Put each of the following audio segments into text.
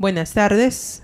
Buenas tardes.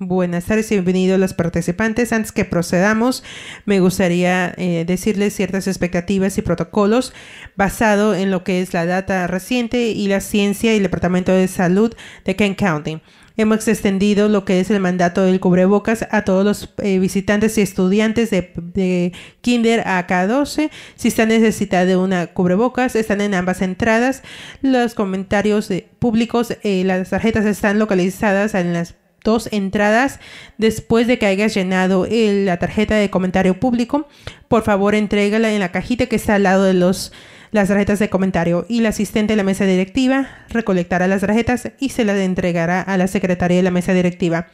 Buenas tardes y bienvenidos los participantes. Antes que procedamos, me gustaría eh, decirles ciertas expectativas y protocolos basado en lo que es la data reciente y la ciencia y el Departamento de Salud de Kent County. Hemos extendido lo que es el mandato del cubrebocas a todos los eh, visitantes y estudiantes de, kinder a K12. Si están necesitados de una cubrebocas, están en ambas entradas. Los comentarios públicos, eh, las tarjetas están localizadas en las dos entradas después de que hayas llenado la tarjeta de comentario público. Por favor, entrégala en la cajita que está al lado de los las tarjetas de comentario y la asistente de la mesa directiva recolectará las tarjetas y se las entregará a la secretaria de la mesa directiva.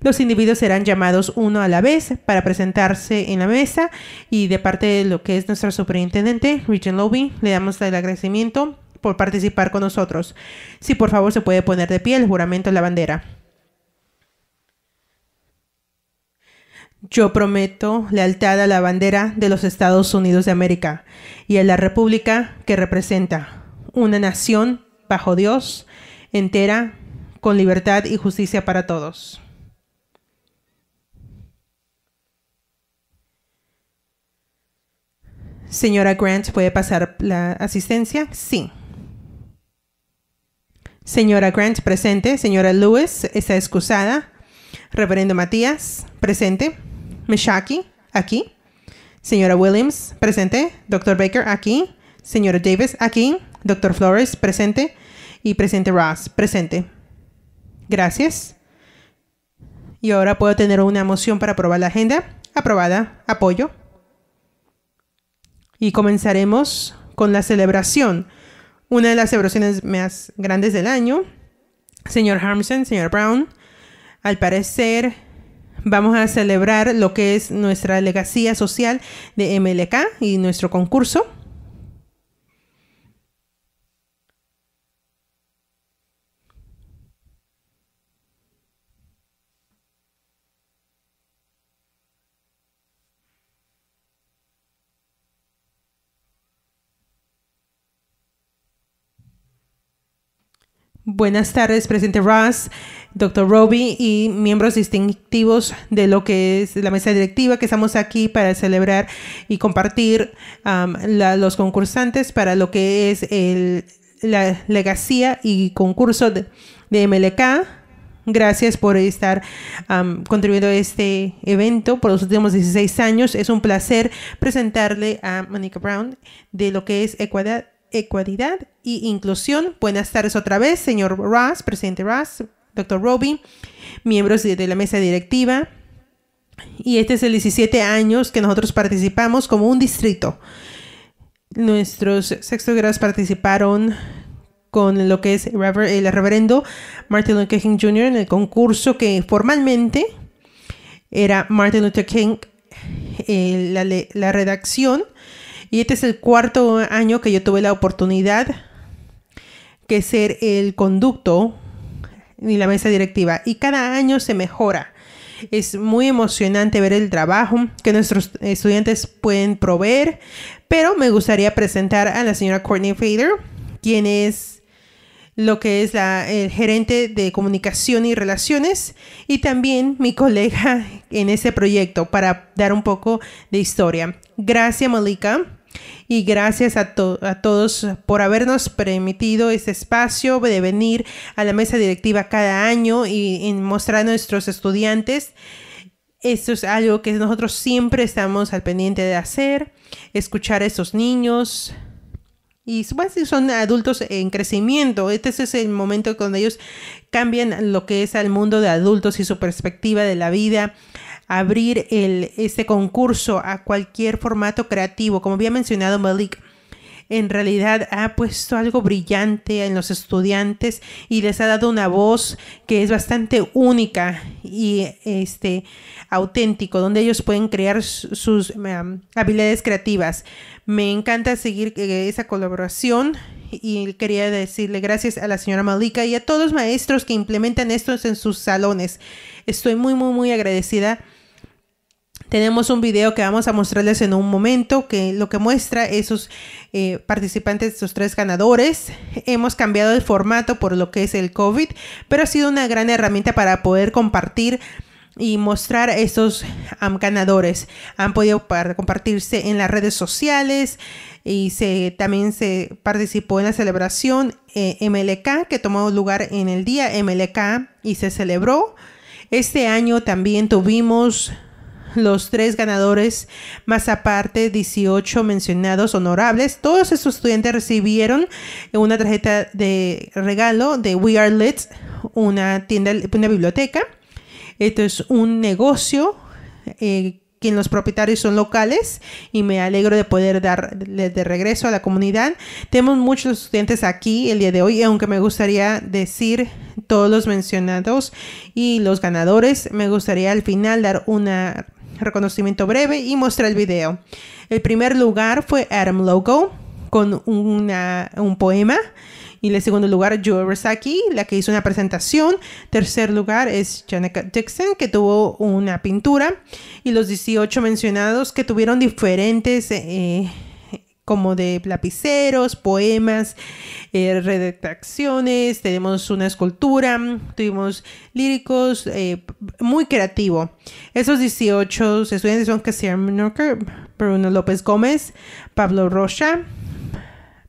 Los individuos serán llamados uno a la vez para presentarse en la mesa y de parte de lo que es nuestro superintendente, Richard Lobby, le damos el agradecimiento por participar con nosotros. Si por favor se puede poner de pie el juramento en la bandera. Yo prometo lealtad a la bandera de los Estados Unidos de América y a la República que representa, una nación bajo Dios, entera, con libertad y justicia para todos. Señora Grant, ¿puede pasar la asistencia? Sí. Señora Grant, presente. Señora Lewis, está excusada. Reverendo Matías, presente. Mishaki, aquí. Señora Williams, presente. Doctor Baker, aquí. Señora Davis, aquí. Doctor Flores, presente. Y presente Ross, presente. Gracias. Y ahora puedo tener una moción para aprobar la agenda. Aprobada. Apoyo. Y comenzaremos con la celebración. Una de las celebraciones más grandes del año. Señor Harmson, señor Brown, al parecer Vamos a celebrar lo que es nuestra legacía social de MLK y nuestro concurso. Buenas tardes, presidente Ross, doctor Roby y miembros distintivos de lo que es la mesa directiva, que estamos aquí para celebrar y compartir um, a los concursantes para lo que es el, la legacía y concurso de, MLK. Gracias por estar um, contribuyendo a este evento por los últimos 16 años. Es un placer presentarle a Monica Brown de lo que es Ecuador equidad e inclusión. Buenas tardes otra vez, señor Ross, presidente Ross, doctor Roby, miembros de la mesa directiva. Y este es el 17 años que nosotros participamos como un distrito. Nuestros sexto grados participaron con lo que es el reverendo Martin Luther King Jr. en el concurso que formalmente era Martin Luther King, eh, la, la redacción y este es el cuarto año que yo tuve la oportunidad que ser el conducto y la mesa directiva. Y cada año se mejora. Es muy emocionante ver el trabajo que nuestros estudiantes pueden proveer, pero me gustaría presentar a la señora Courtney Fader, quien es lo que es la, el gerente de comunicación y relaciones y también mi colega en ese proyecto para dar un poco de historia. Gracias, Malika. Y gracias a, todos por habernos permitido este espacio de venir a la mesa directiva cada año y, mostrar a nuestros estudiantes. Esto es algo que nosotros siempre estamos al pendiente de hacer, escuchar a esos niños, y son adultos en crecimiento. Este, este es el momento cuando ellos cambian lo que es el mundo de adultos y su perspectiva de la vida abrir este concurso a cualquier formato creativo. Como había mencionado Malik, en realidad ha puesto algo brillante en los estudiantes y les ha dado una voz que es bastante única y este auténtico, donde ellos pueden crear sus um, habilidades creativas. Me encanta seguir eh, esa colaboración y quería decirle gracias a la señora Malika y a todos los maestros que implementan esto en sus salones. Estoy muy, muy, muy agradecida tenemos un video que vamos a mostrarles en un momento que lo que muestra esos eh, participantes, esos tres ganadores. Hemos cambiado el formato por lo que es el COVID, pero ha sido una gran herramienta para poder compartir y mostrar a esos ganadores. Han podido compartirse en las redes sociales y se, también se participó en la celebración eh, MLK que tomó lugar en el día MLK y se celebró. Este año también tuvimos los tres ganadores, más aparte 18 mencionados honorables. Todos estos estudiantes recibieron una tarjeta de regalo de We Are Lit, una tienda, una biblioteca. Esto es un negocio. Eh, que los propietarios son locales y me alegro de poder darles de regreso a la comunidad. Tenemos muchos estudiantes aquí el día de hoy, aunque me gustaría decir todos los mencionados y los ganadores, me gustaría al final dar una reconocimiento breve y muestra el video. El primer lugar fue Adam Logo con una, un poema. Y el segundo lugar, Joe Resaki, la que hizo una presentación. Tercer lugar es Janica Dixon, que tuvo una pintura. Y los 18 mencionados que tuvieron diferentes eh, como de lapiceros, poemas, eh, redacciones, tenemos una escultura, tuvimos líricos, eh, muy creativo. Esos 18 estudiantes son Casier Mnocker, Bruno López Gómez, Pablo Rocha,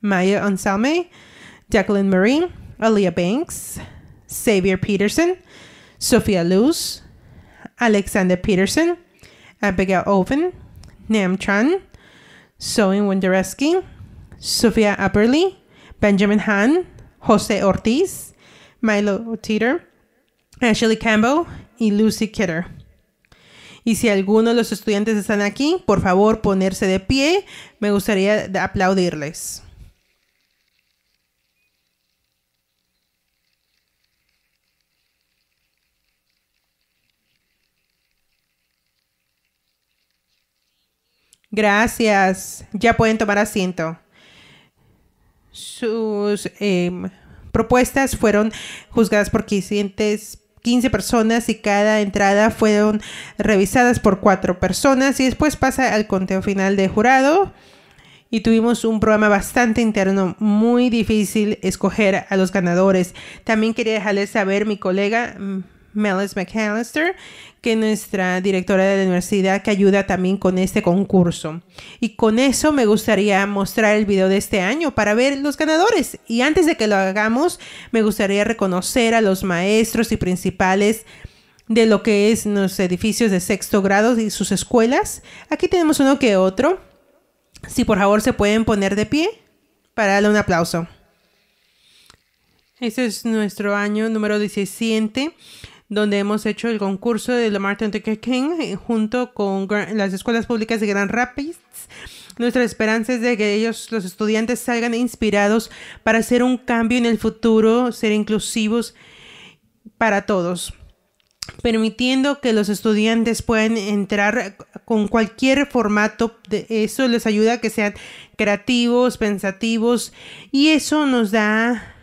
Maya Anselme, Jacqueline Marie, Alia Banks, Xavier Peterson, Sofia Luz, Alexander Peterson, Abigail Oven, Nam Chan, Zoe Wondereski, Sofia Upperly, Benjamin Hahn, Jose Ortiz, Milo Teeter, Ashley Campbell y Lucy Kitter. Y si alguno de los estudiantes están aquí, por favor ponerse de pie. Me gustaría aplaudirles. Gracias. Ya pueden tomar asiento. Sus em, propuestas fueron juzgadas por quince 15 personas y cada entrada fueron revisadas por cuatro personas y después pasa al conteo final de jurado y tuvimos un programa bastante interno, muy difícil escoger a los ganadores. También quería dejarles saber mi colega mm, Melis McAllister, que es nuestra directora de la universidad, que ayuda también con este concurso. Y con eso me gustaría mostrar el video de este año para ver los ganadores. Y antes de que lo hagamos, me gustaría reconocer a los maestros y principales de lo que es los edificios de sexto grado y sus escuelas. Aquí tenemos uno que otro. Si por favor se pueden poner de pie para darle un aplauso. Este es nuestro año número 17 donde hemos hecho el concurso de la Martin Luther King eh, junto con las escuelas públicas de Grand Rapids. Nuestra esperanza es de que ellos, los estudiantes, salgan inspirados para hacer un cambio en el futuro, ser inclusivos para todos, permitiendo que los estudiantes puedan entrar con cualquier formato. Eso les ayuda a que sean creativos, pensativos y eso nos da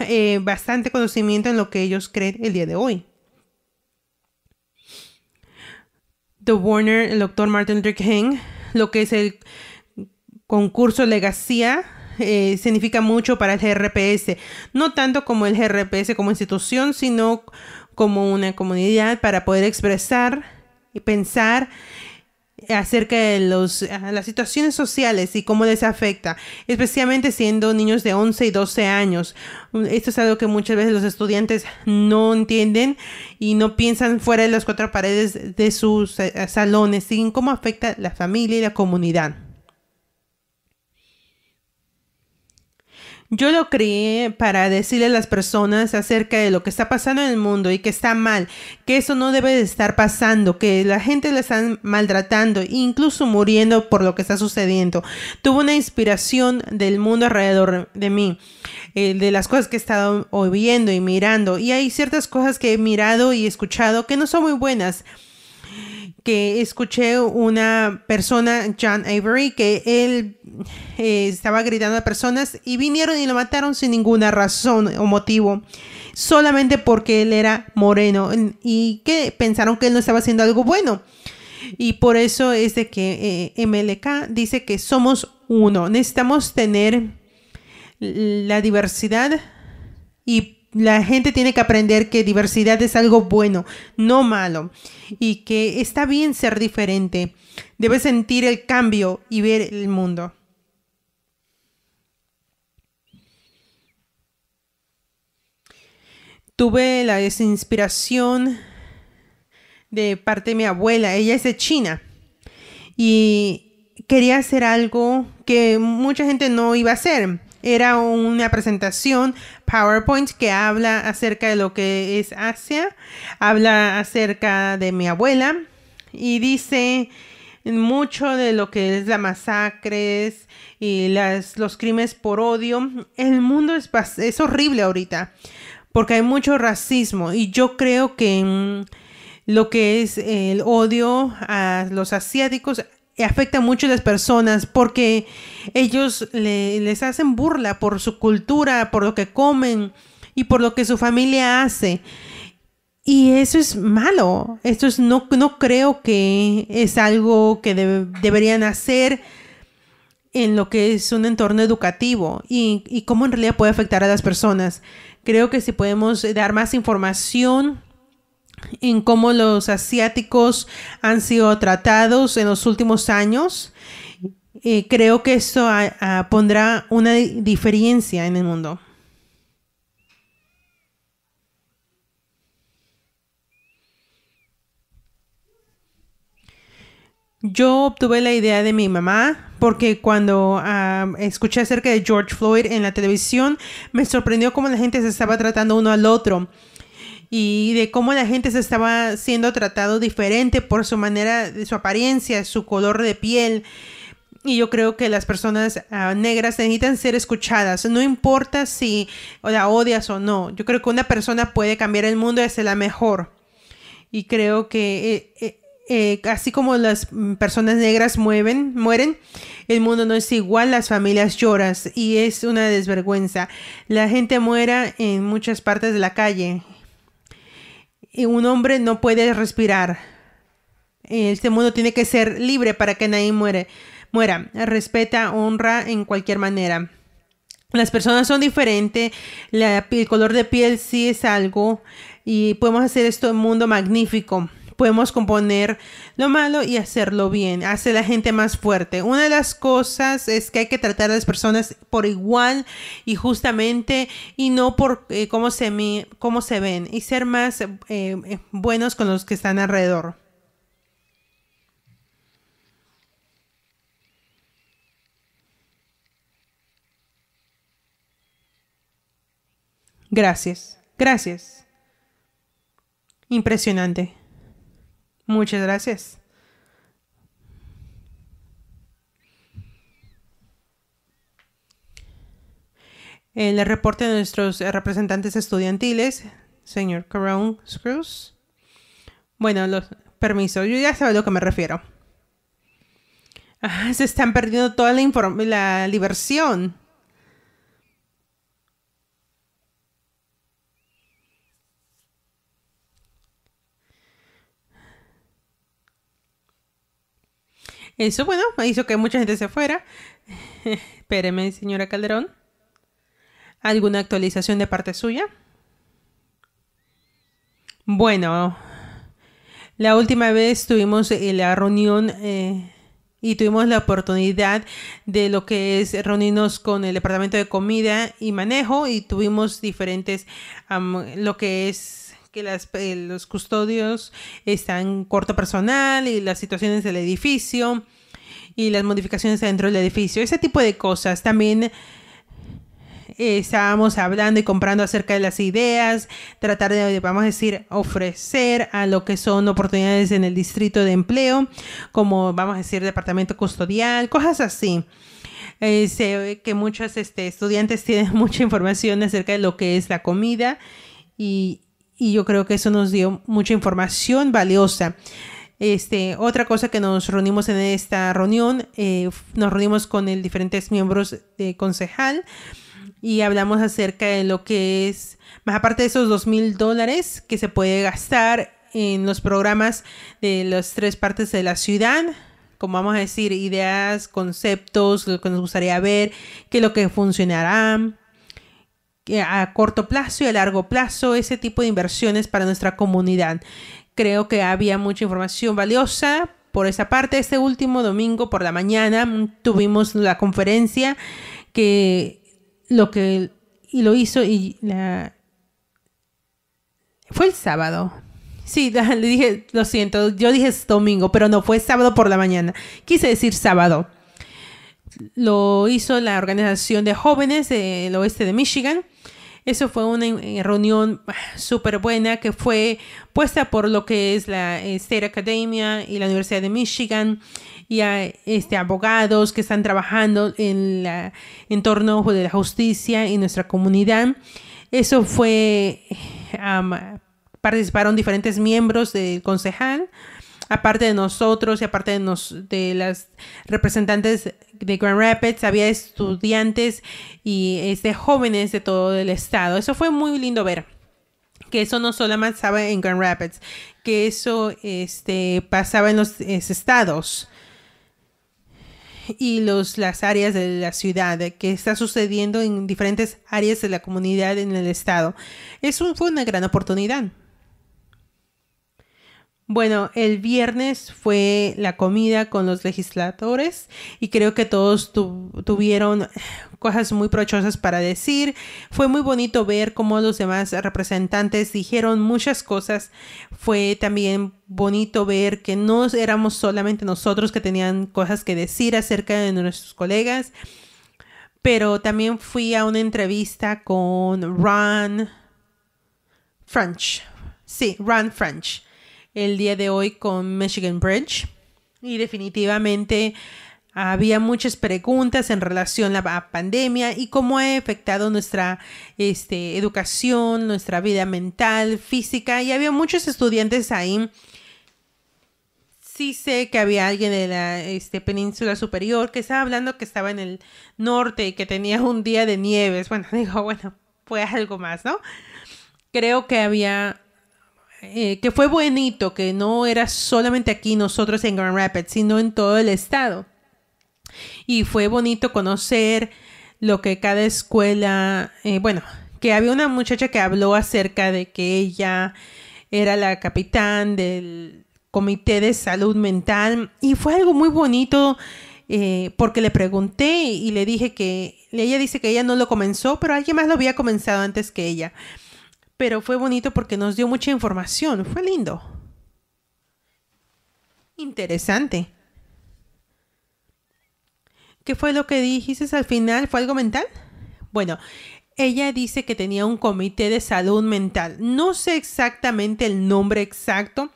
eh, bastante conocimiento en lo que ellos creen el día de hoy. The Warner, el doctor Martin Luther King, lo que es el concurso Legacía, eh, significa mucho para el GRPS, no tanto como el GRPS como institución, sino como una comunidad para poder expresar y pensar acerca de los, las situaciones sociales y cómo les afecta, especialmente siendo niños de 11 y 12 años. Mm, esto es algo que muchas veces los estudiantes no entienden y no piensan fuera de las cuatro paredes de sus eh, salones, sin cómo afecta la familia y la comunidad. Yo lo creé para decirle a las personas acerca de lo que está pasando en el mundo y que está mal, que eso no debe de estar pasando, que la gente la están maltratando, incluso muriendo por lo que está sucediendo. Tuve una inspiración del mundo alrededor de mí, eh, de las cosas que he estado oyendo y mirando. Y hay ciertas cosas que he mirado y escuchado que no son muy buenas que escuché una persona, John Avery, que él eh, estaba gritando a personas y vinieron y lo mataron sin ninguna razón o motivo, solamente porque él era moreno y que pensaron que él no estaba haciendo algo bueno. Y por eso es de que eh, MLK dice que somos uno, necesitamos tener la diversidad y la gente tiene que aprender que diversidad es algo bueno, no malo, y que está bien ser diferente. Debes sentir el cambio y ver el mundo. Tuve la inspiración de parte de mi abuela, ella es de China, y quería hacer algo que mucha gente no iba a hacer. Era una presentación PowerPoint que habla acerca de lo que es Asia, habla acerca de mi abuela y dice mucho de lo que es las masacres y las, los crímenes por odio. El mundo es, horrible ahorita porque hay mucho racismo y yo creo que mm, lo que es el odio a los asiáticos eh, afecta mucho a las personas porque ellos les hacen burla por su cultura, por lo que comen y por lo que su familia hace. Y eso es malo. Esto es, no, no creo que es algo que deberían hacer en lo que es un entorno educativo y, y cómo en realidad puede afectar a las personas. Creo que si podemos dar más información en cómo los asiáticos han sido tratados en los últimos años. Eh, creo que esto pondrá una diferencia en el mundo. Yo obtuve la idea de mi mamá porque cuando escuché acerca de George Floyd en la televisión, me sorprendió cómo la gente se estaba tratando uno al otro y de cómo la gente se estaba siendo tratado diferente por su manera, su apariencia, su color de piel. Y yo creo que las personas ah, negras necesitan ser escuchadas. No importa si la odias o no. Yo creo que una persona puede cambiar el mundo y la mejor. Y creo que eh, eh, eh, así como las mm, personas negras mueven, mueren, el mundo no es igual, las familias lloran y es una desvergüenza. La gente muera en muchas partes de la calle un hombre no puede respirar. Este mundo tiene que ser libre para que nadie muere, muera. Respeta, honra en cualquier manera. Las personas son diferentes, la, el color de piel sí es algo y podemos hacer esto un mundo magnífico podemos componer lo malo y hacerlo bien. Hace la gente más fuerte. Una de las cosas es que hay que tratar a las personas por igual y justamente y no por eh, cómo, se cómo se ven y ser más eh, eh, buenos con los que están alrededor. Gracias, gracias. Impresionante. Muchas gracias. El reporte de nuestros representantes estudiantiles, señor Caron Cruz. Bueno, los, permiso, yo ya sé a lo que me refiero. Ah, se están perdiendo toda la, la diversión. Eso, bueno, hizo que mucha gente se fuera. Espéreme, señora Calderón. ¿Alguna actualización de parte suya? Bueno, la última vez tuvimos eh, la reunión eh, y tuvimos la oportunidad de lo que es reunirnos con el Departamento de Comida y Manejo y tuvimos diferentes, lo que es que eh, los custodios están corto personal y las situaciones del edificio y las modificaciones dentro del edificio, ese tipo de cosas. También eh, estábamos hablando y comprando acerca de las ideas, tratar de, vamos a decir, ofrecer a lo que son oportunidades en el distrito de empleo, como vamos a decir, departamento custodial, cosas así. Eh, Se ve que muchos este, estudiantes tienen mucha información acerca de lo que es la comida y, y yo creo que eso nos dio mucha información valiosa. Este, otra cosa que nos reunimos en esta reunión, eh, nos reunimos con el diferentes miembros de concejal y hablamos acerca de lo que es, más aparte de esos dos mil dólares que se puede gastar en los programas de las tres partes de la ciudad, como vamos a decir, ideas, conceptos, lo que nos gustaría ver, qué es lo que funcionará a corto plazo y a largo plazo, ese tipo de inversiones para nuestra comunidad. Creo que había mucha información valiosa. Por esa parte, este último domingo por la mañana mm, tuvimos la conferencia que lo que y lo hizo y la, fue el sábado. Sí, le dije, lo siento, yo dije domingo, pero no, fue sábado por la mañana. Quise decir sábado. Lo hizo la organización de jóvenes del oeste de Michigan eso fue una eh, reunión ah, súper buena que fue puesta por lo que es la eh, State Academia y la Universidad de Michigan y a este, abogados que están trabajando en, la, entorno de la justicia y nuestra comunidad. Eso fue, participaron diferentes miembros del concejal aparte de nosotros y aparte de, las representantes de Grand Rapids, había estudiantes y este, jóvenes de todo el estado. Eso fue muy lindo ver que eso no solo pasaba en Grand Rapids, que eso este, pasaba en los estados y los, las áreas de la ciudad, que está sucediendo en diferentes áreas de la comunidad en el estado. Eso fue una gran oportunidad. Bueno, el viernes fue la comida con los legisladores y creo que todos tuvieron cosas muy prochosas para decir. Fue muy bonito ver cómo los demás representantes dijeron muchas cosas. Fue también bonito ver que no éramos solamente nosotros que tenían cosas que decir acerca de nuestros colegas, pero también fui a una entrevista con Ron French. Sí, Ron French el día de hoy con Michigan Bridge. Y definitivamente había muchas preguntas en relación a la pandemia y cómo ha afectado nuestra este, educación, nuestra vida mental, física. Y había muchos estudiantes ahí. Sí sé que había alguien de la este, península superior que estaba hablando que estaba en el norte y que tenía un día de nieves. Bueno, digo, bueno, fue algo más, ¿no? Creo que había eh, que fue bonito, que no era solamente aquí nosotros en Grand Rapids, sino en todo el estado. Y fue bonito conocer lo que cada escuela, eh, bueno, que había una muchacha que habló acerca de que ella era la capitán del comité de salud mental y fue algo muy bonito eh, porque le pregunté y le dije que ella dice que ella no lo comenzó, pero alguien más lo había comenzado antes que ella pero fue bonito porque nos dio mucha información, fue lindo. Interesante. ¿Qué fue lo que dijiste al final? ¿Fue algo mental? Bueno, ella dice que tenía un comité de salud mental. No sé exactamente el nombre exacto,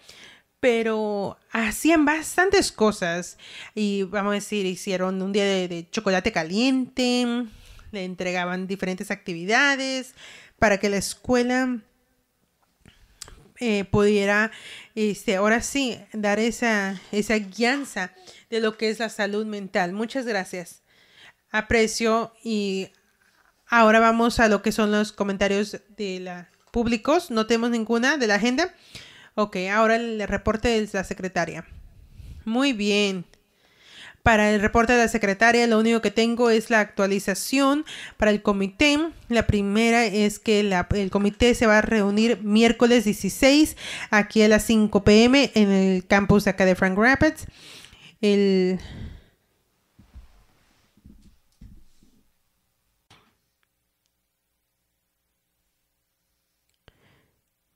pero hacían bastantes cosas. Y vamos a decir, hicieron un día de, de chocolate caliente, le entregaban diferentes actividades, para que la escuela eh, pudiera, este, ahora sí, dar esa, esa guianza de lo que es la salud mental. Muchas gracias. Aprecio y ahora vamos a lo que son los comentarios de la públicos. No tenemos ninguna de la agenda. Ok, ahora el reporte de la secretaria. Muy bien. Para el reporte de la secretaria, lo único que tengo es la actualización para el comité. La primera es que el comité se va a reunir miércoles 16 aquí a las 5 pm en el campus acá de Frank Rapids. El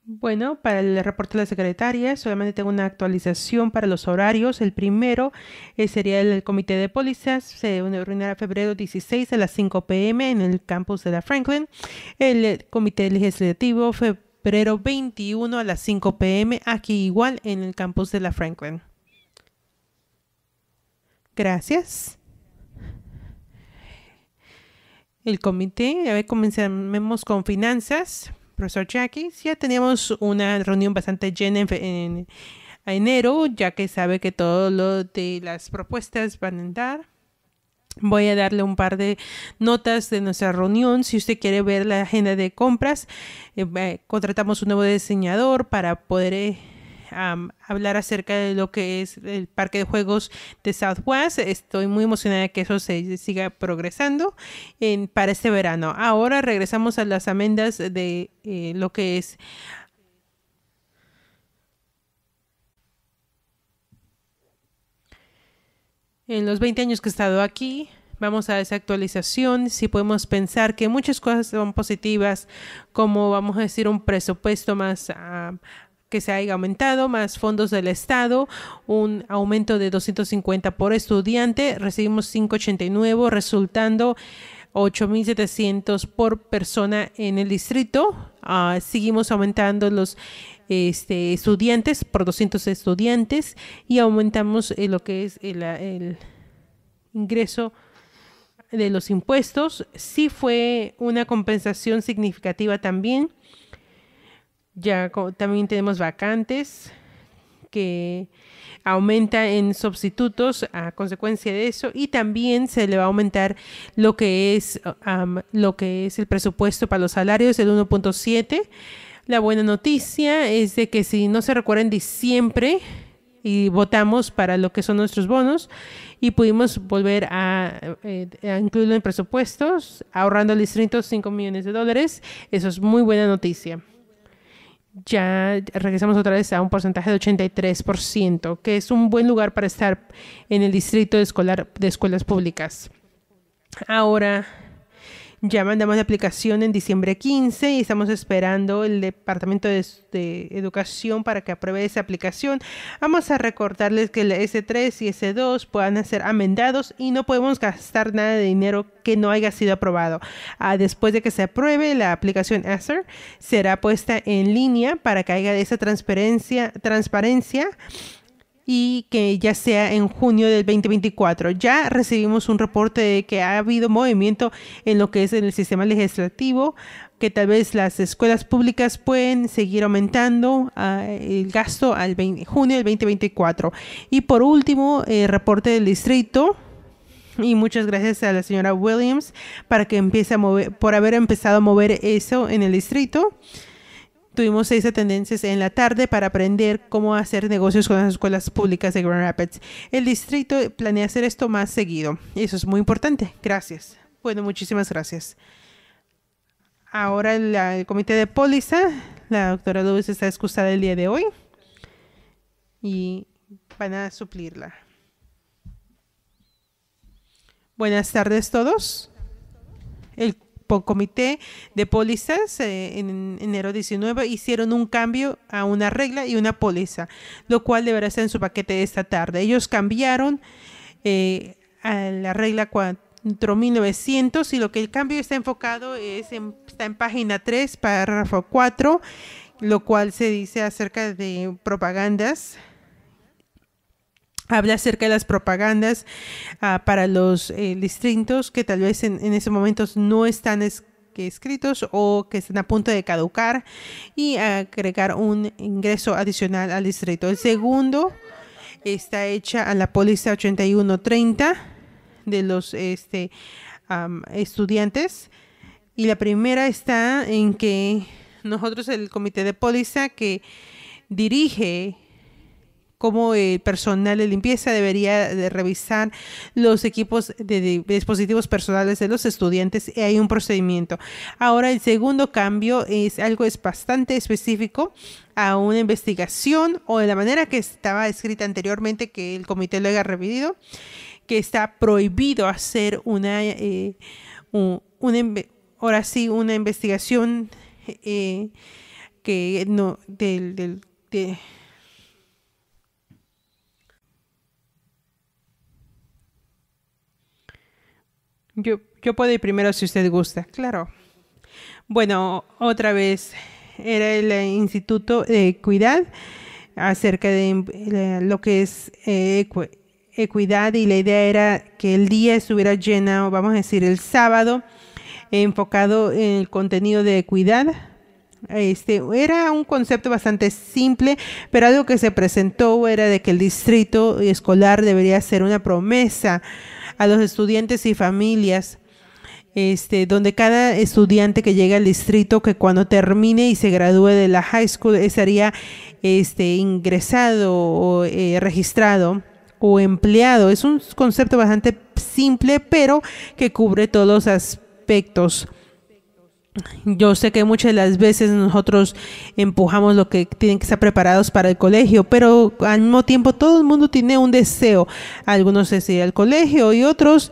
Bueno, para el reporte de la secretaria solamente tengo una actualización para los horarios. El primero eh, sería el, comité de pólizas. Se reunirá febrero 16 a las 5 p.m. en el campus de la Franklin. El, eh, comité legislativo febrero 21 a las 5 p.m. aquí igual en el campus de la Franklin. Gracias. El comité, a ver, comencemos con finanzas profesor Jackie. Ya teníamos una reunión bastante llena en, enero, ya que sabe que todo lo de las propuestas van a dar. Voy a darle un par de notas de nuestra reunión. Si usted quiere ver la agenda de compras, eh, eh, contratamos un nuevo diseñador para poder... Eh, hablar acerca de lo que es el parque de juegos de Southwest. Estoy muy emocionada que eso se siga progresando para este verano. Ahora regresamos a las amendas de eh, lo que es... En los 20 años que he estado aquí, vamos a esa actualización, si podemos pensar que muchas cosas son positivas, como vamos a decir un presupuesto más que se haya aumentado, más fondos del Estado, un aumento de 250 por estudiante, recibimos 589, resultando 8.700 por persona en el distrito. Ah, seguimos aumentando los este, estudiantes por 200 estudiantes y aumentamos lo que es el, el ingreso de los impuestos. Sí fue una compensación significativa también. Ya también tenemos vacantes que aumenta en sustitutos a consecuencia de eso y también se le va a aumentar lo que es lo que es el presupuesto para los salarios el 1.7 la buena noticia es de que si no se recuerden de diciembre y votamos para lo que son nuestros bonos y pudimos volver a, eh, a incluirlo en presupuestos ahorrando al distrito 5 millones de dólares eso es muy buena noticia ya regresamos otra vez a un porcentaje de 83%, que es un buen lugar para estar en el distrito escolar de escuelas públicas. Ahora, ya mandamos la aplicación en diciembre 15 y estamos esperando el Departamento de, Educación para que apruebe esa aplicación. Vamos a recordarles que el S3 y S2 puedan ser amendados y no podemos gastar nada de dinero que no haya sido aprobado. Ah, después de que se apruebe, la aplicación Acer será puesta en línea para que haya esa transparencia, transparencia y que ya sea en junio del 2024. Ya recibimos un reporte de que ha habido movimiento en lo que es en el sistema legislativo, que tal vez las escuelas públicas pueden seguir aumentando ah, el gasto al junio del 2024. Y por último, el reporte del distrito. Y muchas gracias a la señora Williams para que empiece a mover, por haber empezado a mover eso en el distrito. Tuvimos seis atendencias en la tarde para aprender cómo hacer negocios con las escuelas públicas de Grand Rapids. El distrito planea hacer esto más seguido. Eso es muy importante. Gracias. Bueno, muchísimas gracias. Ahora el comité de póliza. La doctora Lewis está excusada el día de hoy y van a suplirla. Buenas tardes todos. El por comité de pólizas eh, en enero 19 hicieron un cambio a una regla y una póliza, lo cual deberá estar en su paquete de esta tarde. Ellos cambiaron eh, a la regla 4900 y lo que el cambio está enfocado es en, está en página 3, párrafo 4, lo cual se dice acerca de propagandas habla acerca de las propagandas ah, para los eh, distritos que tal vez en, ese momento no están escritos o que están a punto de caducar y agregar un ingreso adicional al distrito. El segundo está hecha a la póliza 8130 de los este, estudiantes y la primera está en que nosotros el comité de póliza que dirige cómo el personal de limpieza debería de revisar los equipos de, dispositivos personales de los estudiantes y hay un procedimiento. Ahora el segundo cambio es algo es bastante específico a una investigación o de la manera que estaba escrita anteriormente que el comité lo haya revivido, que está prohibido hacer una, eh, ahora sí una investigación eh, que no del, Yo, puedo ir primero si usted gusta, claro. Bueno, otra vez, era el Instituto de Equidad acerca de eh, lo que es eh, equidad y la idea era que el día estuviera lleno, vamos a decir, el sábado, enfocado en el contenido de equidad. Este, era un concepto bastante simple, pero algo que se presentó era de que el distrito escolar debería ser una promesa a los estudiantes y familias, este, donde cada estudiante que llega al distrito, que cuando termine y se gradúe de la high school, estaría este, ingresado o eh, registrado o empleado. Es un concepto bastante simple, pero que cubre todos los aspectos. Yo sé que muchas de las veces nosotros empujamos lo que tienen que estar preparados para el colegio, pero al mismo tiempo todo el mundo tiene un deseo. Algunos desean al colegio y otros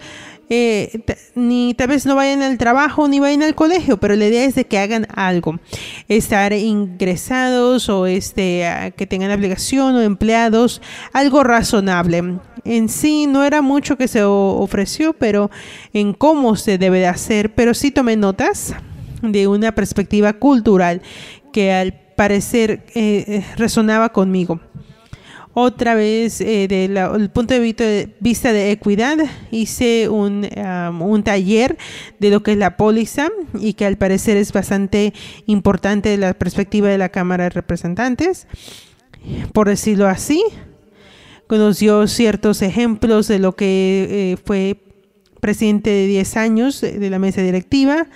eh, ni tal vez no vayan al trabajo ni vayan al colegio, pero la idea es de que hagan algo, estar ingresados o este, que tengan aplicación o empleados, algo razonable. En sí no era mucho que se ofreció, pero en cómo se debe de hacer, pero sí tomé notas de una perspectiva cultural que al parecer eh, resonaba conmigo. Otra vez, eh, punto de vista de equidad, hice un, un, taller de lo que es la póliza y que al parecer es bastante importante de la perspectiva de la Cámara de Representantes, por decirlo así. conoció ciertos ejemplos de lo que eh, fue presidente de 10 años de la mesa directiva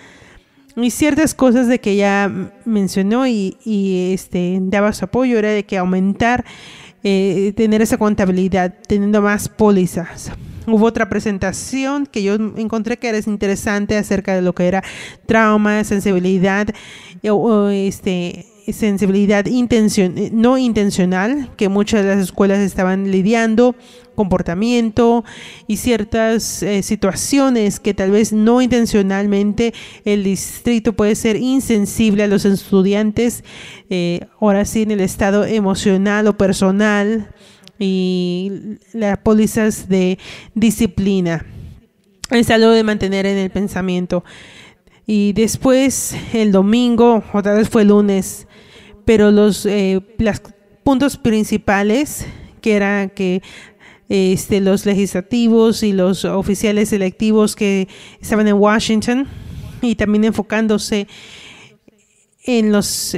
y ciertas cosas de que ya mencionó y, y este, daba su apoyo era de que aumentar, eh, tener esa contabilidad, teniendo más pólizas. Hubo otra presentación que yo encontré que era interesante acerca de lo que era trauma, sensibilidad, eh, este, sensibilidad intencion eh, no intencional que muchas de las escuelas estaban lidiando, comportamiento y ciertas eh, situaciones que tal vez no intencionalmente el distrito puede ser insensible a los estudiantes, eh, ahora sí en el estado emocional o personal y las pólizas de disciplina. Es algo de mantener en el pensamiento. Y después el domingo, otra vez fue lunes, pero los eh, puntos principales que eran que este, los legislativos y los oficiales electivos que estaban en Washington y también enfocándose en los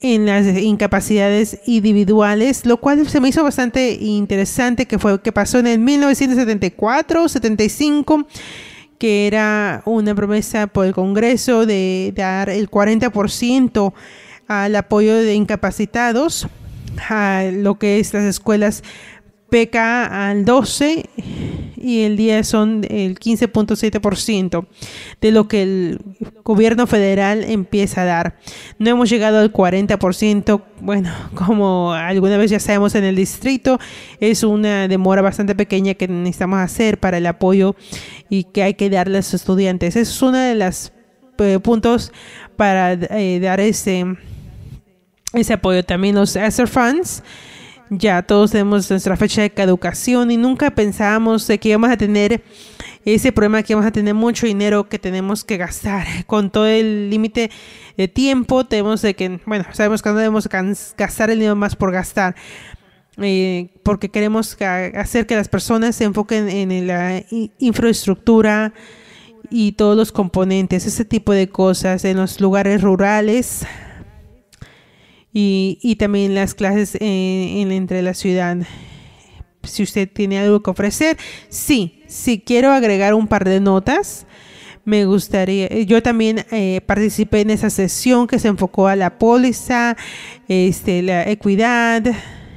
en las incapacidades individuales, lo cual se me hizo bastante interesante, que fue que pasó en el 1974-75, que era una promesa por el Congreso de dar el 40% al apoyo de incapacitados, a lo que es las escuelas PK al 12 y el día son el 15.7% de lo que el gobierno federal empieza a dar. No hemos llegado al 40%, bueno, como alguna vez ya sabemos en el distrito, es una demora bastante pequeña que necesitamos hacer para el apoyo y que hay que darle a los estudiantes. Es uno de los eh, puntos para eh, dar ese ese apoyo también los Acer fans. Ya todos tenemos nuestra fecha de caducación y nunca pensábamos de que íbamos a tener ese problema que vamos a tener mucho dinero que tenemos que gastar con todo el límite de tiempo tenemos de que bueno sabemos que no debemos gastar el dinero más por gastar eh, porque queremos hacer que las personas se enfoquen en la infraestructura y todos los componentes ese tipo de cosas en los lugares rurales y, también las clases en, entre la ciudad. Si usted tiene algo que ofrecer, sí, si quiero agregar un par de notas. Me gustaría, yo también eh, participé en esa sesión que se enfocó a la póliza, este, la equidad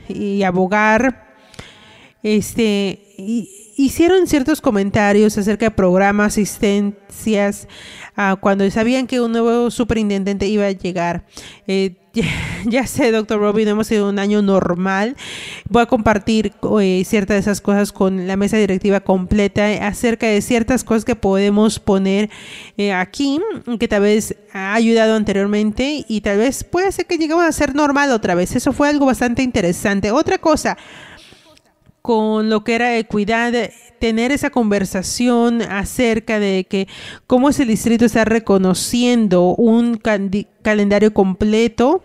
y abogar. Este, hicieron ciertos comentarios acerca de programas, asistencias cuando sabían que un nuevo superintendente iba a llegar. Eh, ya, sé, doctor Robin, hemos sido un año normal. Voy a compartir eh, ciertas de esas cosas con la mesa directiva completa acerca de ciertas cosas que podemos poner eh, aquí, que tal vez ha ayudado anteriormente y tal vez puede ser que lleguemos a ser normal otra vez. Eso fue algo bastante interesante. Otra cosa, con lo que era equidad tener esa conversación acerca de que cómo es el distrito está reconociendo un calendario completo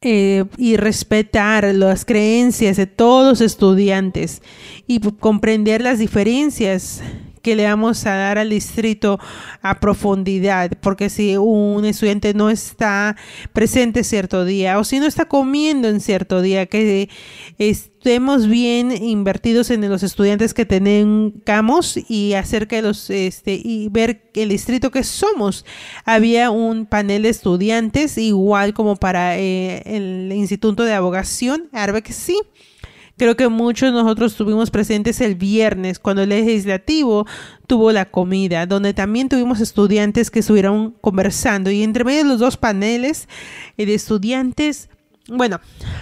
eh, y respetar las creencias de todos los estudiantes y comprender las diferencias que le vamos a dar al distrito a profundidad, porque si un estudiante no está presente cierto día o si no está comiendo en cierto día, que estemos bien invertidos en los estudiantes que tengamos y hacer que los este y ver el distrito que somos. Había un panel de estudiantes igual como para eh, el Instituto de Abogación, que sí. Creo que muchos de nosotros estuvimos presentes el viernes cuando el legislativo tuvo la comida, donde también tuvimos estudiantes que estuvieron conversando y entre medio de los dos paneles eh, de estudiantes bueno,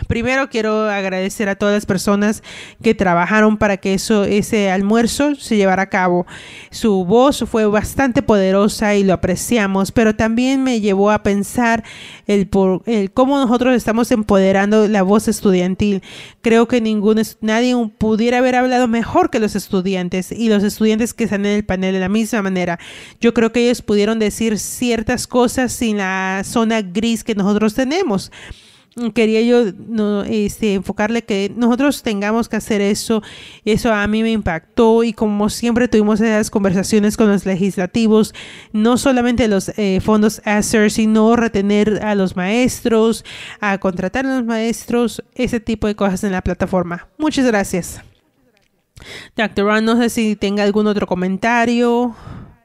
primero quiero agradecer a todas las personas que trabajaron para que eso, ese almuerzo se llevara a cabo. Su voz fue bastante poderosa y lo apreciamos, pero también me llevó a pensar el, por, cómo nosotros estamos empoderando la voz estudiantil. Creo que ningún, nadie pudiera haber hablado mejor que los estudiantes y los estudiantes que están en el panel de la misma manera. Yo creo que ellos pudieron decir ciertas cosas sin la zona gris que nosotros tenemos quería yo este, enfocarle que nosotros tengamos que hacer eso. Eso a mí me impactó y como siempre tuvimos esas conversaciones con los legislativos, no solamente los eh, fondos ASER, sino retener a los maestros, a contratar a los maestros, ese tipo de cosas en la plataforma. Muchas gracias. Dr. Ron, no sé si tenga algún otro comentario.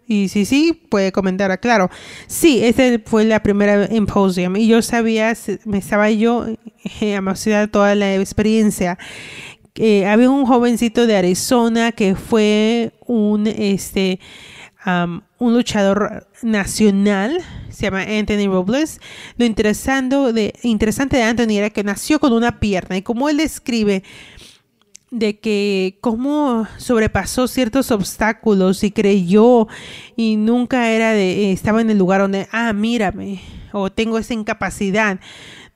Y si sí, puede comentar, ah, Claro, Sí, ese fue la primera Imposium. y yo sabía, me estaba yo eh, toda la experiencia. Eh, había un jovencito de Arizona que fue un, este, un luchador nacional, se llama Anthony Robles. Lo interesante de, interesante de Anthony era que nació con una pierna y como él describe, de que cómo sobrepasó ciertos obstáculos y creyó y nunca era de eh, estaba en el lugar donde ah mírame o tengo esa incapacidad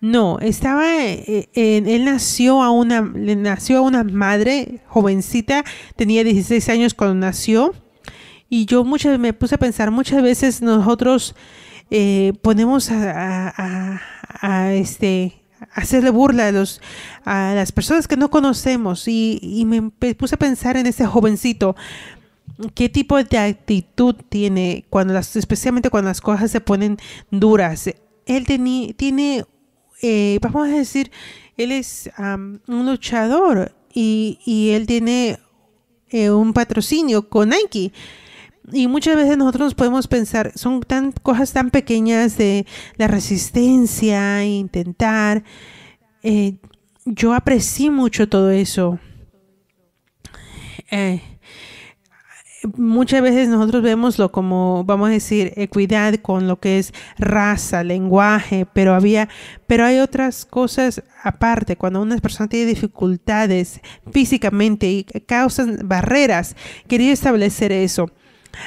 no estaba eh, en, él nació a una nació a una madre jovencita tenía 16 años cuando nació y yo muchas me puse a pensar muchas veces nosotros eh, ponemos a este hacerle burla a, los, a las personas que no conocemos y, y me puse a pensar en ese jovencito qué tipo de actitud tiene cuando las, especialmente cuando las cosas se ponen duras. Él tiene, eh, vamos a decir, él es un luchador y, él tiene eh, un patrocinio con Nike y muchas veces nosotros podemos pensar, son tan cosas tan pequeñas de la resistencia, intentar. Eh, yo aprecié mucho todo eso. Eh, muchas veces nosotros vemoslo como, vamos a decir, equidad con lo que es raza, lenguaje, pero había, pero hay otras cosas aparte, cuando una persona tiene dificultades físicamente y causan barreras, quería establecer eso.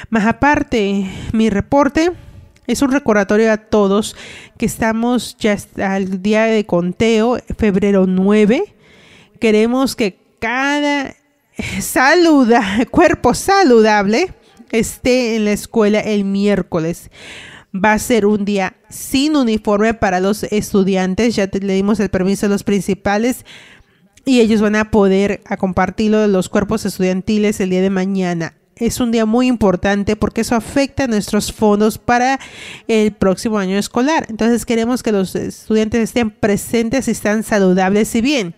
Más aparte, mi reporte es un recordatorio a todos que estamos ya al día de conteo, febrero 9. Queremos que cada cuerpo saludable esté en la escuela el miércoles. Va a ser un día sin uniforme para los estudiantes. Ya le dimos el permiso a los principales y ellos van a poder a compartirlo de los cuerpos estudiantiles el día de mañana es un día muy importante porque eso afecta a nuestros fondos para el próximo año escolar. Entonces queremos que los estudiantes estén presentes y están saludables y bien.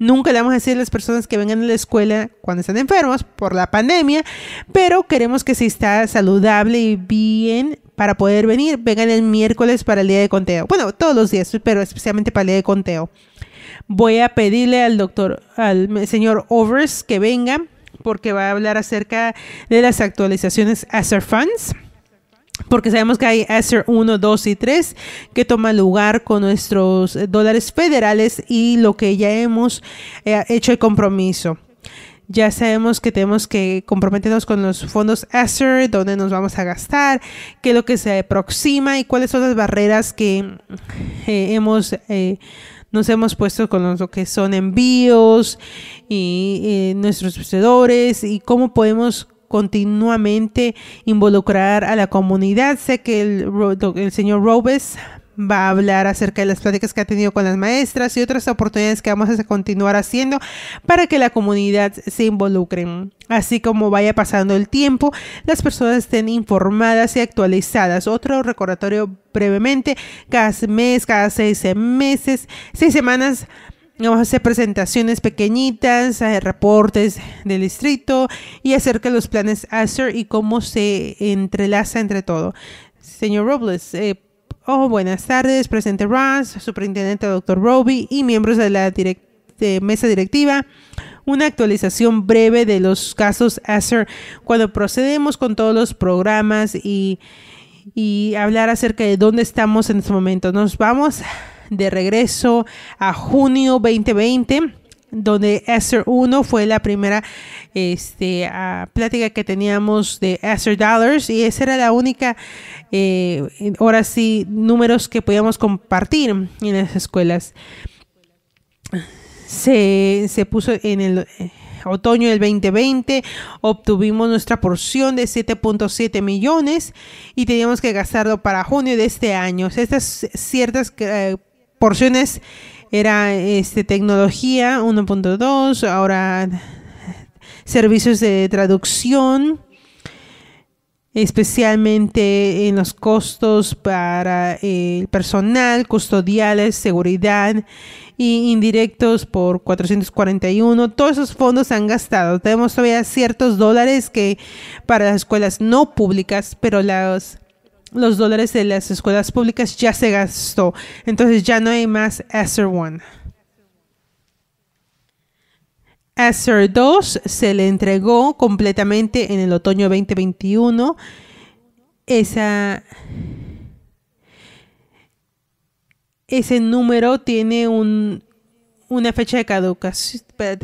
Nunca le vamos a decir a las personas que vengan a la escuela cuando están enfermos por la pandemia, pero queremos que si está saludable y bien para poder venir, vengan el miércoles para el día de conteo. Bueno, todos los días, pero especialmente para el día de conteo. Voy a pedirle al doctor, al señor Overs que venga porque va a hablar acerca de las actualizaciones Acer Funds porque sabemos que hay ACER 1, 2 y 3 que toma lugar con nuestros eh, dólares federales y lo que ya hemos eh, hecho el compromiso. Ya sabemos que tenemos que comprometernos con los fondos ACER, dónde nos vamos a gastar, qué es lo que se aproxima y cuáles son las barreras que eh, hemos nos hemos puesto con lo que son envíos y eh, nuestros sucesores y cómo podemos continuamente involucrar a la comunidad. Sé que el señor Robes va a hablar acerca de las pláticas que ha tenido con las maestras y otras oportunidades que vamos a continuar haciendo para que la comunidad se involucre. Así como vaya pasando el tiempo, las personas estén informadas y actualizadas. Otro recordatorio brevemente, cada mes, cada seis meses, seis semanas. Vamos a hacer presentaciones pequeñitas, eh, reportes del distrito y acerca de los planes hacer y cómo se entrelaza entre todo. Señor Robles, eh, Oh, buenas tardes, presidente Ross, superintendente Dr. Roby y miembros de la mesa directiva. Una actualización breve de los casos Acer, Cuando procedemos con todos los programas y, y hablar acerca de dónde estamos en este momento, nos vamos de regreso a junio 2020 donde Acer 1 fue la primera este, plática que teníamos de hacer Dollars y esa era la única, eh, ahora sí, números que podíamos compartir en las escuelas. Se, puso en el eh, otoño del 2020 obtuvimos nuestra porción de 7.7 millones y teníamos que gastarlo para junio de este año. Estas ciertas eh, porciones era este, tecnología 1.2, ahora servicios de traducción, especialmente en los costos para el personal, custodiales, seguridad e indirectos por 441. Todos esos fondos han gastado. Tenemos todavía ciertos dólares que para las escuelas no públicas, pero las los dólares de las escuelas públicas ya se gastó. Entonces ya no hay más ESSER 1. ESSER 2 se le entregó completamente en el otoño 2021. Esa, ese número tiene un, una fecha de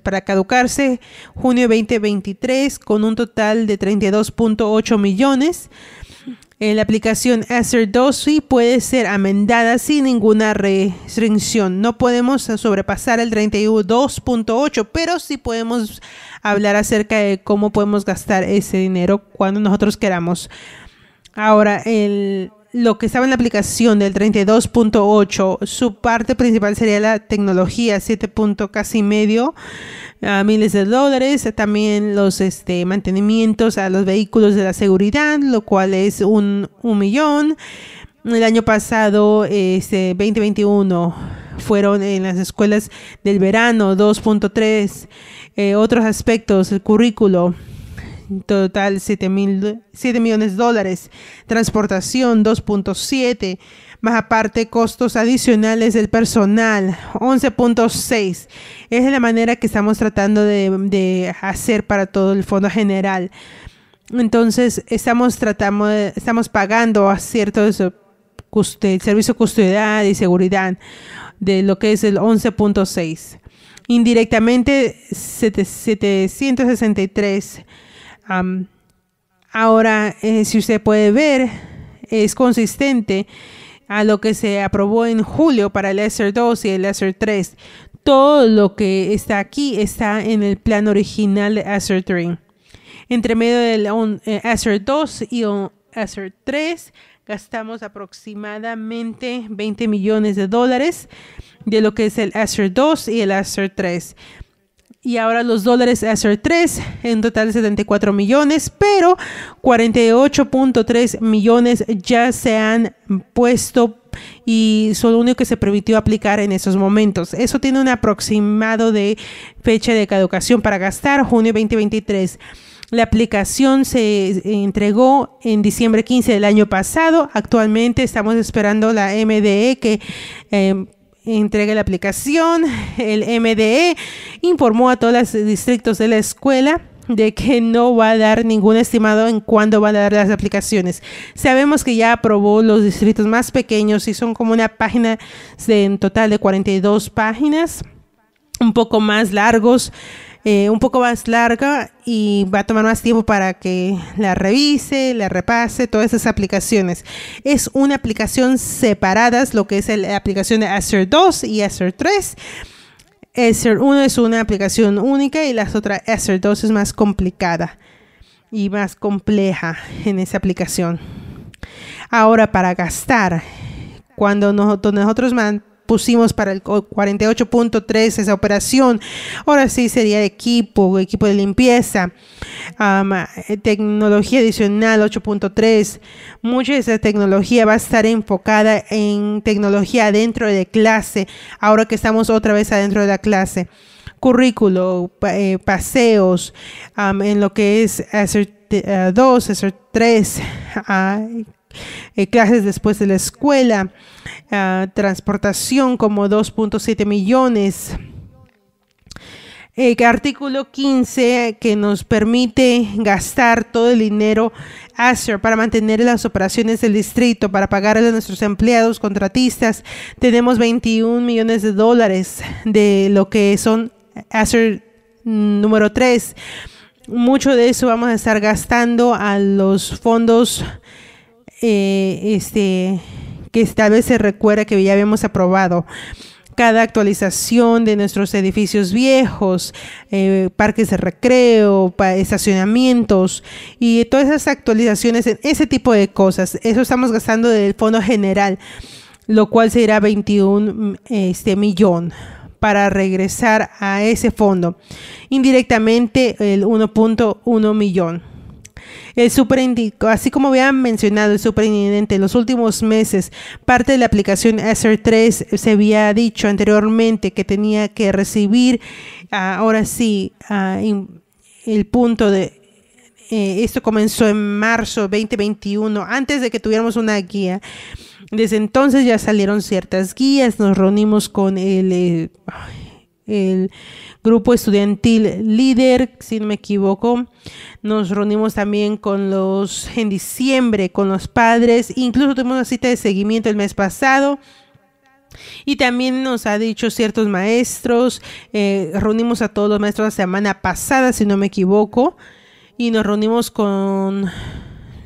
para caducarse, junio 2023, con un total de 32.8 millones. Eh, la aplicación Acerdosi puede ser amendada sin ninguna restricción. No podemos sobrepasar el 32.8, pero sí podemos hablar acerca de cómo podemos gastar ese dinero cuando nosotros queramos. Ahora, el lo que estaba en la aplicación del 32.8, su parte principal sería la tecnología, 7. casi medio, a miles de dólares, también los este, mantenimientos a los vehículos de la seguridad, lo cual es un, un millón. El año pasado, este, 2021, fueron en las escuelas del verano, 2.3. Eh, otros aspectos, el currículo, total 7, 7 millones de dólares, transportación 2.7, más aparte costos adicionales del personal 11.6. Es la manera que estamos tratando de, hacer para todo el fondo general. Entonces, estamos, estamos pagando a ciertos servicios servicio de custodia y seguridad de lo que es el 11.6. Indirectamente, 763 ahora, eh, si usted puede ver, es consistente a lo que se aprobó en julio para el ESER 2 y el ESER 3. Todo lo que está aquí está en el plan original de ESER 3. Entre medio del ESER eh, 2 y ESER 3 gastamos aproximadamente 20 millones de dólares de lo que es el ESER 2 y el ESER 3 y ahora los dólares Acer 3 en total 74 millones, pero 48.3 millones ya se han puesto y solo único que se permitió aplicar en esos momentos. Eso tiene un aproximado de fecha de caducación para gastar, junio 2023. La aplicación se entregó en diciembre 15 del año pasado. Actualmente estamos esperando la MDE que eh, entregue la aplicación. El MDE informó a todos los distritos de la escuela de que no va a dar ningún estimado en cuándo van a dar las aplicaciones. Sabemos que ya aprobó los distritos más pequeños y son como una página de, en total de 42 páginas, un poco más largos. Eh, un poco más larga y va a tomar más tiempo para que la revise, la repase, todas esas aplicaciones. Es una aplicación separada, lo que es la aplicación de Acer 2 y Acer 3. Acer 1 es una aplicación única y las otras Azure 2 es más complicada y más compleja en esa aplicación. Ahora, para gastar, cuando nosotros, nosotros pusimos para el 48.3 esa operación. Ahora sí sería equipo, equipo de limpieza, eh, tecnología adicional 8.3. Mucha de esa tecnología va a estar enfocada en tecnología dentro de clase, ahora que estamos otra vez adentro de la clase. Currículo, eh, paseos, en lo que es hacer 2, eh, hacer 3, eh, clases después de la escuela, ah, transportación como 2.7 millones. Eh, artículo 15 que nos permite gastar todo el dinero ASER para mantener las operaciones del distrito, para pagar a nuestros empleados, contratistas. Tenemos 21 millones de dólares de lo que son ASER número 3. Mucho de eso vamos a estar gastando a los fondos este, este, que tal este, vez se recuerda que ya habíamos aprobado. Cada actualización de nuestros edificios viejos, eh, parques de recreo, estacionamientos y todas esas actualizaciones, ese tipo de cosas. Eso estamos gastando del fondo general, lo cual será 21 este, millón para regresar a ese fondo. Indirectamente el 1.1 millón. El así como habían mencionado el superintendente en los últimos meses, parte de la aplicación Acer 3 se había dicho anteriormente que tenía que recibir, ah, ahora sí, ah, el punto de eh, esto comenzó en marzo 2021, antes de que tuviéramos una guía. Desde entonces ya salieron ciertas guías, nos reunimos con el... Eh, el grupo estudiantil líder, si no me equivoco. Nos reunimos también con los en diciembre, con los padres. Incluso tuvimos una cita de seguimiento el mes pasado. Y también nos ha dicho ciertos maestros, eh, reunimos a todos los maestros la semana pasada, si no me equivoco, y nos reunimos con,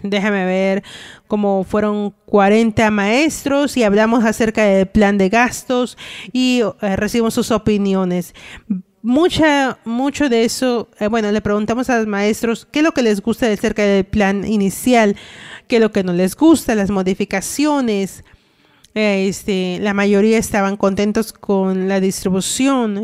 déjame ver, como fueron 40 maestros y hablamos acerca del plan de gastos y eh, recibimos sus opiniones. Mucha, mucho de eso, eh, bueno, le preguntamos a los maestros qué es lo que les gusta acerca del plan inicial, qué es lo que no les gusta, las modificaciones. Eh, este, la mayoría estaban contentos con la distribución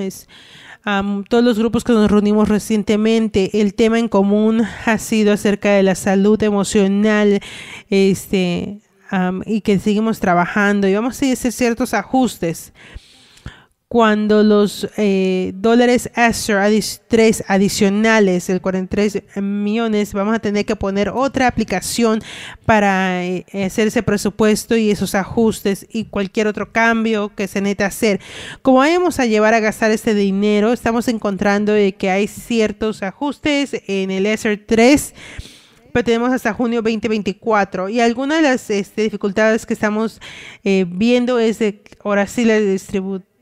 todos los grupos que nos reunimos recientemente, el tema en común ha sido acerca de la salud emocional, este, y que seguimos trabajando y vamos a hacer ciertos ajustes cuando los eh, dólares Azure 3 adicionales, el 43 millones, vamos a tener que poner otra aplicación para eh, hacer ese presupuesto y esos ajustes y cualquier otro cambio que se necesite hacer. Como vamos a llevar a gastar este dinero, estamos encontrando que hay ciertos ajustes en el Azure 3 pero tenemos hasta junio 2024. Y algunas de las este, dificultades que estamos eh, viendo es de ahora sí la distribución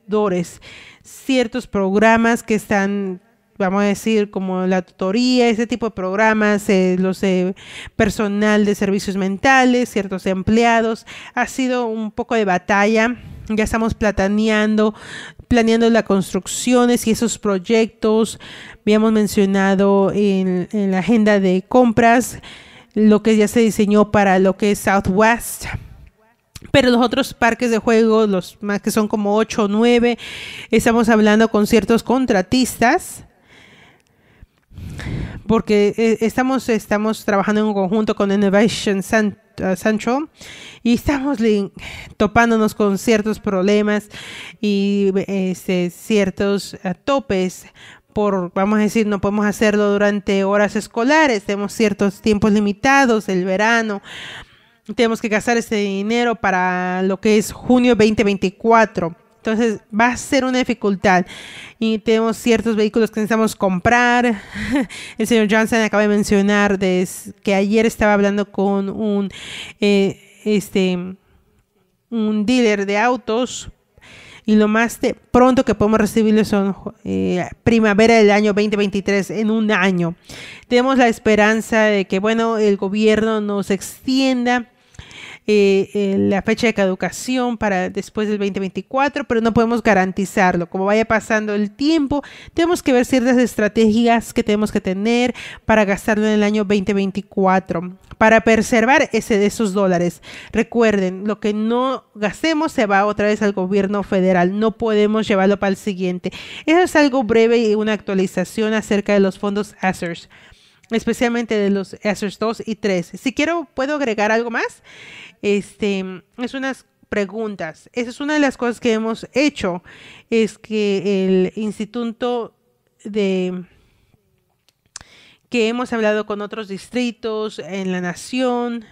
ciertos programas que están, vamos a decir, como la tutoría, ese tipo de programas, eh, los eh, personal de servicios mentales, ciertos empleados. Ha sido un poco de batalla. Ya estamos plataneando, planeando las construcciones y esos proyectos. Habíamos mencionado en la agenda de compras lo que ya se diseñó para lo que es Southwest pero los otros parques de juegos, los más que son como 8 o 9, estamos hablando con ciertos contratistas, porque eh, estamos, estamos trabajando en conjunto con Innovation eh, Central y estamos topándonos con ciertos problemas y este, ciertos eh, topes. Por, vamos a decir, no podemos hacerlo durante horas escolares, tenemos ciertos tiempos limitados, el verano, tenemos que gastar ese dinero para lo que es junio 2024. Entonces va a ser una dificultad y tenemos ciertos vehículos que necesitamos comprar. El señor Johnson acaba de mencionar que ayer estaba hablando con un, eh, este, un dealer de autos y lo más pronto que podemos recibirlo son eh, primavera del año 2023, en un año. Tenemos la esperanza de que, bueno, el gobierno nos extienda eh, la fecha de caducación para después del 2024, pero no podemos garantizarlo. Como vaya pasando el tiempo, tenemos que ver ciertas estrategias que tenemos que tener para gastarlo en el año 2024, para preservar ese esos dólares. Recuerden, lo que no gastemos se va otra vez al gobierno federal, no podemos llevarlo para el siguiente. Eso es algo breve y una actualización acerca de los fondos ASERS. E especialmente de los Asers 2 y 3. Si quiero, puedo agregar algo más. Este, es unas preguntas. Esa es una de las cosas que hemos hecho, es que el instituto de que hemos hablado con otros distritos en la nación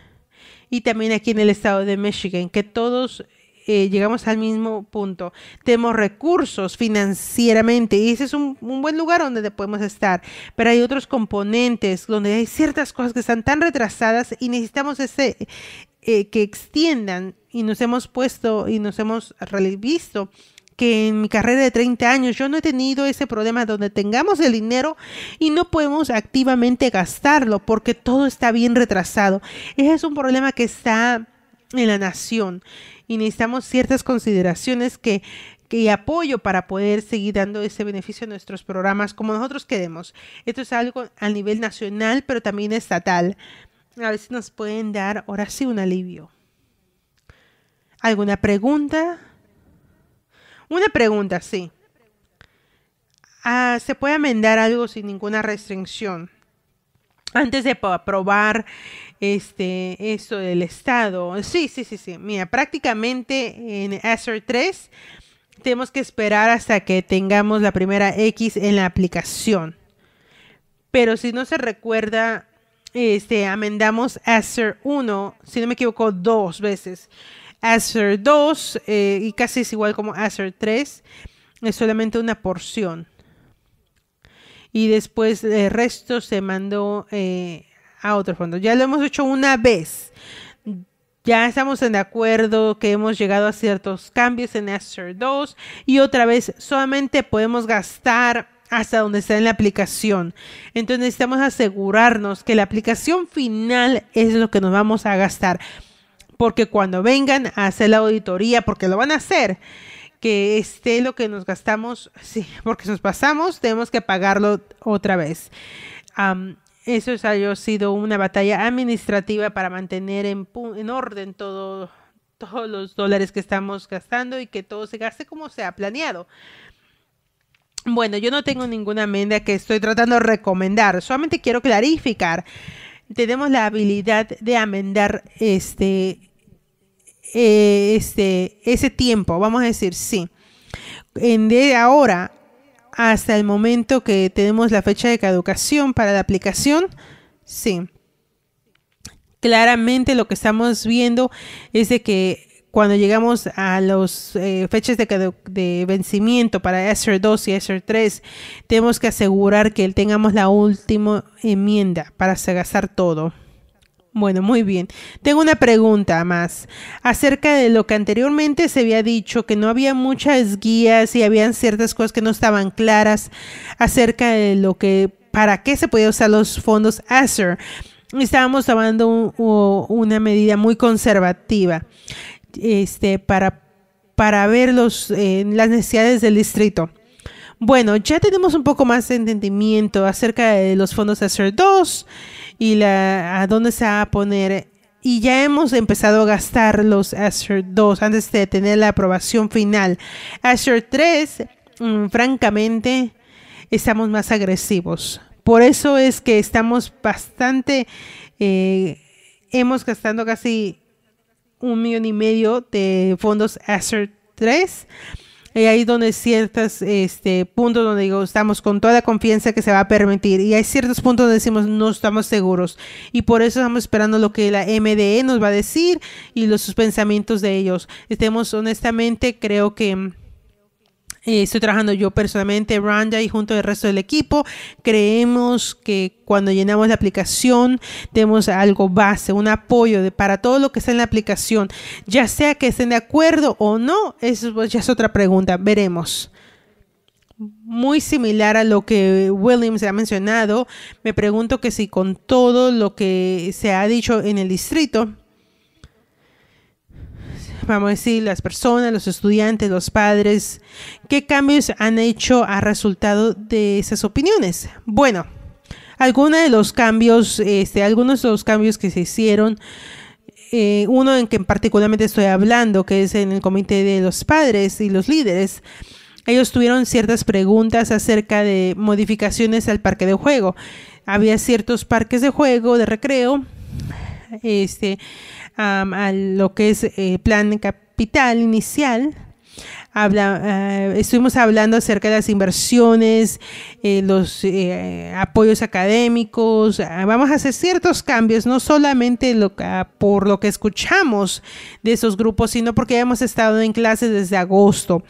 y también aquí en el estado de Michigan, que todos eh, llegamos al mismo punto. Tenemos recursos financieramente y ese es un, un, buen lugar donde podemos estar, pero hay otros componentes donde hay ciertas cosas que están tan retrasadas y necesitamos ese, eh, que extiendan y nos hemos puesto y nos hemos visto que en mi carrera de 30 años yo no he tenido ese problema donde tengamos el dinero y no podemos activamente gastarlo porque todo está bien retrasado. Ese es un problema que está en la nación y necesitamos ciertas consideraciones que, y apoyo para poder seguir dando ese beneficio a nuestros programas como nosotros queremos. Esto es algo a nivel nacional, pero también estatal. A veces nos pueden dar ahora sí un alivio. ¿Alguna pregunta? Una pregunta, sí. Ah, ¿Se puede amendar algo sin ninguna restricción? Antes de aprobar este, esto del Estado. Sí, sí, sí, sí. Mira, prácticamente en hacer 3 tenemos que esperar hasta que tengamos la primera X en la aplicación. Pero si no se recuerda, este, amendamos hacer 1, si no me equivoco, dos veces. hacer eh, 2 y casi es igual como hacer 3, es solamente una porción. Y después el eh, resto se mandó eh, a otro fondo. Ya lo hemos hecho una vez. Ya estamos en acuerdo que hemos llegado a ciertos cambios en Azure 2 y otra vez solamente podemos gastar hasta donde está en la aplicación. Entonces necesitamos asegurarnos que la aplicación final es lo que nos vamos a gastar. Porque cuando vengan a hacer la auditoría, porque lo van a hacer, que esté lo que nos gastamos, sí, porque nos pasamos, tenemos que pagarlo otra vez. Eso ha sido una batalla administrativa para mantener en, orden todos los dólares que estamos gastando y que todo se gaste como se ha planeado. Bueno, yo no tengo ninguna enmienda que estoy tratando de recomendar, solamente quiero clarificar. Tenemos la habilidad de amendar este, eh, este, ese tiempo, vamos a decir, sí. En de ahora hasta el momento que tenemos la fecha de caducación para la aplicación. Sí. Claramente lo que estamos viendo es de que cuando llegamos a las eh, fechas de, vencimiento para ESER 2 y ESER 3, tenemos que asegurar que tengamos la última enmienda para gastar todo. Bueno, muy bien. Tengo una pregunta más acerca de lo que anteriormente se había dicho, que no había muchas guías y habían ciertas cosas que no estaban claras acerca de lo que, para qué se podía usar los fondos ASER. Estábamos tomando una medida muy conservativa este, para, para ver los, eh, las necesidades del distrito. Bueno, ya tenemos un poco más de entendimiento acerca de los fondos hacer 2 y la, a dónde se va a poner. Y ya hemos empezado a gastar los ACER 2 antes de tener la aprobación final. Azure 3, mm, francamente, estamos más agresivos. Por eso es que estamos bastante, eh, hemos gastado casi un millón y medio de fondos acer. 3 y eh, ahí donde ciertos este, puntos donde digo, estamos con toda la confianza que se va a permitir. Y hay ciertos puntos donde decimos, no estamos seguros. Y por eso estamos esperando lo que la MDE nos va a decir y los, sus pensamientos de ellos. Estemos honestamente, creo que eh, estoy trabajando yo personalmente, Ranja y junto al resto del equipo. Creemos que cuando llenamos la aplicación tenemos algo base, un apoyo para todo lo que está en la aplicación. Ya sea que estén de acuerdo o no, eso pues, ya es otra pregunta, veremos. Muy similar a lo que Williams ha mencionado, me pregunto que si con todo lo que se ha dicho en el distrito, vamos a decir, las personas, los estudiantes, los padres, qué cambios han hecho a resultado de esas opiniones. Bueno, algunos de los cambios, este, algunos de los cambios que se hicieron, eh, uno en que particularmente estoy hablando, que es en el comité de los padres y los líderes, ellos tuvieron ciertas preguntas acerca de modificaciones al parque de juego. Había ciertos parques de juego, de recreo, este, a lo que es plan eh, plan capital inicial, eh, estuvimos hablando acerca de las inversiones, eh, los eh, apoyos académicos. Vamos a hacer ciertos cambios, no solamente lo, por lo que escuchamos de esos grupos, sino porque hemos estado en clase desde agosto.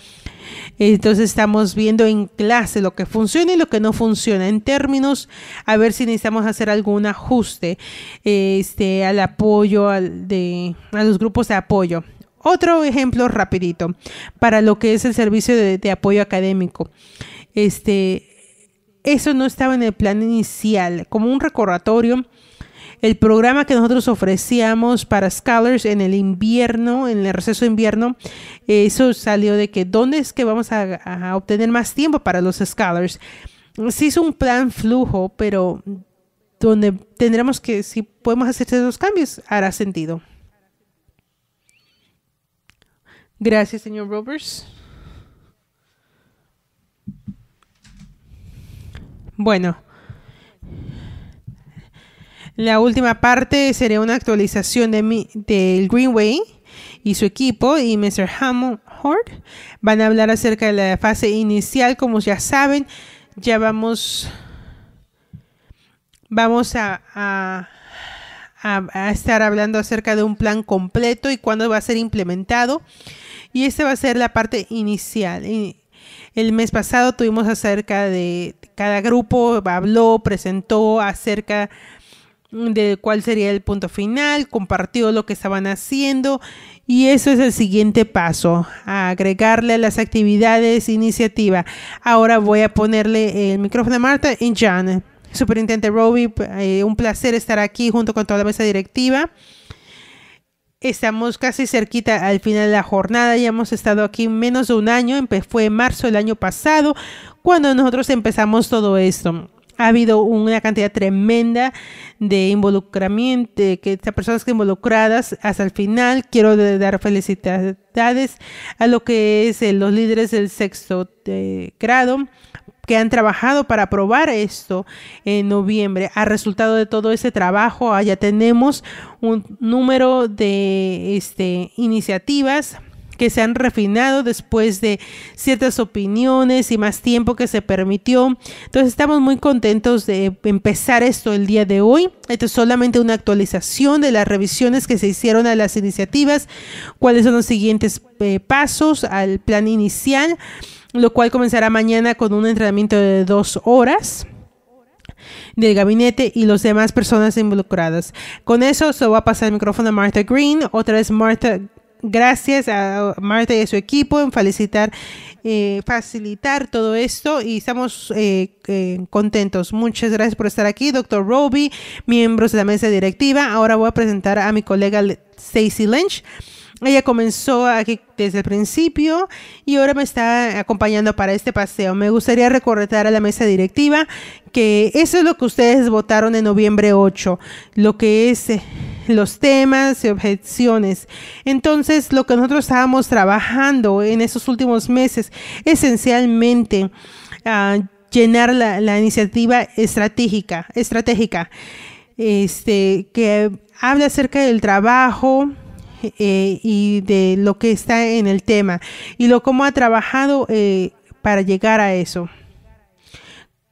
Entonces estamos viendo en clase lo que funciona y lo que no funciona en términos, a ver si necesitamos hacer algún ajuste este, al apoyo de, a los grupos de apoyo. Otro ejemplo rapidito para lo que es el servicio de, apoyo académico. Este, eso no estaba en el plan inicial. Como un recordatorio, el programa que nosotros ofrecíamos para scholars en el invierno, en el receso de invierno, eso salió de que dónde es que vamos a, obtener más tiempo para los scholars. Sí es un plan flujo, pero donde tendremos que, si podemos hacer esos cambios, hará sentido. Gracias, señor Roberts. Bueno, la última parte sería una actualización de mi, del Greenway y su equipo y Mr. Hammond Hort van a hablar acerca de la fase inicial. Como ya saben, ya vamos, vamos a estar hablando acerca de un plan completo y cuándo va a ser implementado. Y esta va a ser la parte inicial. El mes pasado tuvimos acerca de cada grupo, habló, presentó acerca de cuál sería el punto final, compartió lo que estaban haciendo y eso es el siguiente paso, a agregarle las actividades, iniciativa. Ahora voy a ponerle el micrófono a Marta y John. Superintendente Roby, eh, un placer estar aquí junto con toda la mesa directiva. Estamos casi cerquita al final de la jornada, ya hemos estado aquí menos de un año, fue en marzo del año pasado cuando nosotros empezamos todo esto. Ha habido una cantidad tremenda de involucramiento, que personas involucradas hasta el final. Quiero dar felicidades a lo que es eh, los líderes del sexto eh, grado, que han trabajado para aprobar esto en noviembre. A resultado de todo ese trabajo, ya tenemos un número de este, iniciativas que se han refinado después de ciertas opiniones y más tiempo que se permitió. Entonces estamos muy contentos de empezar esto el día de hoy. Esto es solamente una actualización de las revisiones que se hicieron a las iniciativas, cuáles son los siguientes eh, pasos al plan inicial lo cual comenzará mañana con un entrenamiento de dos horas del gabinete y las demás personas involucradas. Con eso se va a pasar el micrófono a Martha Green. Otra vez, Martha, gracias a Martha y a su equipo en felicitar, eh, facilitar todo esto y estamos eh, eh, contentos. Muchas gracias por estar aquí, doctor Roby, miembros de la mesa directiva. Ahora voy a presentar a mi colega Stacy Lynch. Ella comenzó aquí desde el principio y ahora me está acompañando para este paseo. Me gustaría recordar a la mesa directiva que eso es lo que ustedes votaron en noviembre 8, lo que es eh, los temas y objeciones. Entonces, lo que nosotros estábamos trabajando en estos últimos meses, esencialmente, llenar la, la, iniciativa estratégica, estratégica este, que habla acerca del trabajo, eh, y de lo que está en el tema y lo cómo ha trabajado eh, para llegar a eso.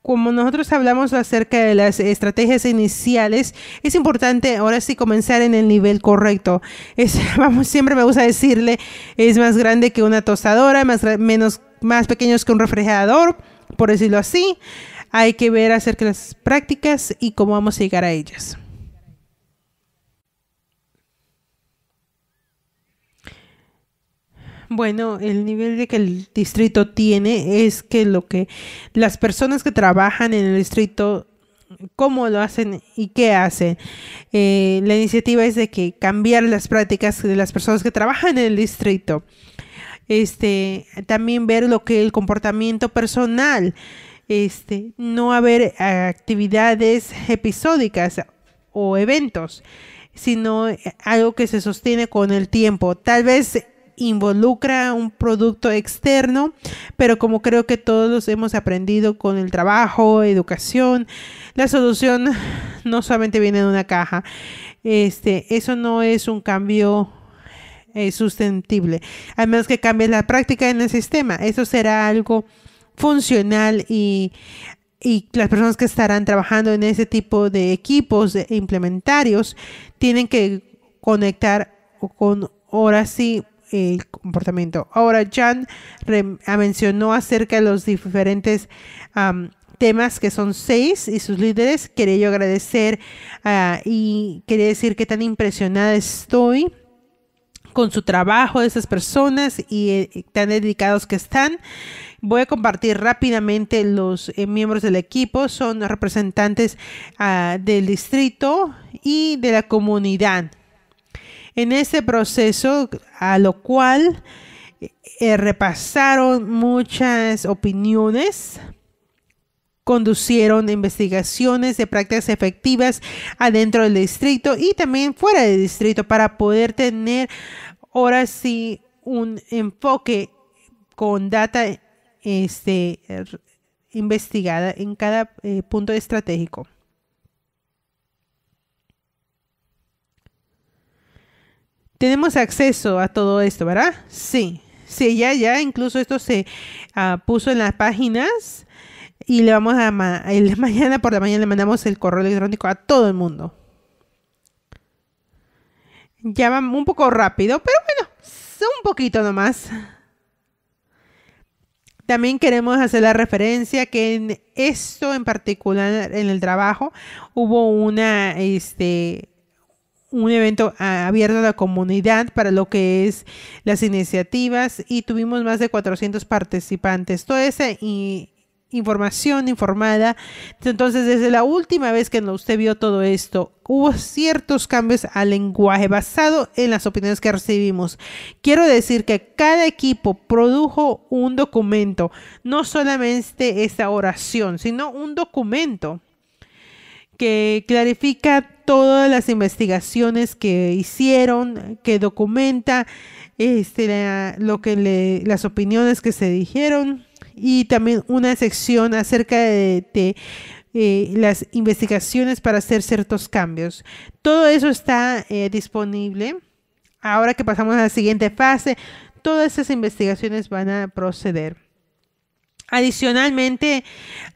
Como nosotros hablamos acerca de las estrategias iniciales, es importante ahora sí comenzar en el nivel correcto. vamos, siempre me gusta decirle, es más grande que una tostadora, más, menos, más pequeños que un refrigerador, por decirlo así. Hay que ver acerca de las prácticas y cómo vamos a llegar a ellas. Bueno, el nivel de que el distrito tiene es que lo que las personas que trabajan en el distrito, cómo lo hacen y qué hacen. Eh, la iniciativa es de que cambiar las prácticas de las personas que trabajan en el distrito. Este, también ver lo que el comportamiento personal, este, no haber actividades episódicas o eventos, sino algo que se sostiene con el tiempo. Tal vez involucra un producto externo, pero como creo que todos los hemos aprendido con el trabajo, educación, la solución no solamente viene de una caja. Este, eso no es un cambio eh, sustentable, al menos que cambies la práctica en el sistema. Eso será algo funcional y las personas que estarán trabajando en ese tipo de equipos de implementarios tienen que conectar con ahora sí el comportamiento. Ahora, Jan ah, mencionó acerca de los diferentes temas que son seis y sus líderes. Quería yo agradecer ah, y quería decir que tan impresionada estoy con su trabajo de esas personas y eh, tan dedicados que están. Voy a compartir rápidamente los eh, miembros del equipo. Son representantes ah, del distrito y de la comunidad en ese proceso, a lo cual eh, repasaron muchas opiniones, conducieron investigaciones de prácticas efectivas adentro del distrito y también fuera del distrito para poder tener ahora sí un enfoque con data este, investigada en cada eh, punto estratégico. tenemos acceso a todo esto, ¿verdad? Sí, sí, ya, ya, incluso esto se ah, puso en las páginas y le vamos a, mañana por la mañana le mandamos el correo electrónico a todo el mundo. Ya va un poco rápido, pero bueno, un poquito nomás. También queremos hacer la referencia que en esto en particular, en el trabajo, hubo una, este, un evento ah, abierto a la comunidad para lo que es las iniciativas y tuvimos más de 400 participantes. Toda esa información informada. Entonces, desde la última vez que usted vio todo esto, hubo ciertos cambios al lenguaje basado en las opiniones que recibimos. Quiero decir que cada equipo produjo un documento, no solamente esta oración, sino un documento que clarifica todas las investigaciones que hicieron, que documenta este, lo que las opiniones que se dijeron y también una sección acerca de, eh, las investigaciones para hacer ciertos cambios. Todo eso está eh, disponible. Ahora que pasamos a la siguiente fase, todas esas investigaciones van a proceder. Adicionalmente,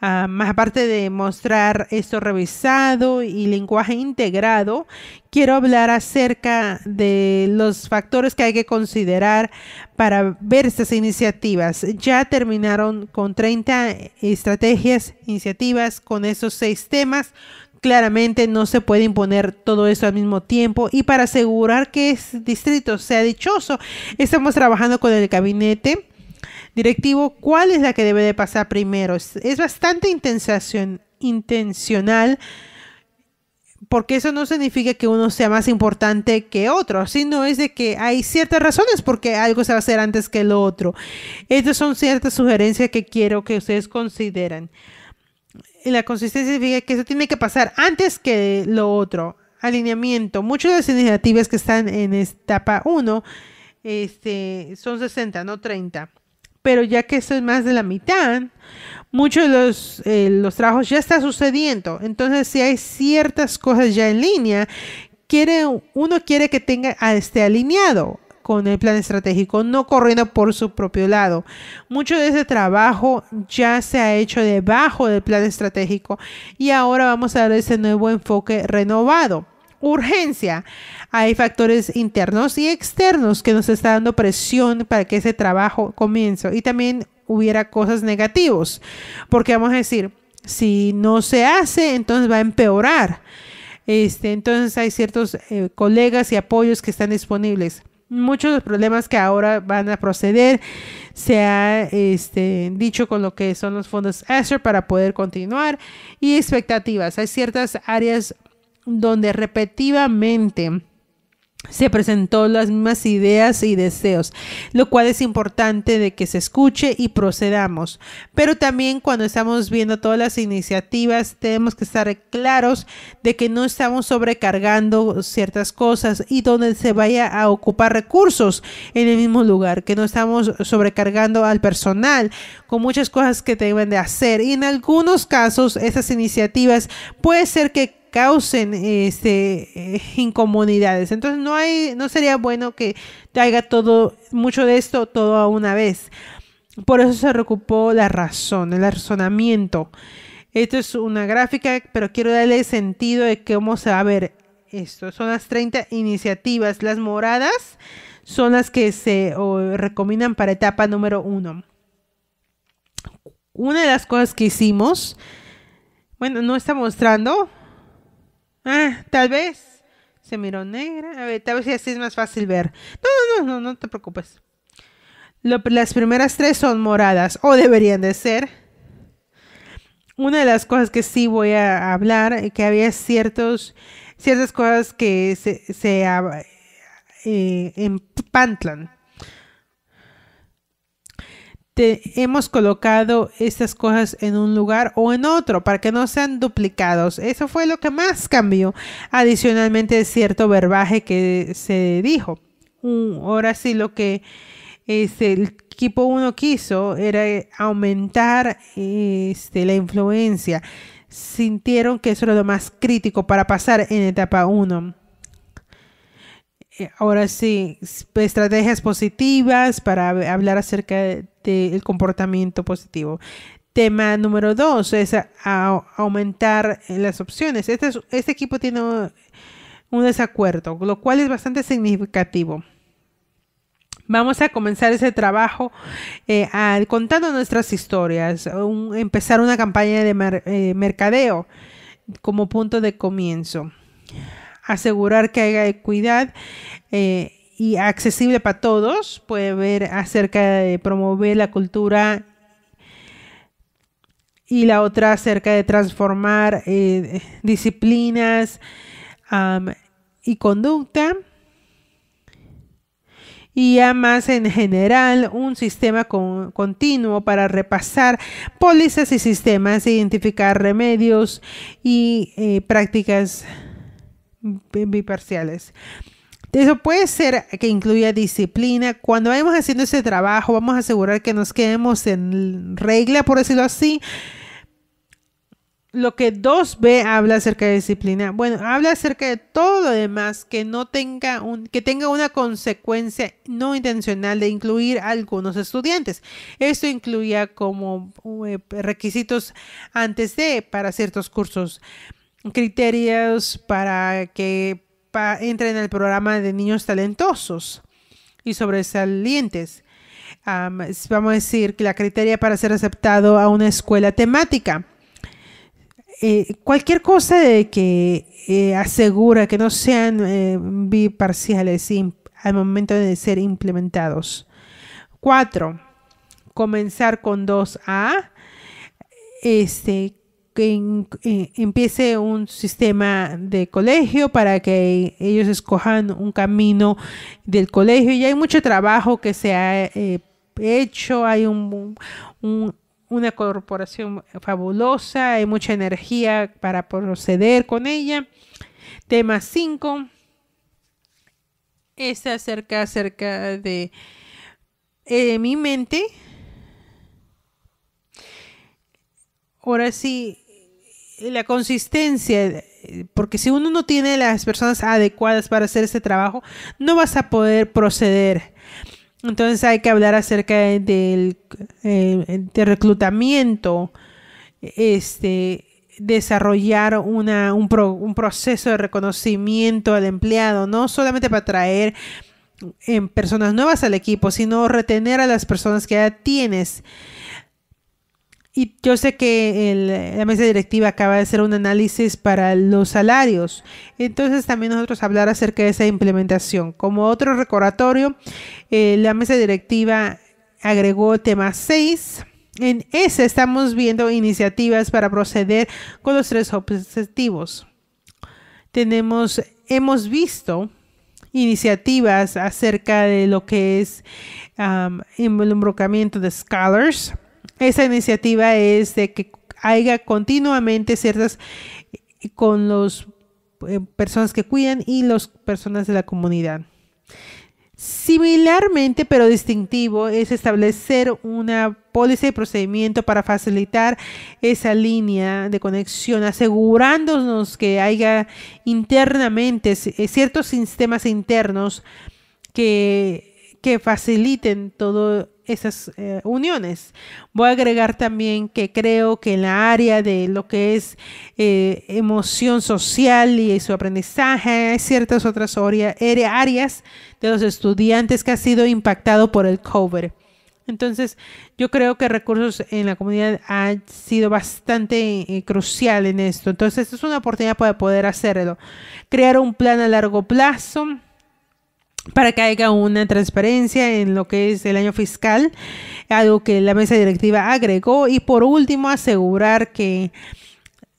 ah, más aparte de mostrar esto revisado y lenguaje integrado, quiero hablar acerca de los factores que hay que considerar para ver estas iniciativas. Ya terminaron con 30 estrategias, iniciativas con esos seis temas. Claramente no se puede imponer todo eso al mismo tiempo y para asegurar que este distrito sea dichoso, estamos trabajando con el gabinete directivo cuál es la que debe de pasar primero. Es, bastante bastante intencional porque eso no significa que uno sea más importante que otro, sino es de que hay ciertas razones porque algo se va a hacer antes que lo otro. Estas son ciertas sugerencias que quiero que ustedes consideren. La consistencia significa que eso tiene que pasar antes que lo otro. Alineamiento. Muchas de las iniciativas que están en etapa 1 este, son 60, no 30 pero ya que esto es más de la mitad, muchos de eh, los, trabajos ya está sucediendo. Entonces, si hay ciertas cosas ya en línea, quiere, uno quiere que tenga, ah, esté alineado con el plan estratégico, no corriendo por su propio lado. Mucho de ese trabajo ya se ha hecho debajo del plan estratégico y ahora vamos a ver ese nuevo enfoque renovado urgencia. Hay factores internos y externos que nos están dando presión para que ese trabajo comience. Y también hubiera cosas negativos, porque vamos a decir, si no se hace, entonces va a empeorar. Este, entonces hay ciertos eh, colegas y apoyos que están disponibles. Muchos de los problemas que ahora van a proceder se ha este, dicho con lo que son los fondos ASER para poder continuar y expectativas. Hay ciertas áreas donde repetitivamente se presentó las mismas ideas y deseos, lo cual es importante de que se escuche y procedamos. Pero también cuando estamos viendo todas las iniciativas, tenemos que estar claros de que no estamos sobrecargando ciertas cosas y donde se vaya a ocupar recursos en el mismo lugar, que no estamos sobrecargando al personal con muchas cosas que deben de hacer. Y en algunos casos, esas iniciativas puede ser que causen este, eh, incomodidades. Entonces no, hay, no sería bueno que traiga todo, mucho de esto todo a una vez. Por eso se recuperó la razón, el razonamiento. Esto es una gráfica, pero quiero darle sentido de cómo se va a ver esto. Son las 30 iniciativas. Las moradas son las que se recomiendan para etapa número uno Una de las cosas que hicimos, bueno, no está mostrando, Ah, tal vez. Se miró negra. A ver, tal vez así es más fácil ver. No, no, no, no, te preocupes. las primeras tres son moradas, o deberían de ser. Una de las cosas que sí voy a hablar, eh, que había ciertos, ciertas cosas que se, se ah, eh, hemos colocado estas cosas en un lugar o en otro para que no sean duplicados. Eso fue lo que más cambió. Adicionalmente, cierto verbaje que se dijo. ahora sí, lo que este, el equipo 1 quiso era eh, aumentar este, la influencia. Sintieron que eso era lo más crítico para pasar en etapa 1. Eh, ahora sí, estrategias positivas para hablar acerca del comportamiento positivo. Tema número dos es aumentar eh, las opciones. Este, este equipo tiene un, desacuerdo, lo cual es bastante significativo. Vamos a comenzar ese trabajo eh, contando nuestras historias, empezar una campaña de mercadeo como punto de comienzo asegurar que haya equidad eh, y accesible para todos, puede ver acerca de promover la cultura y la otra acerca de transformar eh, disciplinas y conducta. Y además en general, un sistema continuo para repasar pólizas y sistemas, identificar remedios y eh, prácticas biparciales. Eso puede ser que incluya disciplina. Cuando vayamos haciendo ese trabajo, vamos a asegurar que nos quedemos en regla, por decirlo así. Lo que 2B habla acerca de disciplina, bueno, habla acerca de todo lo demás que no tenga un, que tenga una consecuencia no intencional de incluir a algunos estudiantes. Esto incluía como eh, requisitos antes de para ciertos cursos criterios para que pa en al programa de niños talentosos y sobresalientes. vamos a decir que la criteria para ser aceptado a una escuela temática. Eh, cualquier cosa que eh, asegura que no sean eh, biparciales al momento de ser implementados. Cuatro, Comenzar con 2A. Este, que eh, empiece un sistema de colegio para que ellos escojan un camino del colegio. Y hay mucho trabajo que se ha eh, hecho, hay un, una corporación fabulosa, hay mucha energía para proceder con ella. Tema 5 es acerca, acerca de eh, mi mente. Ahora sí, la consistencia, porque si uno no tiene las personas adecuadas para hacer este trabajo, no vas a poder proceder. Entonces hay que hablar acerca del eh, reclutamiento, este, desarrollar un, proceso de reconocimiento al empleado, no solamente para traer en eh, personas nuevas al equipo, sino retener a las personas que ya tienes y yo sé que la mesa directiva acaba de hacer un análisis para los salarios. Entonces también nosotros hablar acerca de esa implementación. Como otro recordatorio, eh, la mesa directiva agregó tema 6. En ese estamos viendo iniciativas para proceder con los tres objetivos. Tenemos, hemos visto iniciativas acerca de lo que es el embrocamiento de scholars, esa iniciativa es de que haya continuamente ciertas con las eh, personas que cuidan y las personas de la comunidad. Similarmente, pero distintivo, es establecer una póliza de procedimiento para facilitar esa línea de conexión, asegurándonos que haya internamente eh, ciertos sistemas internos que, que faciliten todo esas eh, uniones. Voy a agregar también que creo que en la área de lo que es eh, emoción social y su aprendizaje, hay ciertas otras áreas de los estudiantes que ha sido impactado por el COVID. Entonces, yo creo que recursos en la comunidad ha sido bastante eh, crucial en esto. Entonces, es una oportunidad para poder hacerlo. Crear un plan a largo plazo para que haya una transparencia en lo que es el año fiscal, algo que la mesa directiva agregó. Y por último, asegurar que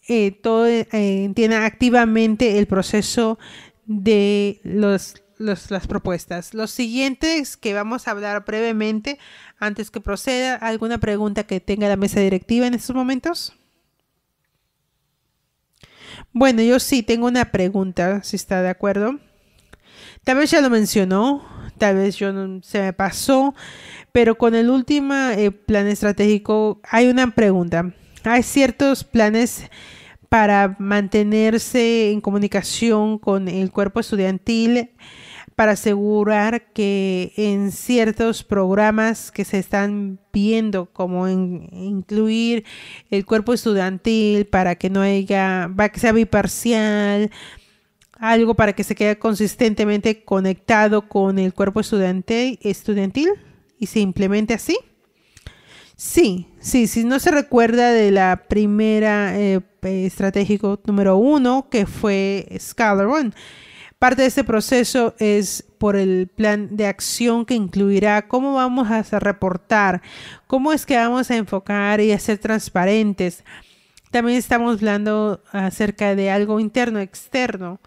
eh, todo eh, entienda activamente el proceso de las propuestas. Los siguientes que vamos a hablar brevemente, antes que proceda, ¿alguna pregunta que tenga la mesa directiva en estos momentos? Bueno, yo sí tengo una pregunta, si está de acuerdo. Tal vez ya lo mencionó, tal vez yo no, se me pasó, pero con el último eh, plan estratégico hay una pregunta. Hay ciertos planes para mantenerse en comunicación con el cuerpo estudiantil, para asegurar que en ciertos programas que se están viendo, como incluir el cuerpo estudiantil para que no haya, para que sea biparcial, algo para que se quede consistentemente conectado con el cuerpo estudiantil y se implemente así? Sí, sí, si no se recuerda de la primera eh, eh, estratégico número uno que fue Scholar One. Parte de este proceso es por el plan de acción que incluirá cómo vamos a reportar, cómo es que vamos a enfocar y a ser transparentes. También estamos hablando acerca de algo interno, externo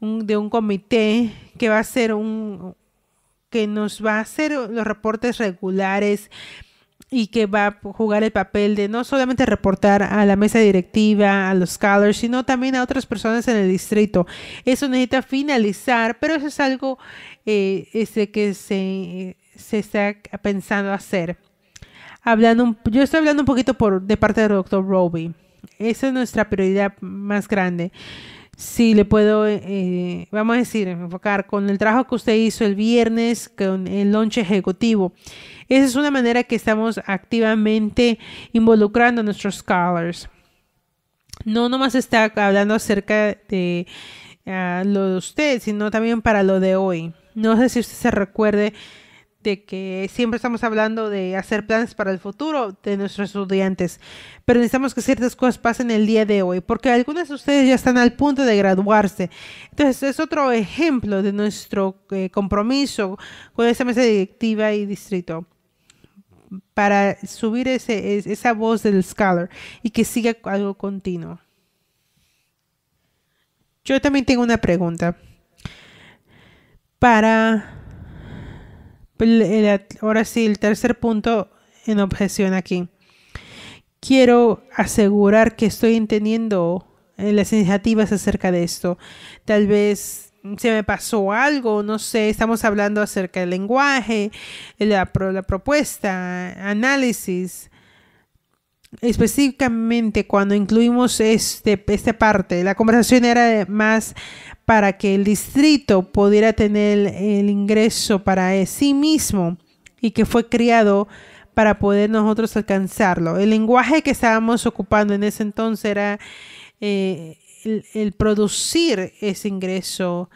de un comité que va a ser un que nos va a hacer los reportes regulares y que va a jugar el papel de no solamente reportar a la mesa directiva, a los scholars, sino también a otras personas en el distrito. Eso necesita finalizar, pero eso es algo eh, este, que se, se, está pensando hacer. Hablando, yo estoy hablando un poquito por, de parte del doctor Roby. Esa es nuestra prioridad más grande si le puedo, eh, eh, vamos a decir, enfocar con el trabajo que usted hizo el viernes, con el lonche ejecutivo. Esa es una manera que estamos activamente involucrando a nuestros scholars. No nomás está hablando acerca de ah, lo de usted, sino también para lo de hoy. No sé si usted se recuerde que siempre estamos hablando de hacer planes para el futuro de nuestros estudiantes, pero necesitamos que ciertas cosas pasen el día de hoy, porque algunas de ustedes ya están al punto de graduarse. Entonces, es otro ejemplo de nuestro eh, compromiso con esa mesa directiva y distrito para subir esa voz del scholar y que siga algo continuo. Yo también tengo una pregunta. Para ahora sí, el tercer punto en objeción aquí. Quiero asegurar que estoy entendiendo eh, las iniciativas acerca de esto. Tal vez se me pasó algo, no sé, estamos hablando acerca del lenguaje, la propuesta, análisis, específicamente cuando incluimos este, esta parte, la conversación era más para que el distrito pudiera tener el ingreso para sí mismo y que fue creado para poder nosotros alcanzarlo. El lenguaje que estábamos ocupando en ese entonces era eh, el, producir ese ingreso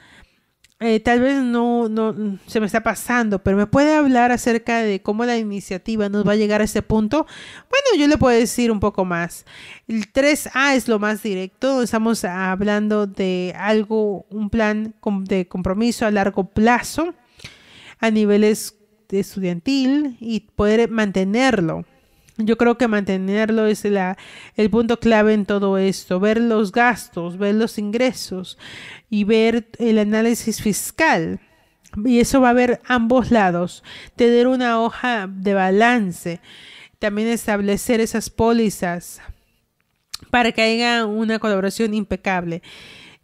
eh, tal vez no, no mm, se me está pasando, pero me puede hablar acerca de cómo la iniciativa nos va a llegar a ese punto. Bueno, yo le puedo decir un poco más. El 3A es lo más directo. Estamos hablando de algo, un plan de compromiso a largo plazo a niveles estudiantil y poder mantenerlo. Yo creo que mantenerlo es el punto clave en todo esto, ver los gastos, ver los ingresos y ver el análisis fiscal. Y eso va a ver ambos lados, tener una hoja de balance, también establecer esas pólizas para que haya una colaboración impecable.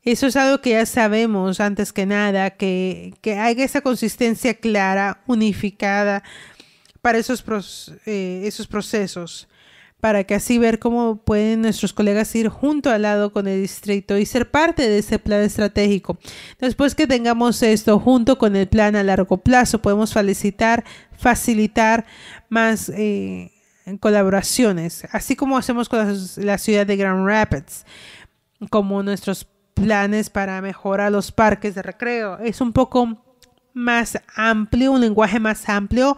Eso es algo que ya sabemos antes que nada, que, que haya esa consistencia clara, unificada, para esos, eh, esos procesos, para que así ver cómo pueden nuestros colegas ir junto al lado con el distrito y ser parte de ese plan estratégico. Después que tengamos esto junto con el plan a largo plazo, podemos facilitar, facilitar más eh, colaboraciones, así como hacemos con la ciudad de Grand Rapids, como nuestros planes para mejorar los parques de recreo. Es un poco más amplio, un lenguaje más amplio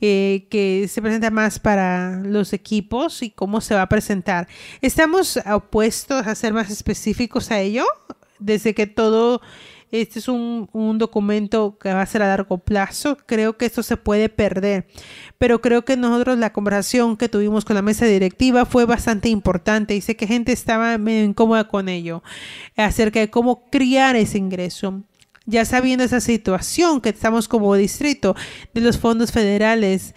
eh, que se presenta más para los equipos y cómo se va a presentar. ¿Estamos opuestos a ser más específicos a ello? Desde que todo este es un, un, documento que va a ser a largo plazo, creo que esto se puede perder. Pero creo que nosotros la conversación que tuvimos con la mesa directiva fue bastante importante y sé que gente estaba medio incómoda con ello, acerca de cómo criar ese ingreso ya sabiendo esa situación que estamos como distrito de los fondos federales,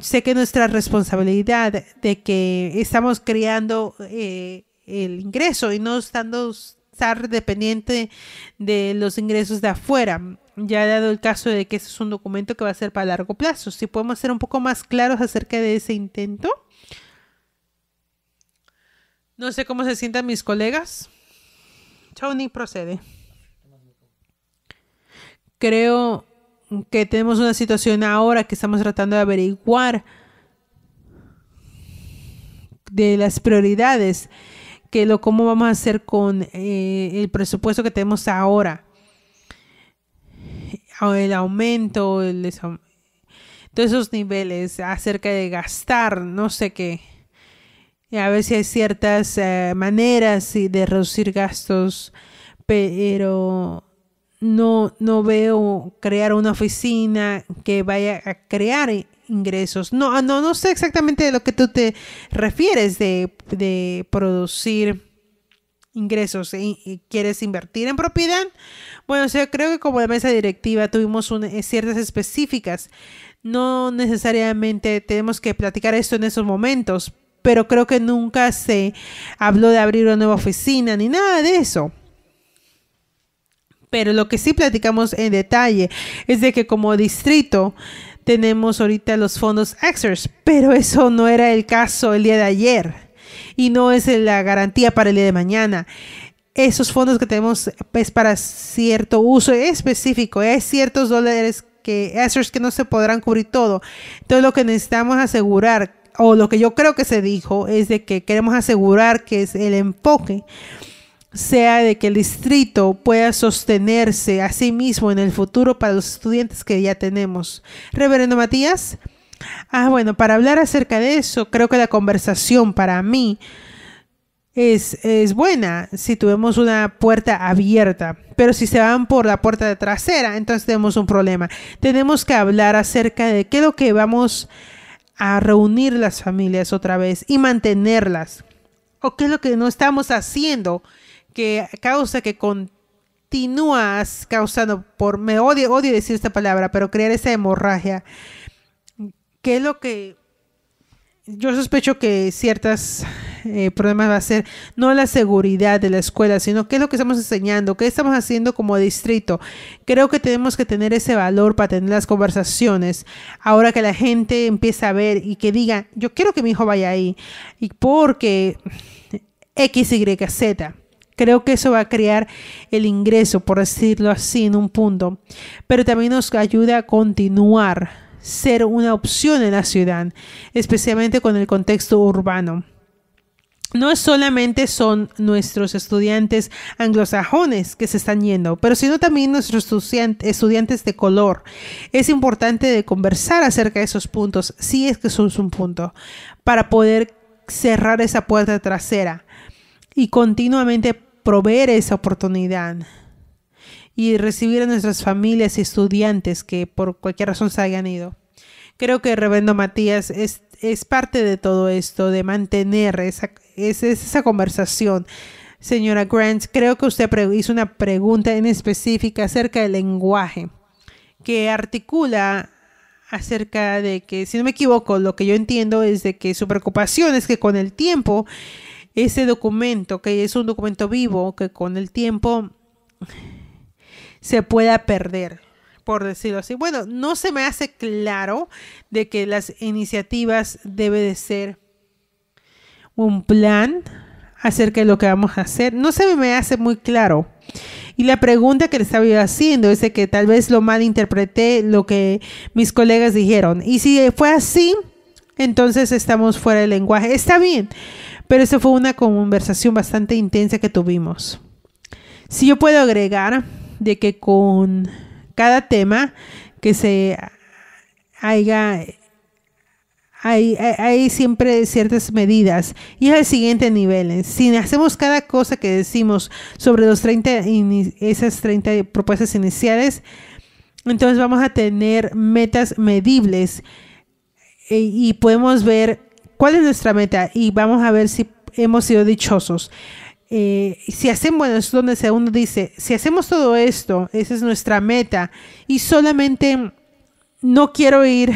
sé que nuestra responsabilidad de que estamos creando eh, el ingreso y no estando estar dependiente de los ingresos de afuera. Ya dado el caso de que ese es un documento que va a ser para largo plazo, si podemos ser un poco más claros acerca de ese intento. No sé cómo se sientan mis colegas. Tony procede creo que tenemos una situación ahora que estamos tratando de averiguar de las prioridades, que lo cómo vamos a hacer con eh, el presupuesto que tenemos ahora, ah, el aumento, todos esos niveles acerca de gastar, no sé qué. a ver si hay ciertas eh, maneras de reducir gastos, pero no, no veo crear una oficina que vaya a crear ingresos. No, ah, no, no sé exactamente de lo que tú te refieres de, producir ingresos. y ¿Quieres invertir en propiedad? Bueno, yo creo que como la mesa directiva tuvimos eh, ciertas específicas. No necesariamente tenemos que platicar esto en esos momentos, pero creo que nunca se habló de abrir una nueva oficina ni nada de eso pero lo que sí platicamos en detalle es de que como distrito tenemos ahorita los fondos Exers, pero eso no era el caso el día de ayer y no es la garantía para el día de mañana. Esos fondos que tenemos es para cierto uso específico, hay ciertos dólares que que no se podrán cubrir todo. Entonces lo que necesitamos asegurar o lo que yo creo que se dijo es de que queremos asegurar que es el enfoque sea de que el distrito pueda sostenerse a sí mismo en el futuro para los estudiantes que ya tenemos. Reverendo Matías. Ah, bueno, para hablar acerca de eso, creo que la conversación para mí es, buena si tuvimos una puerta abierta, pero si se van por la puerta trasera, entonces tenemos un problema. Tenemos que hablar acerca de qué es lo que vamos a reunir las familias otra vez y mantenerlas, o qué es lo que no estamos haciendo que causa que continúas causando por me odio odio decir esta palabra, pero crear esa hemorragia. ¿Qué es lo que yo sospecho que ciertos eh, problemas va a ser no la seguridad de la escuela, sino qué es lo que estamos enseñando, qué estamos haciendo como distrito. Creo que tenemos que tener ese valor para tener las conversaciones. Ahora que la gente empieza a ver y que diga, yo quiero que mi hijo vaya ahí, y porque X, Y, Z. Creo que eso va a crear el ingreso, por decirlo así, en un punto. Pero también nos ayuda a continuar, ser una opción en la ciudad, especialmente con el contexto urbano. No solamente son nuestros estudiantes anglosajones que se están yendo, pero sino también nuestros estudiantes de color. Es importante de conversar acerca de esos puntos, si es que son un punto, para poder cerrar esa puerta trasera y continuamente proveer esa oportunidad y recibir a nuestras familias y estudiantes que por cualquier razón se hayan ido. Creo que Reverendo Matías es, parte de todo esto, de mantener esa, esa conversación. Señora Grant, creo que usted hizo una pregunta en específica acerca del lenguaje, que articula acerca de que, si no me equivoco, lo que yo entiendo es de que su preocupación es que con el tiempo ese documento, que es un documento vivo, que con el tiempo se pueda perder, por decirlo así. Bueno, no se me hace claro de que las iniciativas debe de ser un plan acerca de lo que vamos a hacer. No se me hace muy claro. Y la pregunta que le estaba yo haciendo es de que tal vez lo malinterpreté lo que mis colegas dijeron. Y si fue así, entonces estamos fuera del lenguaje. Está bien, pero eso fue una conversación bastante intensa que tuvimos. Si yo puedo agregar de que con cada tema que se haya hay, siempre ciertas medidas y es el siguiente nivel. Si hacemos cada cosa que decimos sobre los 30 esas 30 propuestas iniciales, entonces vamos a tener metas medibles e, y podemos ver ¿Cuál es nuestra meta? Y vamos a ver si hemos sido dichosos. Eh, si hacemos, bueno, es donde uno dice, si hacemos todo esto, esa es nuestra meta, y solamente no quiero ir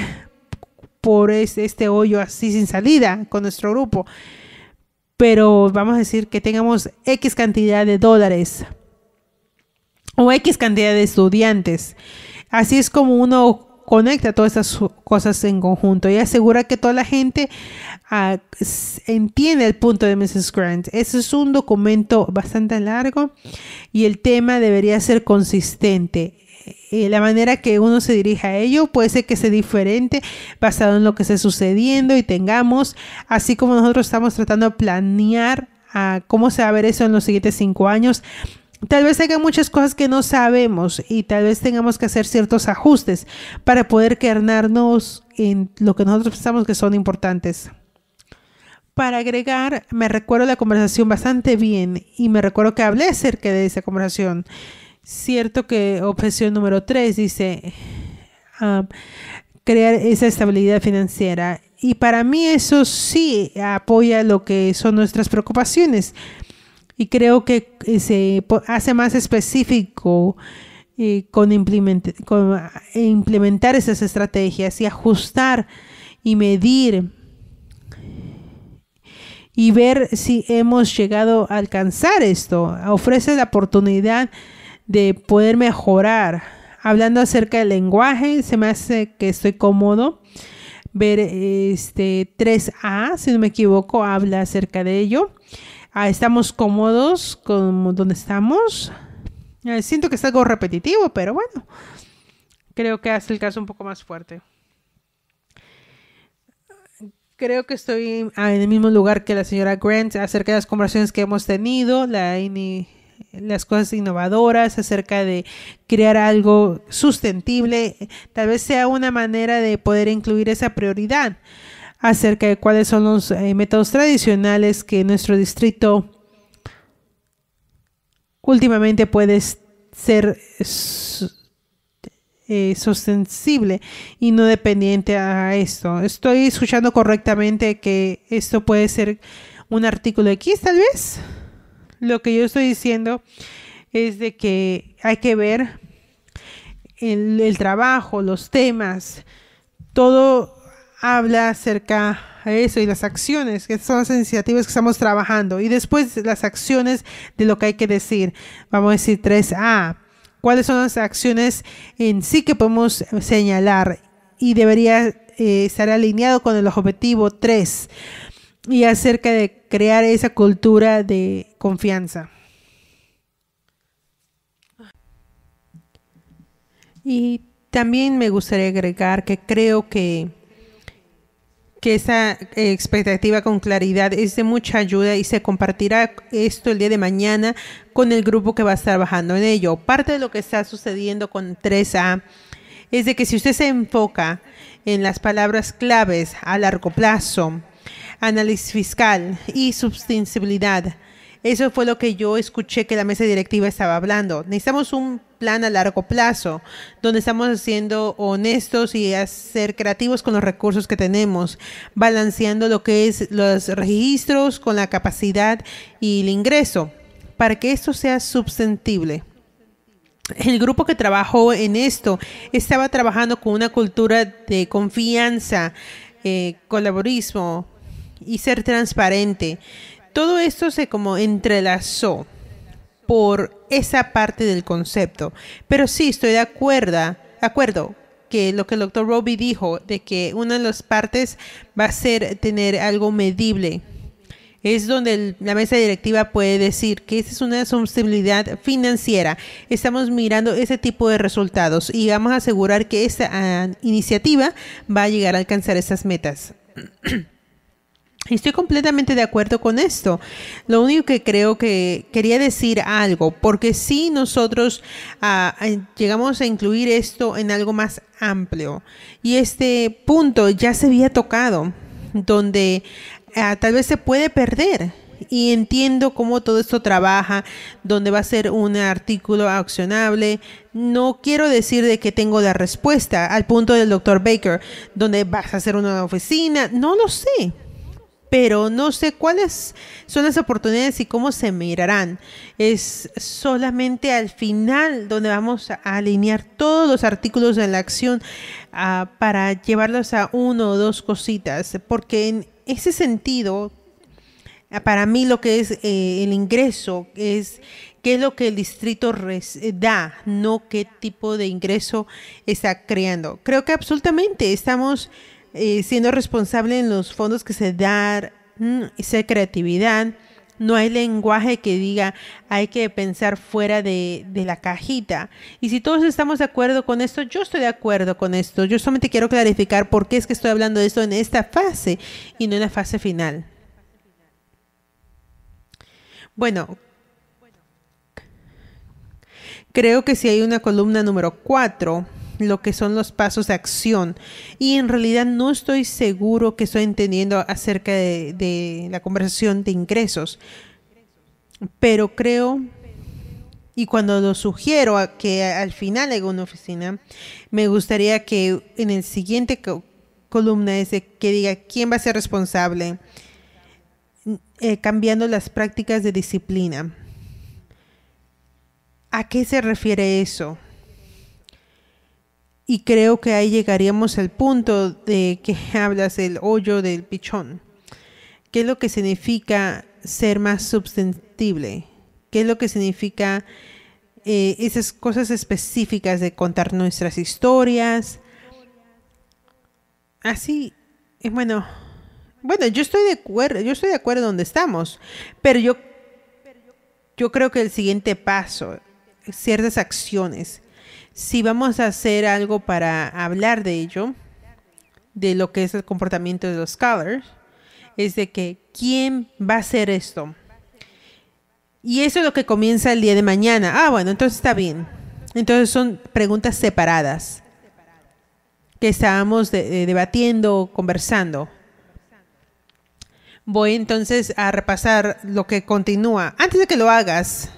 por este, este hoyo así sin salida con nuestro grupo, pero vamos a decir que tengamos X cantidad de dólares o X cantidad de estudiantes. Así es como uno conecta todas estas cosas en conjunto y asegura que toda la gente entiende el punto de Mrs. Grant. Ese es un documento bastante largo y el tema debería ser consistente. Eh, la manera que uno se dirija a ello puede ser que sea diferente basado en lo que esté sucediendo y tengamos, así como nosotros estamos tratando de planear ah, cómo se va a ver eso en los siguientes cinco años. Tal vez haya muchas cosas que no sabemos y tal vez tengamos que hacer ciertos ajustes para poder quedarnos en lo que nosotros pensamos que son importantes para agregar, me recuerdo la conversación bastante bien y me recuerdo que hablé acerca de esa conversación. Cierto que objeción número tres dice ah, crear esa estabilidad financiera. Y para mí eso sí apoya lo que son nuestras preocupaciones. Y creo que eh, se hace más específico eh, con eh, implementar esas estrategias y ajustar y medir y ver si hemos llegado a alcanzar esto. Ofrece la oportunidad de poder mejorar. Hablando acerca del lenguaje, se me hace que estoy cómodo. Ver este 3A, si no me equivoco, habla acerca de ello. Ah, estamos cómodos con donde estamos. Eh, siento que es algo repetitivo, pero bueno, creo que hace el caso un poco más fuerte. Creo que estoy ah, en el mismo lugar que la señora Grant acerca de las conversaciones que hemos tenido, la las cosas innovadoras, acerca de crear algo sustentable. Tal vez sea una manera de poder incluir esa prioridad acerca de cuáles son los eh, métodos tradicionales que nuestro distrito últimamente puede ser eh, sostenible y no dependiente a esto. Estoy escuchando correctamente que esto puede ser un artículo X tal vez. Lo que yo estoy diciendo es de que hay que ver el, el trabajo, los temas, todo habla acerca de eso y las acciones, que son las iniciativas que estamos trabajando. Y después las acciones de lo que hay que decir. Vamos a decir 3A cuáles son las acciones en sí que podemos señalar y debería eh, estar alineado con el objetivo 3 y acerca de crear esa cultura de confianza. Y también me gustaría agregar que creo que esa eh, expectativa con claridad es de mucha ayuda y se compartirá esto el día de mañana con el grupo que va a estar trabajando en ello. Parte de lo que está sucediendo con 3A es de que si usted se enfoca en las palabras claves a largo plazo, análisis fiscal y sustentabilidad, eso fue lo que yo escuché que la mesa directiva estaba hablando. Necesitamos un plan a largo plazo, donde estamos siendo honestos y ser creativos con los recursos que tenemos, balanceando lo que es los registros con la capacidad y el ingreso, para que esto sea sustentable. El grupo que trabajó en esto estaba trabajando con una cultura de confianza, eh, colaborismo y ser transparente. Todo esto se como entrelazó por esa parte del concepto. Pero sí, estoy de acuerdo, acuerdo que lo que el doctor Roby dijo, de que una de las partes va a ser tener algo medible. Es donde la mesa directiva puede decir que esa es una sostenibilidad financiera. Estamos mirando ese tipo de resultados y vamos a asegurar que esta ah, iniciativa va a llegar a alcanzar esas metas. Estoy completamente de acuerdo con esto. Lo único que creo que quería decir algo, porque si nosotros ah, eh, llegamos a incluir esto en algo más amplio, y este punto ya se había tocado, donde ah, tal vez se puede perder. Y entiendo cómo todo esto trabaja, donde va a ser un artículo accionable. No quiero decir de que tengo la respuesta al punto del doctor Baker, donde vas a hacer una oficina, no lo sé pero no sé cuáles son las oportunidades y cómo se mirarán. Es solamente al final donde vamos a alinear todos los artículos de la acción ah, para llevarlos a uno o dos cositas, porque en ese sentido, ah, para mí lo que es eh, el ingreso es qué es lo que el distrito eh, da, no qué tipo de ingreso está creando. Creo que absolutamente estamos eh, siendo responsable en los fondos que se dan, mm, y sea creatividad. No hay lenguaje que diga hay que pensar fuera de, de, la cajita. Y si todos estamos de acuerdo con esto, yo estoy de acuerdo con esto. Yo solamente quiero clarificar por qué es que estoy hablando de esto en esta fase y no en la fase final. Bueno, creo que si hay una columna número cuatro lo que son los pasos de acción. Y en realidad no estoy seguro que estoy entendiendo acerca de, la conversación de ingresos. Pero creo, y cuando lo sugiero que al final haga una oficina, me gustaría que en el siguiente columna ese que diga quién va a ser responsable, eh, cambiando las prácticas de disciplina. ¿A qué se refiere eso? Y creo que ahí llegaríamos al punto de que hablas del hoyo del pichón. ¿Qué es lo que significa ser más sustentable? ¿Qué es lo que significa eh, esas cosas específicas de contar nuestras historias? Así, es bueno, bueno, yo estoy de acuerdo, yo estoy de acuerdo donde estamos, pero yo, yo creo que el siguiente paso, ciertas acciones, si vamos a hacer algo para hablar de ello, de lo que es el comportamiento de los scholars, es de que quién va a hacer esto. Y eso es lo que comienza el día de mañana. Ah, bueno, entonces está bien. Entonces son preguntas separadas que estábamos eh, debatiendo, conversando. Voy entonces a repasar lo que continúa. Antes de que lo hagas,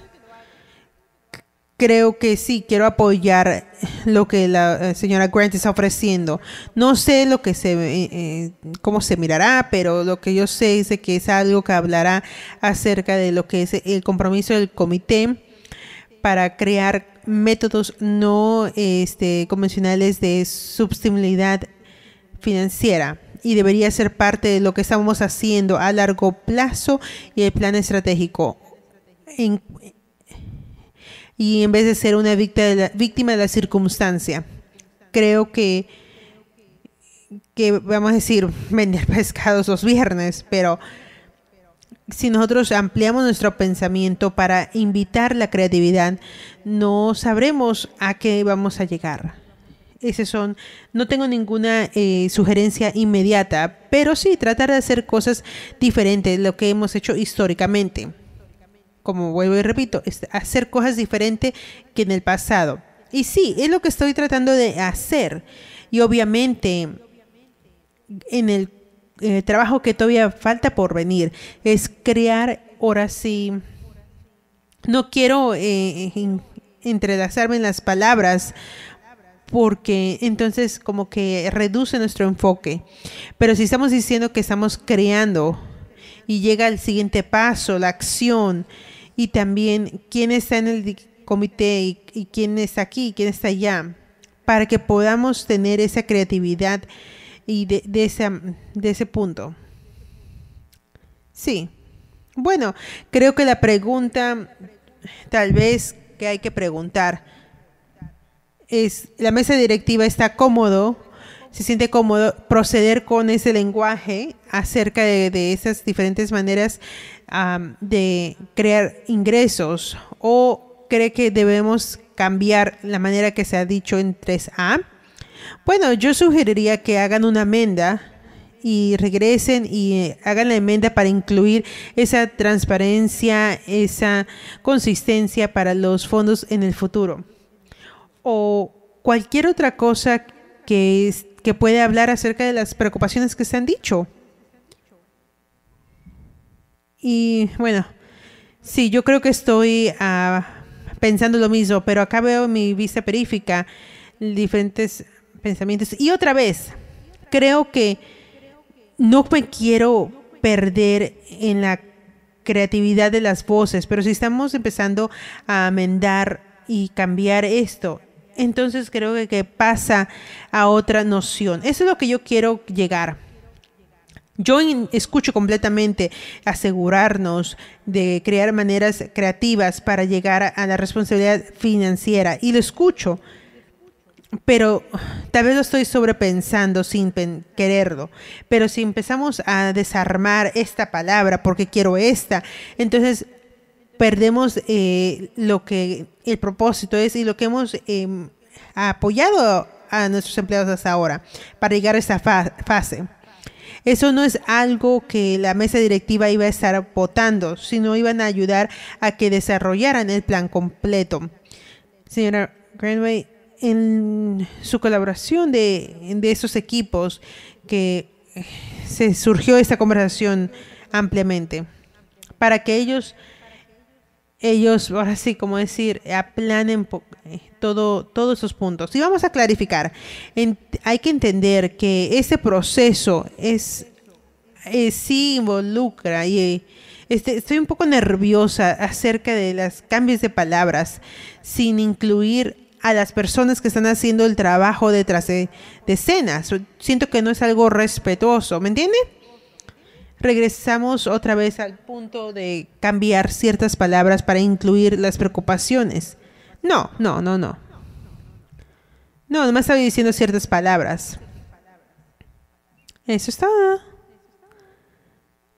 creo que sí, quiero apoyar lo que la eh, señora Grant está ofreciendo. No sé lo que se, eh, eh, cómo se mirará, pero lo que yo sé es que es algo que hablará acerca de lo que es el compromiso del comité para crear métodos no este, convencionales de sostenibilidad financiera y debería ser parte de lo que estamos haciendo a largo plazo y el plan estratégico y en vez de ser una víctima de la, circunstancia. Creo que, que, vamos a decir, vender pescados los viernes, pero si nosotros ampliamos nuestro pensamiento para invitar la creatividad, no sabremos a qué vamos a llegar. Ese son, no tengo ninguna eh, sugerencia inmediata, pero sí tratar de hacer cosas diferentes de lo que hemos hecho históricamente como vuelvo y repito, hacer cosas diferentes que en el pasado. Y sí, es lo que estoy tratando de hacer. Y obviamente, en el trabajo que todavía falta por venir, es crear, ahora sí, no quiero eh, entrelazarme en las palabras porque entonces como que reduce nuestro enfoque. Pero si estamos diciendo que estamos creando y llega el siguiente paso, la acción, y también quién está en el comité y, quién está aquí y quién está allá, para que podamos tener esa creatividad y de, de ese punto. Sí. Bueno, creo que la pregunta tal vez que hay que preguntar es, ¿la mesa directiva está cómodo? ¿Se siente cómodo proceder con ese lenguaje acerca de, de esas diferentes maneras de crear ingresos o cree que debemos cambiar la manera que se ha dicho en 3A? Bueno, yo sugeriría que hagan una enmienda y regresen y eh, hagan la enmienda para incluir esa transparencia, esa consistencia para los fondos en el futuro. O cualquier otra cosa que, es, que puede hablar acerca de las preocupaciones que se han dicho. Y bueno, sí, yo creo que estoy ah, pensando lo mismo, pero acá veo mi vista perífica diferentes pensamientos. Y otra vez, creo que no me quiero perder en la creatividad de las voces, pero si estamos empezando a amendar y cambiar esto, entonces creo que, que pasa a otra noción. Eso es lo que yo quiero llegar yo escucho completamente asegurarnos de crear maneras creativas para llegar a la responsabilidad financiera y lo escucho, pero tal vez lo estoy sobrepensando sin quererlo. Pero si empezamos a desarmar esta palabra porque quiero esta, entonces perdemos eh, lo que el propósito es y lo que hemos em, apoyado a nuestros empleados hasta ahora para llegar a esta fase. Eso no es algo que la mesa directiva iba a estar votando, sino iban a ayudar a que desarrollaran el plan completo. Señora Greenway, en su colaboración de, esos equipos que se surgió esta conversación ampliamente, para que ellos ellos, ahora sí, como decir, aplanen eh, todo, todos esos puntos. Y vamos a clarificar, hay que entender que ese proceso es, eh, sí involucra y eh, este, estoy un poco nerviosa acerca de los cambios de palabras sin incluir a las personas que están haciendo el trabajo detrás de, de escenas. Siento que no es algo respetuoso, ¿me entiende? regresamos otra vez al punto de cambiar ciertas palabras para incluir las preocupaciones. No, no, no, no. No, nomás estaba diciendo ciertas palabras. Eso está.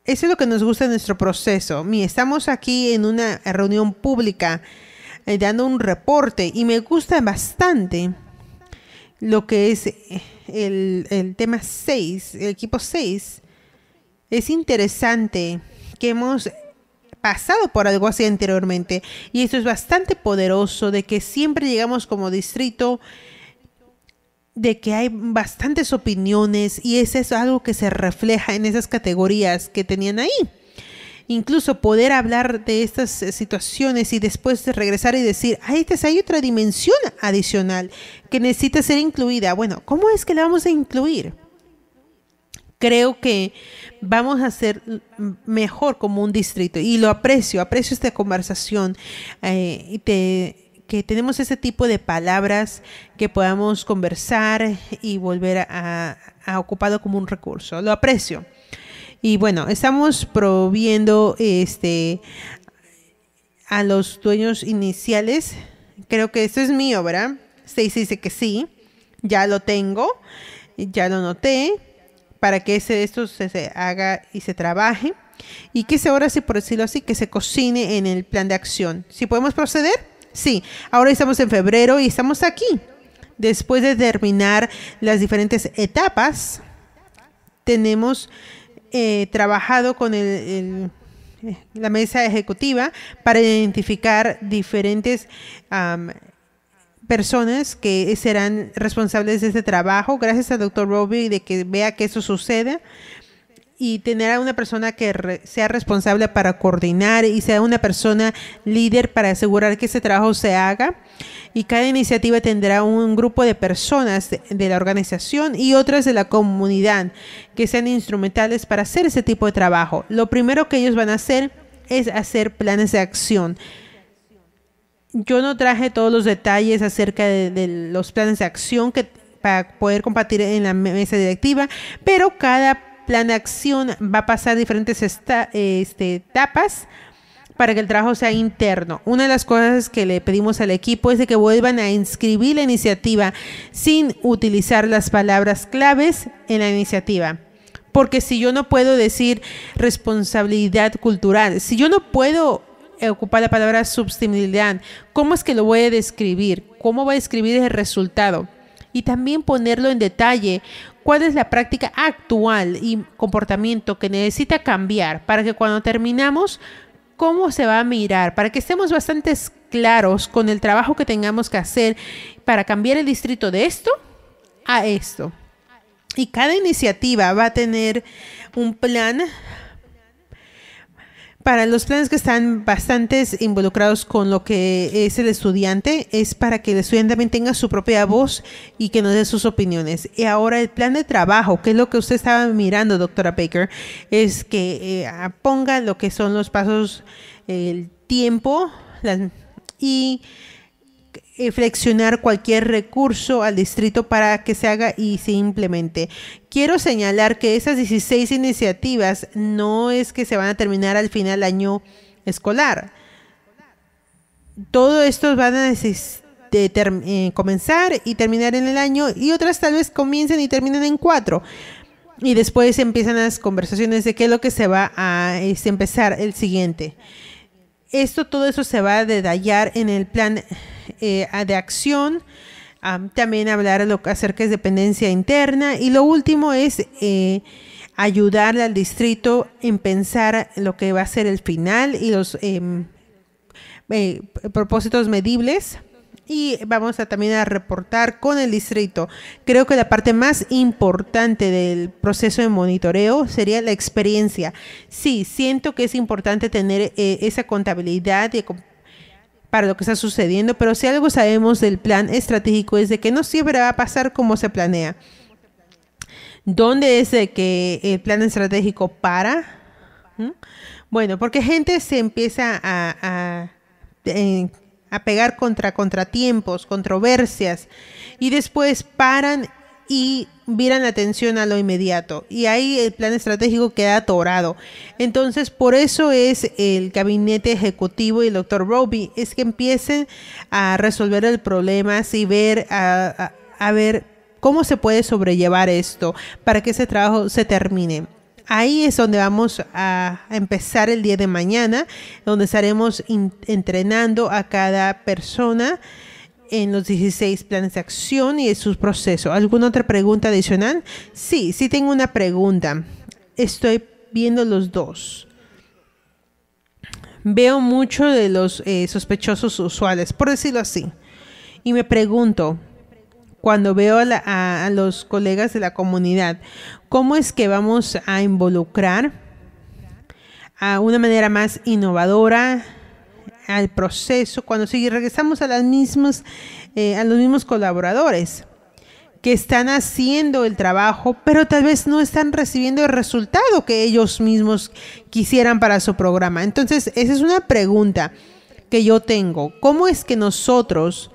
Eso es lo que nos gusta de nuestro proceso. Mi, estamos aquí en una reunión pública eh, dando un reporte y me gusta bastante lo que es eh, el, el tema 6, el equipo 6 es interesante que hemos pasado por algo así anteriormente y esto es bastante poderoso de que siempre llegamos como distrito de que hay bastantes opiniones y eso es algo que se refleja en esas categorías que tenían ahí. Incluso poder hablar de estas eh, situaciones y después de regresar y decir, ahí hay otra dimensión adicional que necesita ser incluida. Bueno, ¿cómo es que la vamos a incluir? creo que vamos a ser mejor como un distrito y lo aprecio, aprecio esta conversación eh, te, que tenemos ese tipo de palabras que podamos conversar y volver a, a ocupado como un recurso. Lo aprecio. Y bueno, estamos proviendo este, a los dueños iniciales. Creo que esto es mío, ¿verdad? Stacy dice que sí. Ya lo tengo. Ya lo noté para que esto se, haga y se trabaje y que se ahora sí, por decirlo así, que se cocine en el plan de acción. ¿Si podemos proceder? Sí, ahora estamos en febrero y estamos aquí. Después de terminar las diferentes etapas, tenemos eh, trabajado con eh, la mesa ejecutiva para identificar diferentes personas que serán responsables de este trabajo, gracias al doctor Robbie de que vea que eso sucede y tener a una persona que sea responsable para coordinar y sea una persona líder para asegurar que ese trabajo se haga. Y cada iniciativa tendrá un grupo de personas de la organización y otras de la comunidad que sean instrumentales para hacer ese tipo de trabajo. Lo primero que ellos van a hacer es hacer planes de acción yo no traje todos los detalles acerca de, los planes de acción que, para poder compartir en la mesa directiva, pero cada plan de acción va a pasar diferentes este, etapas para que el trabajo sea interno. Una de las cosas que le pedimos al equipo es de que vuelvan a inscribir la iniciativa sin utilizar las palabras claves en la iniciativa. Porque si yo no puedo decir responsabilidad cultural, si yo no puedo eh, ocupar la palabra subsidiariedad, ¿Cómo es que lo voy a describir? ¿Cómo va a describir el resultado? Y también ponerlo en detalle. ¿Cuál es la práctica actual y comportamiento que necesita cambiar para que cuando terminamos, cómo se va a mirar? Para que estemos bastante claros con el trabajo que tengamos que hacer para cambiar el distrito de esto a esto. Y cada iniciativa va a tener un plan para los planes que están bastante involucrados con lo que es el estudiante, es para que el estudiante también tenga su propia voz y que nos dé sus opiniones. Y ahora el plan de trabajo, que es lo que usted estaba mirando, doctora Baker, es que eh, ponga lo que son los pasos, el tiempo y eh, flexionar cualquier recurso al distrito para que se haga y se implemente. Quiero señalar que esas 16 iniciativas no es que se van a terminar al final del año escolar. Todo esto van a eh, comenzar y terminar en el año y otras tal vez comiencen y terminen en cuatro. Y después empiezan las conversaciones de qué es lo que se va a este, empezar el siguiente. Esto, todo eso se va a detallar en el plan eh, de acción. también hablar acerca de dependencia interna. Y lo último es eh, ayudarle al distrito en pensar lo que va a ser el final y los em, eh, propósitos medibles y vamos a también a reportar con el distrito. Creo que la parte más importante del proceso de monitoreo sería la experiencia. Sí, siento que es importante tener esa contabilidad y para lo que está sucediendo, pero si algo sabemos del plan estratégico es de que no siempre va a pasar como se planea. ¿Dónde es de que el plan estratégico para? ¿Mm? Bueno, porque gente se empieza a, a, a pegar contra contratiempos, controversias, y después paran y miran la atención a lo inmediato y ahí el plan estratégico queda atorado. Entonces, por eso es el gabinete ejecutivo y el doctor Roby, es que empiecen a resolver el problema y ver a ver cómo se puede sobrellevar esto para que ese trabajo se termine. Ahí es donde vamos a empezar el día de mañana, donde estaremos entrenando a cada persona en los 16 planes de acción y en sus procesos. ¿Alguna otra pregunta adicional? Sí, sí tengo una pregunta. Estoy viendo los dos. Veo mucho de los eh, sospechosos usuales, por decirlo así. Y me pregunto, cuando veo a, a los colegas de la comunidad, ¿cómo es que vamos a involucrar a una manera más innovadora? al proceso, cuando sigue, regresamos a, las mismas, eh, a los mismos colaboradores que están haciendo el trabajo, pero tal vez no están recibiendo el resultado que ellos mismos quisieran para su programa. Entonces, esa es una pregunta que yo tengo. ¿Cómo es que nosotros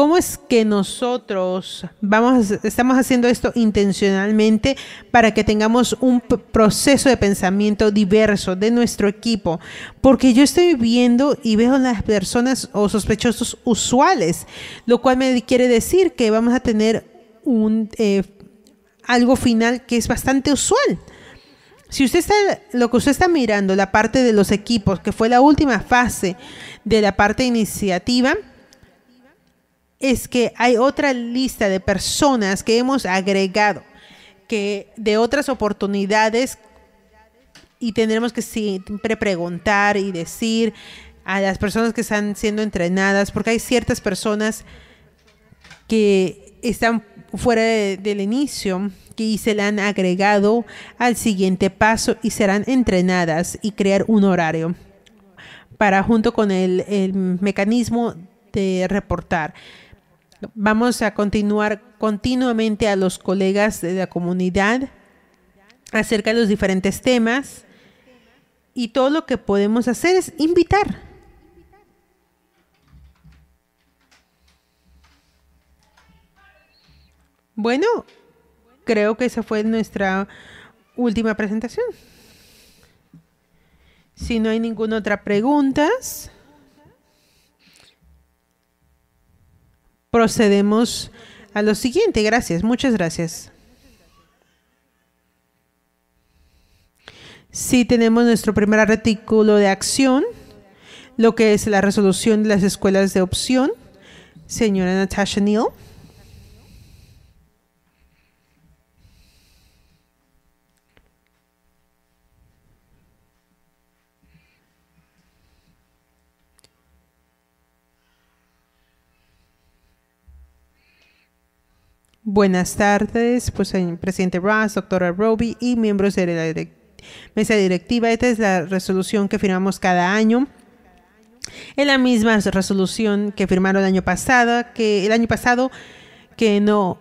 ¿Cómo es que nosotros vamos, estamos haciendo esto intencionalmente para que tengamos un proceso de pensamiento diverso de nuestro equipo? Porque yo estoy viendo y veo las personas o sospechosos usuales, lo cual me quiere decir que vamos a tener un, eh, algo final que es bastante usual. Si usted está, lo que usted está mirando, la parte de los equipos, que fue la última fase de la parte iniciativa, es que hay otra lista de personas que hemos agregado que de otras oportunidades y tendremos que siempre preguntar y decir a las personas que están siendo entrenadas, porque hay ciertas personas que están fuera del inicio que se le han agregado al siguiente paso y serán entrenadas y crear un horario para junto con el, el mecanismo de reportar. Vamos a continuar continuamente a los colegas de la comunidad acerca de los diferentes temas y todo lo que podemos hacer es invitar. Bueno, creo que esa fue nuestra última presentación. Si no hay ninguna otra pregunta. procedemos a lo siguiente. Gracias, muchas gracias. Sí, tenemos nuestro primer artículo de acción, lo que es la resolución de las escuelas de opción. Señora Natasha Neal. Buenas tardes, pues, eh, presidente Ross, doctora Roby y miembros de la mesa directiva. Esta es la resolución que firmamos cada año. Es la misma resolución que firmaron el año pasado, que el año pasado que no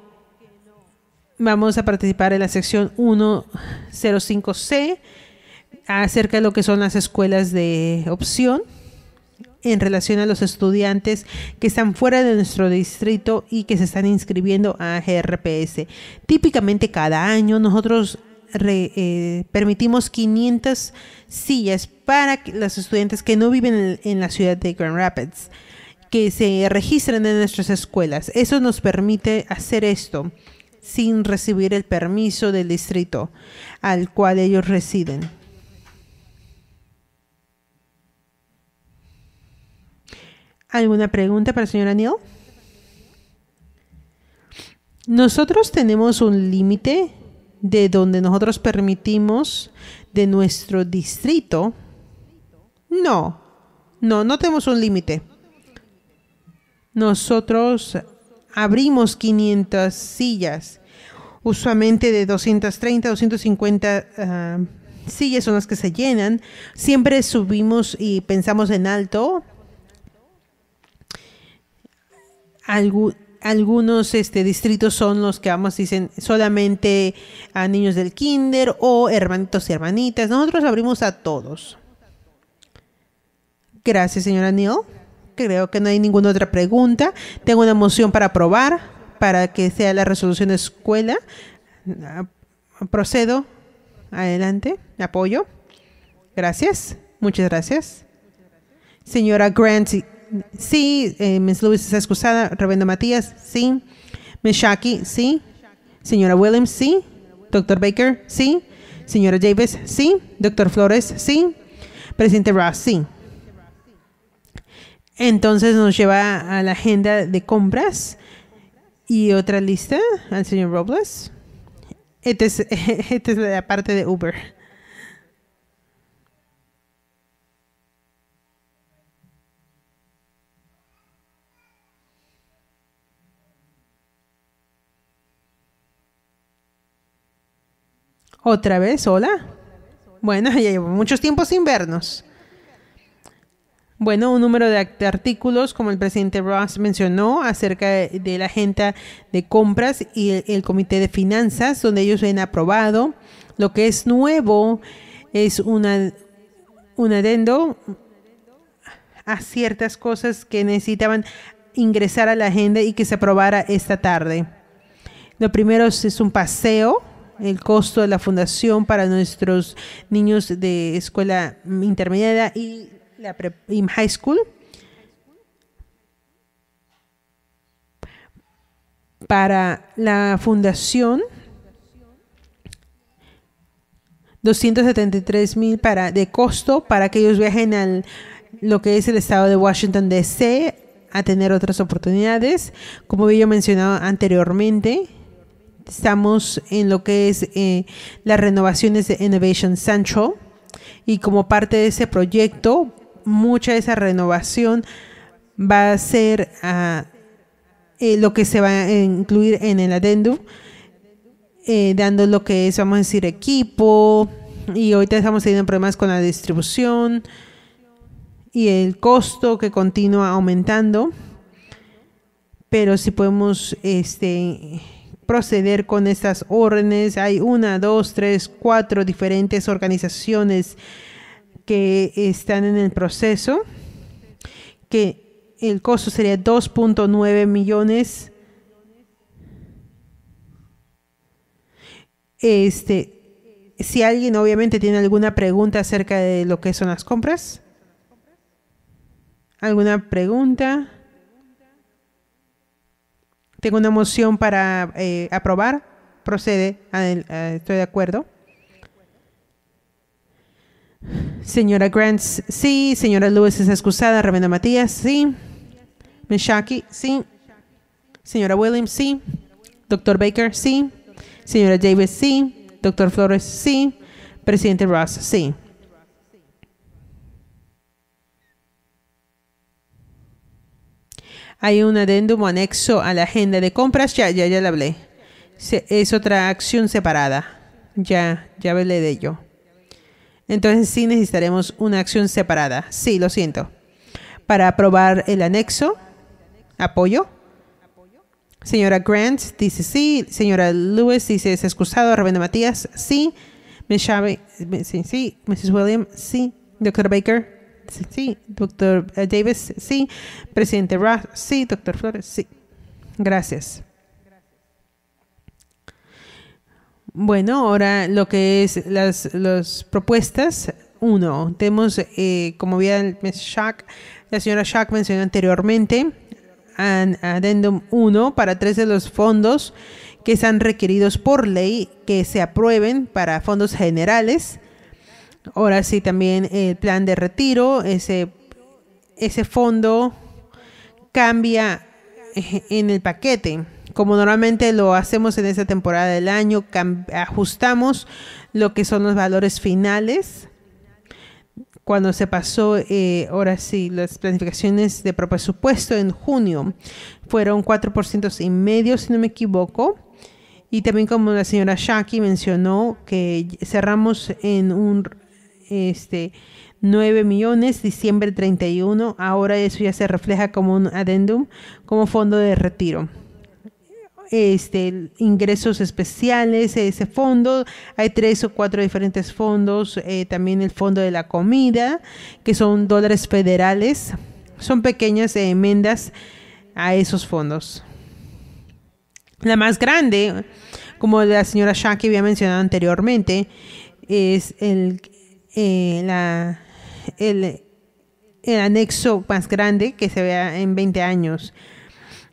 vamos a participar en la sección 105C acerca de lo que son las escuelas de opción en relación a los estudiantes que están fuera de nuestro distrito y que se están inscribiendo a GRPS. Típicamente cada año nosotros eh, permitimos 500 sillas para los estudiantes que no viven en la ciudad de Grand Rapids que se registren en nuestras escuelas. Eso nos permite hacer esto sin recibir el permiso del distrito al cual ellos residen. ¿Alguna pregunta para el señor Neal? Nosotros tenemos un límite de donde nosotros permitimos de nuestro distrito. No, no, no tenemos un límite. Nosotros abrimos 500 sillas, usualmente de 230, 250 ah, sillas son las que se llenan. Siempre subimos y pensamos en alto algunos este, distritos son los que vamos, dicen solamente a niños del kinder o hermanitos y hermanitas. Nosotros abrimos a todos. Gracias, señora Neil. Creo que no hay ninguna otra pregunta. Tengo una moción para aprobar, para que sea la resolución de escuela. Ah, procedo. Adelante. Apoyo. Gracias. Muchas gracias. Señora Grant Sí. Eh, Miss Lewis está excusada. Reverendo Matías, sí. Miss Shaki, sí. Señora Williams, sí. Doctor Baker, sí. Señora Davis, sí. Doctor Flores, sí. Presidente Ross, sí. Entonces nos lleva a la agenda de compras y otra lista al señor Robles. Esta es, esta es la parte de Uber. Otra vez, hola. Bueno, ya llevo muchos tiempos sin vernos. Bueno, un número de artículos, como el presidente Ross mencionó, acerca de la agenda de compras y el, comité de finanzas, donde ellos han aprobado. Lo que es nuevo es un adendo a ciertas cosas que necesitaban ingresar a la agenda y que se aprobara esta tarde. Lo primero es un paseo el costo de la fundación para nuestros niños de escuela intermedia y la high school. Para la fundación, 273 mil para, de costo para que ellos viajen al lo que es el estado de Washington DC a tener otras oportunidades. Como había mencionado anteriormente, Estamos en lo que es eh, las renovaciones de Innovation Central y como parte de ese proyecto, mucha de esa renovación va a ser ah, eh, lo que se va a incluir en el adendum, eh, dando lo que es, vamos a decir, equipo, y ahorita estamos teniendo problemas con la distribución y el costo que continúa aumentando, pero si podemos este, proceder con estas órdenes. Hay una, dos, tres, cuatro diferentes organizaciones que están en el proceso, que el costo sería 2.9 millones. Este, si alguien obviamente tiene alguna pregunta acerca de lo que son las compras, alguna pregunta. Tengo una moción para eh, aprobar. Procede. Eh, estoy de acuerdo. Señora Grant, sí. Señora Lewis es excusada. Reverendo Matías, sí. Meshaki, sí. Señora Williams, sí. Doctor Baker, sí. Señora Davis, sí. Doctor Flores, sí. Presidente Ross, sí. Hay un adendum anexo a la agenda de compras. Ya, ya, ya la hablé. es otra acción separada. Ya, ya hablé de ello. Entonces sí necesitaremos una acción separada. Sí, lo siento. Para aprobar el anexo. Apoyo. Señora Grant dice sí. Señora Lewis dice es excusado. Revende Matías, sí. Me sí, sí. Mrs. William, sí. Doctor Baker, sí. Doctor eh, Davis, sí. Presidente Ross, sí. Doctor Flores, sí. Gracias. Bueno, ahora lo que es las, propuestas. Uno, tenemos, eh, como bien la señora Shack mencionó anteriormente, an adendum 1 para tres de los fondos que están requeridos por ley que se aprueben para fondos generales Ahora sí, también eh, el plan de retiro, ese, ese fondo cambia eh, en el paquete. Como normalmente lo hacemos en esta temporada del año, ajustamos lo que son los valores finales. Cuando se pasó, eh, ahora sí, las planificaciones de presupuesto en junio fueron 4% y medio, si no me equivoco. Y también como la señora Shaki mencionó que cerramos en un este, 9 millones, diciembre 31, ahora eso ya se refleja como un adendum, como fondo de retiro. Este, ingresos especiales, ese fondo, hay tres o cuatro diferentes fondos, eh, también el fondo de la comida, que son dólares federales, son pequeñas enmiendas a esos fondos. La más grande, como la señora Shaki había mencionado anteriormente, es el, eh, el, anexo más grande que se vea en 20 años.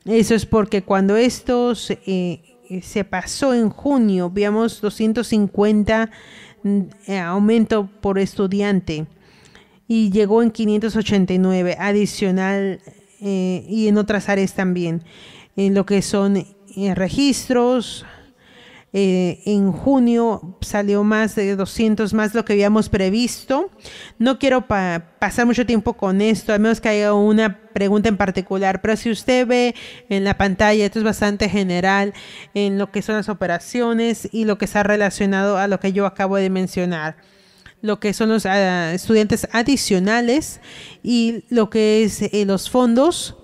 Eso es porque cuando esto se eh, pasó en junio, veamos 250 mm, eh, aumento por estudiante y llegó en 589 adicional y en otras áreas también, en lo que son registros, eh, en junio salió más de 200 más lo que habíamos previsto. No quiero pasar mucho tiempo con esto, a menos que haya una pregunta en particular, pero si usted ve en la pantalla, esto es bastante general en lo que son las operaciones y lo que está relacionado a lo que yo acabo de mencionar lo que son los ah, estudiantes adicionales y lo que es eh, los fondos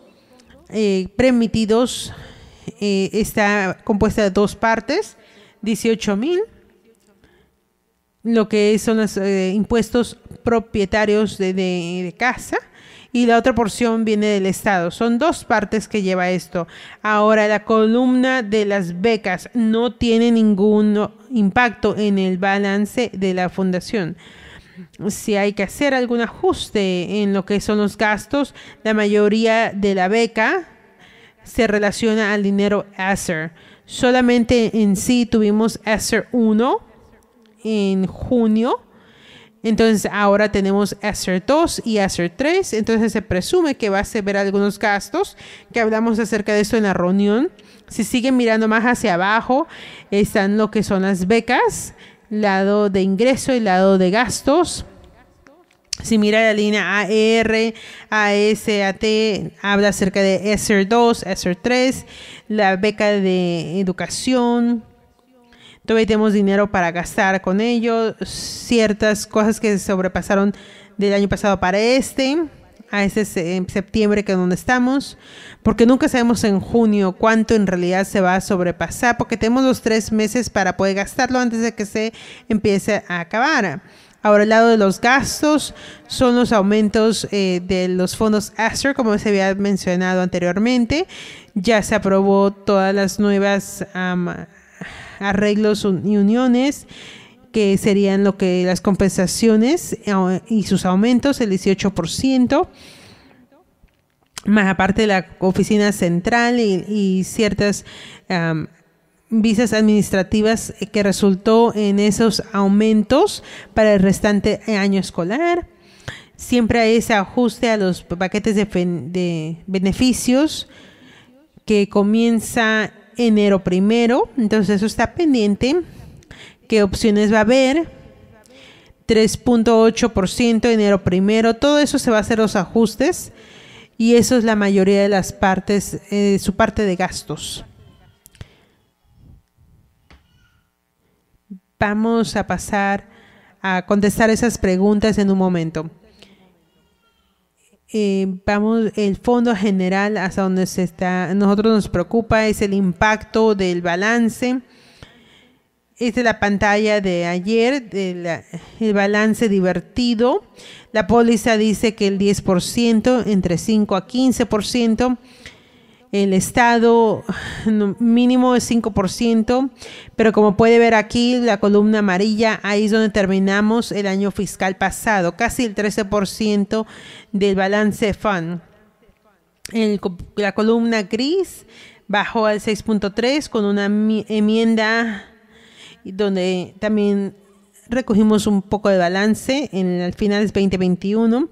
eh, permitidos está compuesta de dos partes. 18 mil, lo que son los eh, impuestos propietarios de, de casa, y la otra porción viene del Estado. Son dos partes que lleva esto. Ahora, la columna de las becas no tiene ningún impacto en el balance de la fundación. Si hay que hacer algún ajuste en lo que son los gastos, la mayoría de la beca se relaciona al dinero ASER. Solamente en sí tuvimos ESER 1 en junio. Entonces ahora tenemos ESER 2 y ESER 3. Entonces se presume que va a haber algunos gastos, que hablamos acerca de eso en la reunión. Si siguen mirando más hacia abajo, están lo que son las becas, lado de ingreso y lado de gastos. Si mira la línea AR, ASAT, habla acerca de ESER 2, ESER 3, la beca de educación. Todavía tenemos dinero para gastar con ello. Ciertas cosas que se sobrepasaron del año pasado para este, a este septiembre que es donde estamos, porque nunca sabemos en junio cuánto en realidad se va a sobrepasar, porque tenemos los tres meses para poder gastarlo antes de que se empiece a acabar. Ahora, el lado de los gastos son los aumentos eh, de los fondos ASTER, como se había mencionado anteriormente ya se aprobó todas las nuevas arreglos y uniones que serían lo que las compensaciones eh, y sus aumentos, el 18%, más aparte de la oficina central y, ciertas visas administrativas que resultó en esos aumentos para el restante año escolar. Siempre hay ese ajuste a los paquetes de beneficios que comienza enero primero, entonces eso está pendiente. ¿Qué opciones va a haber? 3.8% enero primero, todo eso se va a hacer los ajustes y eso es la mayoría de las partes, eh, su parte de gastos. Vamos a pasar a contestar esas preguntas en un momento. Eh, vamos, el fondo general hasta donde se está, nosotros nos preocupa es el impacto del balance. Esta es la pantalla de ayer, de el balance divertido. La póliza dice que el 10% entre 5 a 15% el estado mínimo es 5%, pero como puede ver aquí, la columna amarilla, ahí es donde terminamos el año fiscal pasado, casi el 13% del balance fan la columna gris bajó al 6.3 con una enmienda donde también recogimos un poco de balance en el final del 2021.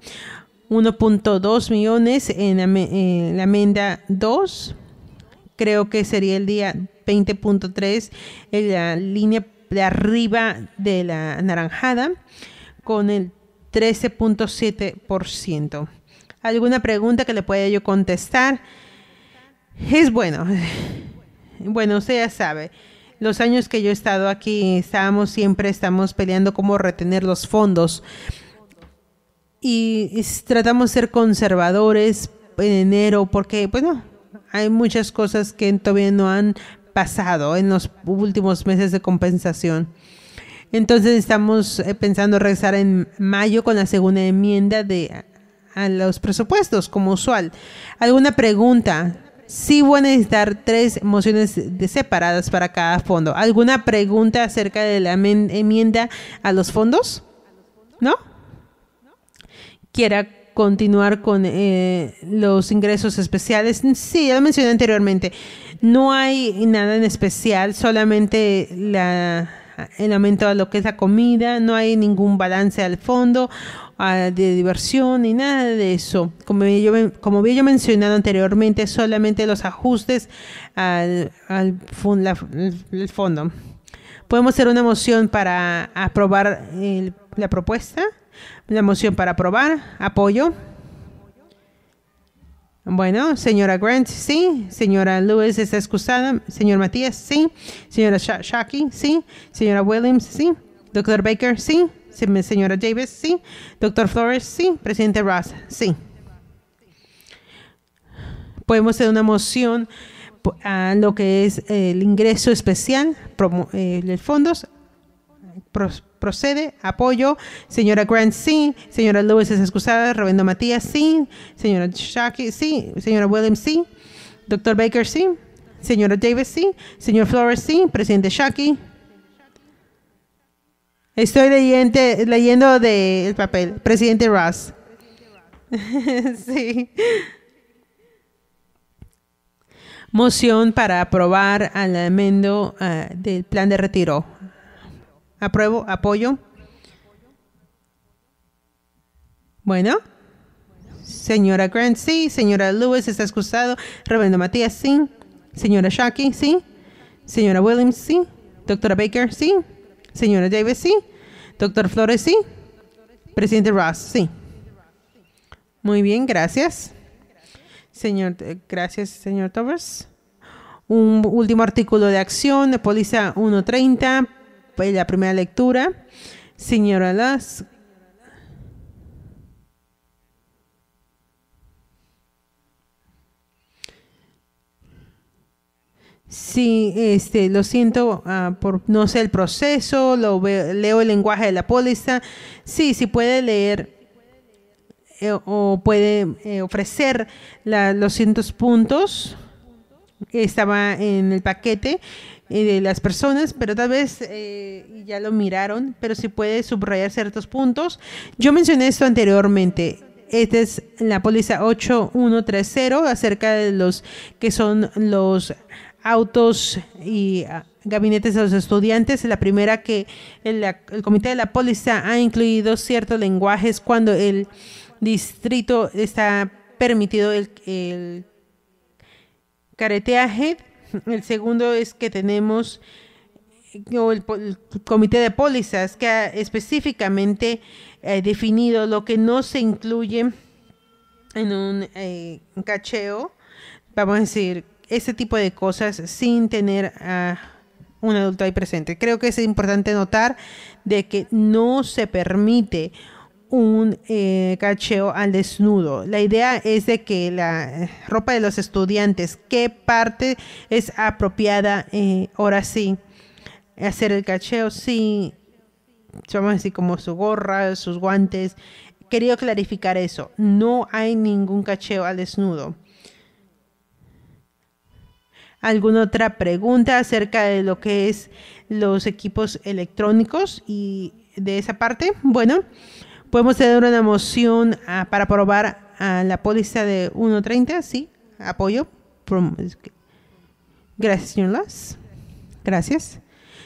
1.2 millones en la, en eh, Amenda 2, creo que sería el día 20.3 en la línea de arriba de la naranjada con el 13.7%. ¿Alguna pregunta que le pueda yo contestar? Es bueno. Bueno, usted ya sabe. Los años que yo he estado aquí, estábamos siempre, estamos peleando cómo retener los fondos y tratamos de ser conservadores en enero porque, bueno, hay muchas cosas que todavía no han pasado en los últimos meses de compensación. Entonces estamos eh, pensando regresar en mayo con la segunda enmienda de a los presupuestos, como usual. ¿Alguna pregunta? Sí voy a necesitar tres mociones separadas para cada fondo. ¿Alguna pregunta acerca de la enmienda a los fondos? ¿No? quiera continuar con eh, los ingresos especiales. Sí, ya lo mencioné anteriormente. No hay nada en especial, solamente el aumento a lo que es la comida, no hay ningún balance al fondo de diversión ni nada de eso. Como yo, había yo mencionado anteriormente, solamente los ajustes al, al, fondo. Podemos hacer una moción para aprobar la propuesta. La moción para aprobar. Apoyo. Bueno, señora Grant, sí. Señora Lewis está excusada. Señor Matías, sí. Señora Shaki, sí. Señora Williams, sí. Doctor Baker, sí. Señora Davis, sí. Doctor Flores, sí. Presidente Ross, sí. Podemos hacer una moción a lo que es el ingreso especial, eh, de fondos, procede, apoyo. Señora Grant, sí. Señora Lewis es excusada. Robendo Matías, sí. Señora Shaki, sí. Señora Williams, sí. Doctor Baker, sí. Señora Davis, sí. Señor Flores, sí. Presidente Shaki. Estoy leyendo, leyendo del papel. Presidente Ross. sí. Moción para aprobar al amendo ah, del plan de retiro. Apruebo, apoyo. Bueno. Señora Grant, sí. Señora Lewis, está excusado. Reverendo Matías, sí. Señora Shaki, sí. Señora Williams, sí. Doctora Baker, sí. Señora Davis, sí. Doctor Flores, sí. Presidente Ross, sí. Muy bien, gracias. Señor, eh, gracias, señor Towers. Un último artículo de acción de póliza 130 pues, la primera lectura. Señora Las. Sí, este, lo siento ah, por no sé el proceso, lo veo, leo el lenguaje de la póliza. Sí, si sí puede leer eh, o puede eh, ofrecer los cientos puntos. que Estaba en el paquete de las personas, pero tal vez eh, ya lo miraron, pero si puede subrayar ciertos puntos. Yo mencioné esto anteriormente. Esta es la póliza 8130 acerca de los que son los autos y ah, gabinetes de los estudiantes. La primera que el, comité de la póliza ha incluido ciertos lenguajes cuando el distrito está permitido el, el careteaje El segundo es que tenemos eh, el, comité de pólizas que ha específicamente eh, definido lo que no se incluye en un eh, cacheo, vamos a decir, ese tipo de cosas sin tener a un adulto ahí presente. Creo que es importante notar de que no se permite un eh, cacheo al desnudo. La idea es de que la ropa de los estudiantes, qué parte es apropiada eh, ahora sí. Hacer el cacheo, sí. Vamos así como su gorra, sus guantes. Quería clarificar eso. No hay ningún cacheo al desnudo. ¿Alguna otra pregunta acerca de lo que es los equipos electrónicos y de esa parte? Bueno, Podemos tener una moción ah, para aprobar a la póliza de 1.30, sí, apoyo. Gracias, señor Las. Gracias.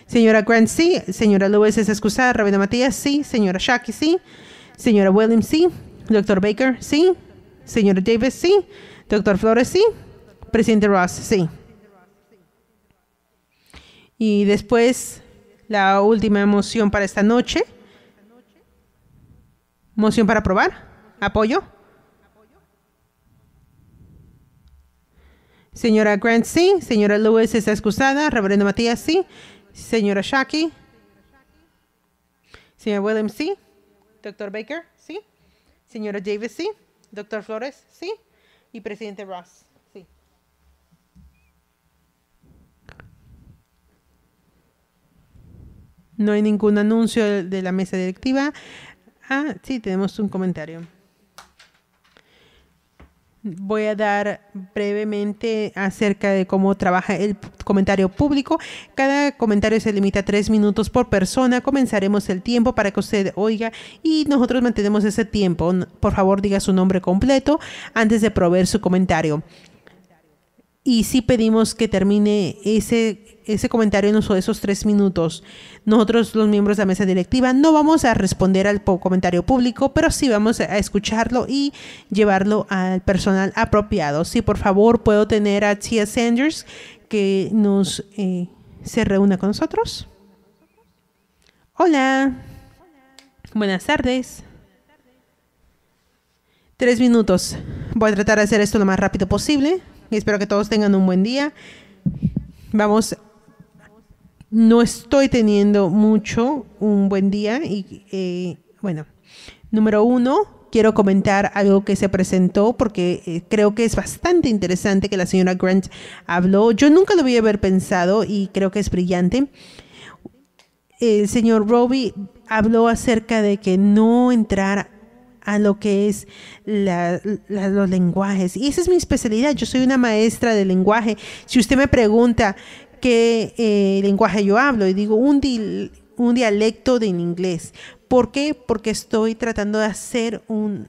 Señora Grant, sí. Señora Lewis es excusada. Rabina Matías, sí. Señora Shaki, sí. Señora Williams, sí. Doctor Baker, sí. Señora Davis, sí. Doctor Flores, sí. Presidente Ross, sí. Y después, la última moción para esta noche Moción para aprobar. Apoyo. Señora Grant, sí. Señora Lewis está excusada. Reverendo Matías, sí. Señora Shaki. Señora Williams, sí. Doctor Baker, sí. Señora Davis, sí. Doctor Flores, sí. Y presidente Ross, sí. No hay ningún anuncio de la mesa directiva. Ah, sí, tenemos un comentario. Voy a dar brevemente acerca de cómo trabaja el comentario público. Cada comentario se limita a tres minutos por persona. Comenzaremos el tiempo para que usted oiga y nosotros mantenemos ese tiempo. Por favor, diga su nombre completo antes de proveer su comentario y sí pedimos que termine ese, ese comentario en uso esos tres minutos. Nosotros, los miembros de la mesa directiva, no vamos a responder al comentario público, pero sí vamos a escucharlo y llevarlo al personal apropiado. Sí, por favor, puedo tener a Tia Sanders que nos eh, se reúna con nosotros. Hola. Buenas tardes. Tres minutos. Voy a tratar de hacer esto lo más rápido posible espero que todos tengan un buen día. Vamos, no estoy teniendo mucho un buen día y eh, bueno, número uno, quiero comentar algo que se presentó porque eh, creo que es bastante interesante que la señora Grant habló. Yo nunca lo voy a haber pensado y creo que es brillante. El señor Roby habló acerca de que no entrar a lo que es los lenguajes. Y esa es mi especialidad. Yo soy una maestra de lenguaje. Si usted me pregunta qué eh, lenguaje yo hablo, y digo un, un dialecto de inglés. ¿Por qué? Porque estoy tratando de hacer un,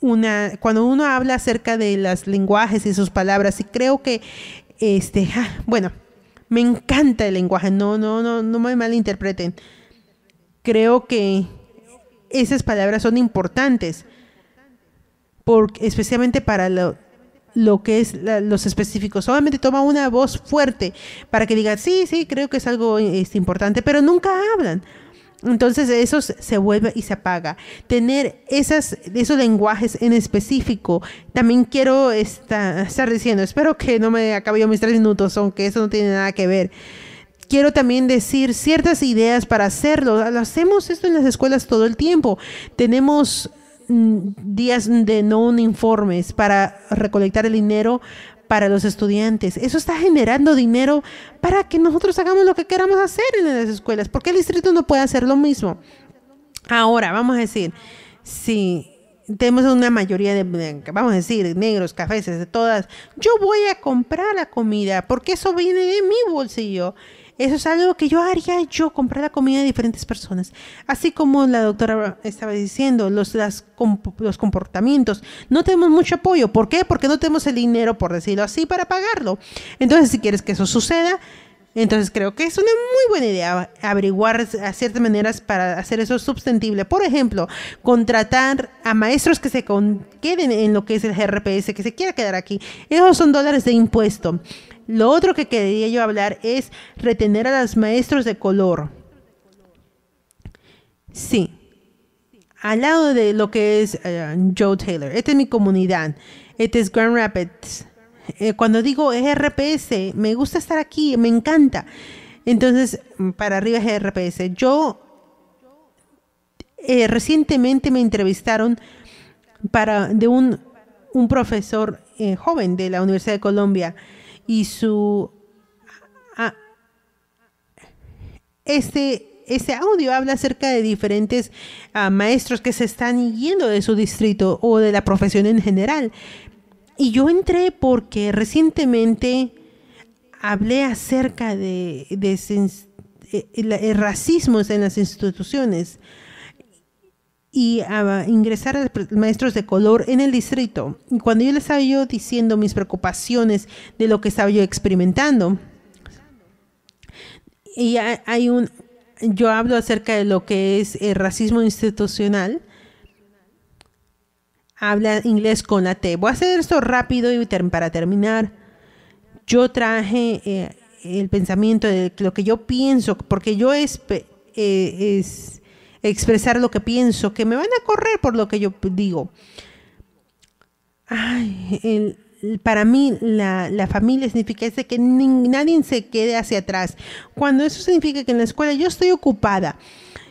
una, cuando uno habla acerca de los lenguajes y sus palabras, y creo que, este, bueno, me encanta el lenguaje, no, no, no, no me malinterpreten. Creo que esas palabras son importantes, especialmente para lo, que es los específicos. Solamente toma una voz fuerte para que diga sí, sí, creo que es algo este, importante, pero nunca hablan. Entonces eso se vuelve y se apaga. Tener esos lenguajes en específico. También quiero estar diciendo, espero que no me acabe yo mis tres minutos, aunque eso no tiene nada que ver quiero también decir ciertas ideas para hacerlo. hacemos esto en las escuelas todo el tiempo. Tenemos mm, días de no informes para recolectar el dinero para los estudiantes. Eso está generando dinero para que nosotros hagamos lo que queramos hacer en las escuelas. ¿Por qué el distrito no puede hacer lo mismo? Ahora, vamos a decir, si tenemos una mayoría de, vamos a decir, negros, cafés, de todas, yo voy a comprar la comida porque eso viene de mi bolsillo eso es algo que yo haría yo, comprar la comida de diferentes personas. Así como la doctora estaba diciendo, los, los comportamientos. No tenemos mucho apoyo. ¿Por qué? Porque no tenemos el dinero, por decirlo así, para pagarlo. Entonces, si quieres que eso suceda, entonces creo que es una muy buena idea averiguar a ciertas maneras para hacer eso sustentable. Por ejemplo, contratar a maestros que se queden en lo que es el RPS, que se quiera quedar aquí. Esos son dólares de impuesto. Lo otro que quería yo hablar es retener a los maestros de color. Sí. Al lado de lo que es eh, Joe Taylor. Esta es mi comunidad. Esta es Grand Rapids. Eh, cuando digo es RPS, me gusta estar aquí, me encanta. Entonces, mm, para arriba es e RPS. Yo eh, recientemente me entrevistaron para, de un, profesor joven de la Universidad de Colombia y su... este, este audio habla acerca de diferentes maestros que se están yendo de su distrito o de la profesión en general. Y yo entré porque recientemente hablé acerca de, de racismos en las instituciones y a ingresar a maestros de color en el distrito. Y cuando yo les estaba yo diciendo mis preocupaciones de lo que estaba yo experimentando, y hay un, yo hablo acerca de lo que es el racismo institucional. Habla inglés con la T. Voy a hacer esto rápido y para terminar. Yo traje eh, el pensamiento de lo que yo pienso, porque yo eh, es expresar lo que pienso, que me van a correr por lo que yo digo. para mí la, familia significa que nadie se quede hacia atrás. Cuando eso significa que en la escuela yo estoy ocupada,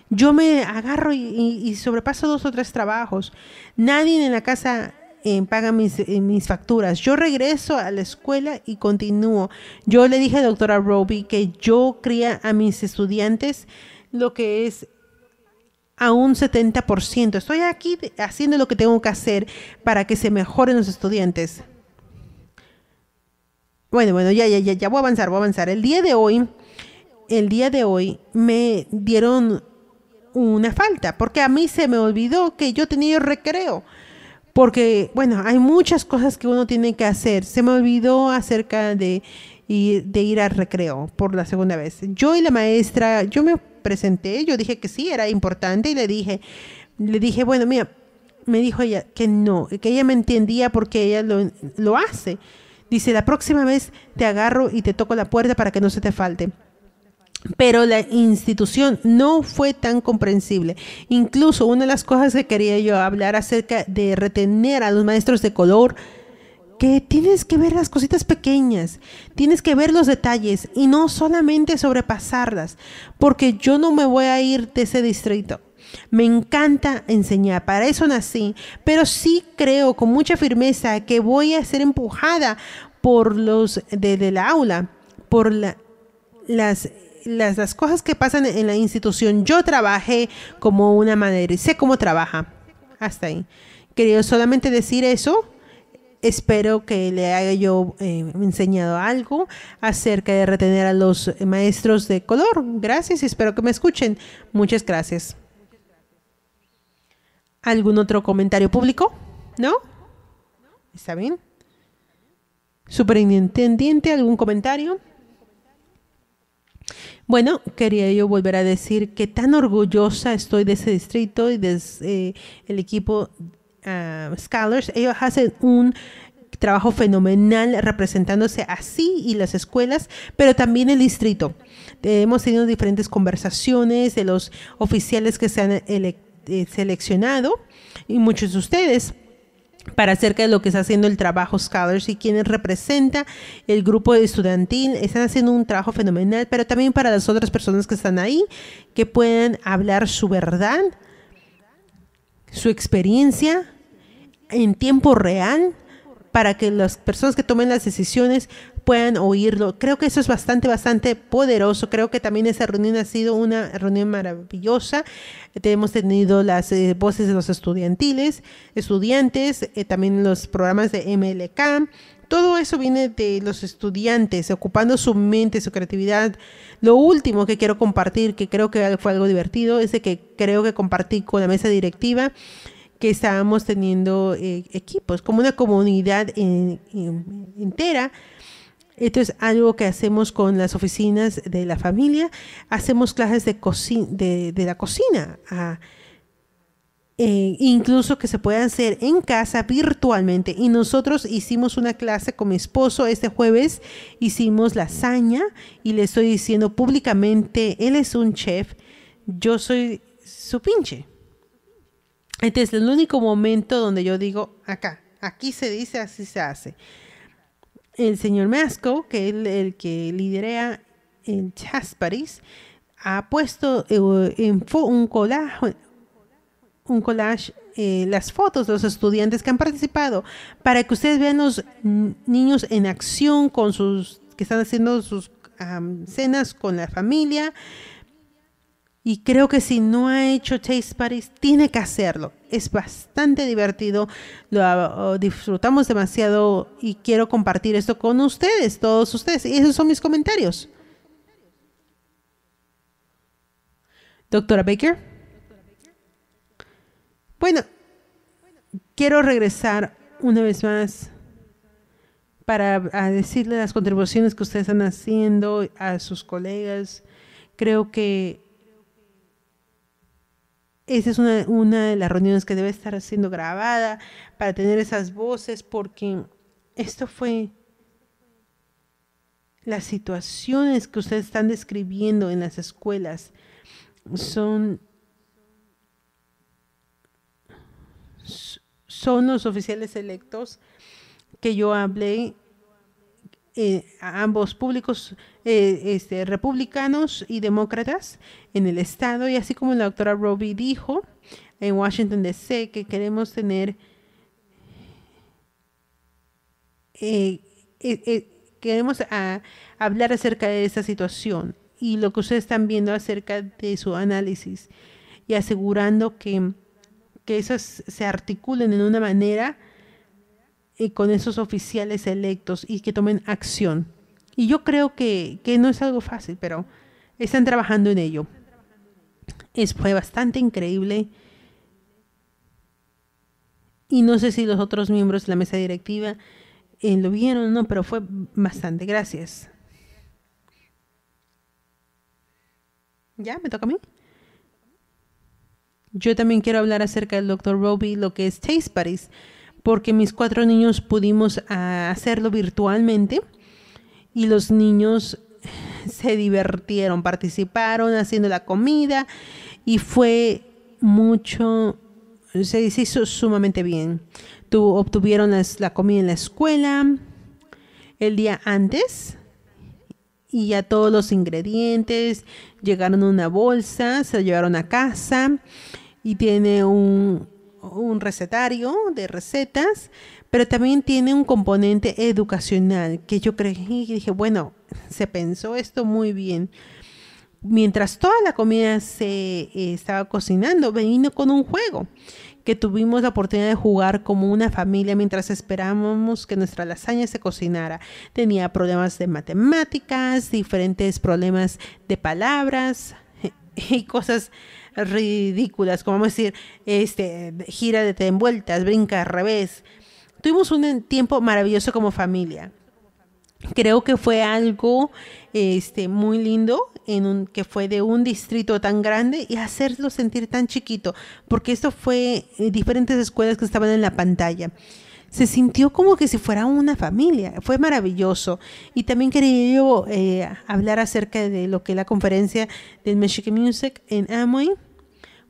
yo me agarro y, sobrepaso dos o tres trabajos. Nadie en la casa eh, paga mis, eh, mis, facturas. Yo regreso a la escuela y continúo. Yo le dije a la doctora Roby que yo cría a mis estudiantes lo que es a un 70%. Estoy aquí haciendo lo que tengo que hacer para que se mejoren los estudiantes. Bueno, bueno, ya, ya, ya, ya voy a avanzar, voy a avanzar. El día de hoy, el día de hoy me dieron una falta, porque a mí se me olvidó que yo tenía recreo. Porque, bueno, hay muchas cosas que uno tiene que hacer. Se me olvidó acerca de, de ir al recreo por la segunda vez. Yo y la maestra, yo me presenté, yo dije que sí, era importante y le dije, le dije, bueno, mira, me dijo ella que no, que ella me entendía porque ella lo, lo hace. Dice, la próxima vez te agarro y te toco la puerta para que no se te falte. Pero la institución no fue tan comprensible. Incluso una de las cosas que quería yo hablar acerca de retener a los maestros de color, que tienes que ver las cositas pequeñas, tienes que ver los detalles y no solamente sobrepasarlas, porque yo no me voy a ir de ese distrito. Me encanta enseñar, para eso nací, pero sí creo con mucha firmeza que voy a ser empujada por los de, la aula, por las, las, cosas que pasan en la institución. Yo trabajé como una madre, y sé cómo trabaja. Hasta ahí. Quería solamente decir eso Espero que le haya yo eh, enseñado algo acerca de retener a los maestros de color. Gracias y espero que me escuchen. Muchas gracias. ¿Algún otro comentario público? ¿No? ¿Está bien? Superintendiente, ¿algún comentario? Bueno, quería yo volver a decir que tan orgullosa estoy de ese distrito y de eh, el equipo Um, scholars, ellos hacen un trabajo fenomenal representándose así y las escuelas, pero también el distrito. Eh, hemos tenido diferentes conversaciones de los oficiales que se han eh, seleccionado y muchos de ustedes para acerca de lo que está haciendo el trabajo Scholars y quienes representa el grupo de estudiantil. Están haciendo un trabajo fenomenal, pero también para las otras personas que están ahí, que puedan hablar su verdad, su experiencia, en tiempo real para que las personas que tomen las decisiones puedan oírlo. Creo que eso es bastante, bastante poderoso. Creo que también esa reunión ha sido una reunión maravillosa. hemos tenido las eh, voces de los estudiantiles, estudiantes, eh, también los programas de MLK. Todo eso viene de los estudiantes, ocupando su mente, su creatividad. Lo último que quiero compartir, que creo que fue algo divertido, es de que creo que compartí con la mesa directiva que estábamos teniendo eh, equipos, como una comunidad entera. Esto es algo que hacemos con las oficinas de la familia. Hacemos clases de, de, de, la cocina, eh, incluso que se puedan hacer en casa virtualmente. Y nosotros hicimos una clase con mi esposo este jueves, hicimos lasaña y le estoy diciendo públicamente, él es un chef, yo soy su pinche. Este es el único momento donde yo digo, acá, aquí se dice, así se hace. El señor Masco, que es el, que lidera en Chasparis, ha puesto eh, en un collage, un collage eh, las fotos de los estudiantes que han participado para que ustedes vean los niños en acción con sus que están haciendo sus cenas con la familia y creo que si no ha hecho Chase Paris, tiene que hacerlo. Es bastante divertido, lo uh, disfrutamos demasiado y quiero compartir esto con ustedes, todos ustedes. Y esos son mis comentarios. Doctora Baker. Bueno, quiero regresar una vez más para decirle las contribuciones que ustedes están haciendo a sus colegas. Creo que esa es una, de las reuniones que debe estar siendo grabada para tener esas voces, porque esto fue las situaciones que ustedes están describiendo en las escuelas son, son los oficiales electos que yo hablé eh, a ambos públicos eh, este, republicanos y demócratas en el estado y así como la doctora Roby dijo en Washington DC que queremos tener eh, queremos ah, hablar acerca de esta situación y lo que ustedes están viendo acerca de su análisis y asegurando que, que esas se articulen en una manera con esos oficiales electos y que tomen acción. Y yo creo que, no es algo fácil, pero están trabajando en ello. Es, fue bastante increíble. Y no sé si los otros miembros de la mesa directiva eh, lo vieron o no, pero fue bastante. Gracias. ¿Ya? ¿Me toca a mí? Yo también quiero hablar acerca del doctor Roby, lo que es Taste Buddies porque mis cuatro niños pudimos ah, hacerlo virtualmente y los niños se divirtieron, participaron haciendo la comida y fue mucho, se hizo sumamente bien. obtuvieron la comida en la escuela el día antes y ya todos los ingredientes llegaron a una bolsa, se llevaron a casa y tiene un, un recetario de recetas, pero también tiene un componente educacional que yo creí y dije, bueno, se pensó esto muy bien. Mientras toda la comida se eh, estaba cocinando, vino con un juego que tuvimos la oportunidad de jugar como una familia mientras esperábamos que nuestra lasaña se cocinara. Tenía problemas de matemáticas, diferentes problemas de palabras y cosas ridículas, como vamos a decir, este, gira de te envueltas, brinca al revés. Tuvimos un tiempo maravilloso como familia. Creo que fue algo este, muy lindo en un, que fue de un distrito tan grande y hacerlo sentir tan chiquito, porque esto fue eh, diferentes escuelas que estaban en la pantalla se sintió como que si fuera una familia. Fue maravilloso. Y también quería yo eh, hablar acerca de lo que es la conferencia del Mexican Music en Amway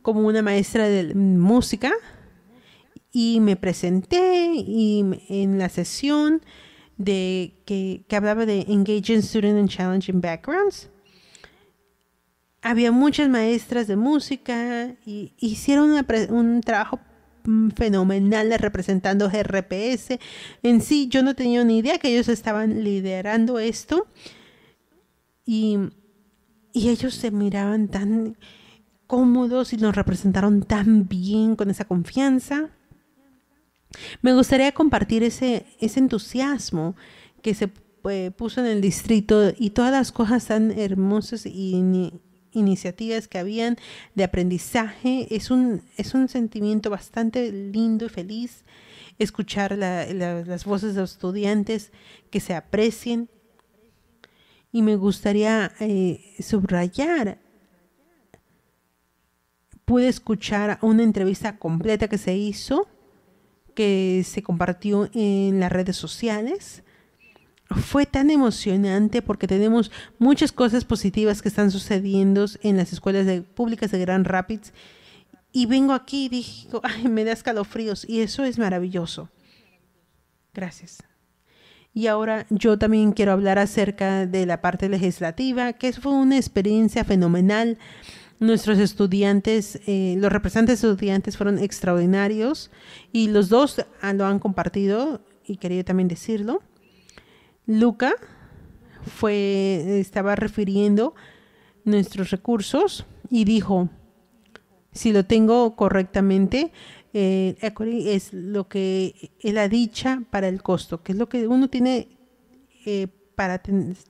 como una maestra de música y me presenté y en la sesión de que, hablaba de Engaging Student and Challenging Backgrounds. Había muchas maestras de música y hicieron un trabajo fenomenal representando RPS. En sí, yo no tenía ni idea que ellos estaban liderando esto. Y, y ellos se miraban tan cómodos y nos representaron tan bien con esa confianza. Me gustaría compartir ese, ese entusiasmo que se eh, puso en el distrito y todas las cosas tan hermosas y iniciativas que habían de aprendizaje. Es un, es un sentimiento bastante lindo y feliz escuchar las voces de los estudiantes que se aprecien. Y me gustaría eh, subrayar pude escuchar una entrevista completa que se hizo, que se compartió en las redes sociales. Fue tan emocionante porque tenemos muchas cosas positivas que están sucediendo en las escuelas públicas de Grand Rapids. Y vengo aquí y digo, ay, me da escalofríos. Y eso es maravilloso. Gracias. Y ahora yo también quiero hablar acerca de la parte legislativa, que fue una experiencia fenomenal Nuestros estudiantes, eh, los representantes de estudiantes fueron extraordinarios y los dos ah, lo han compartido y quería también decirlo. Luca fue, estaba refiriendo nuestros recursos y dijo, si lo tengo correctamente, eh, es lo que la dicha para el costo, que es lo que uno tiene eh, para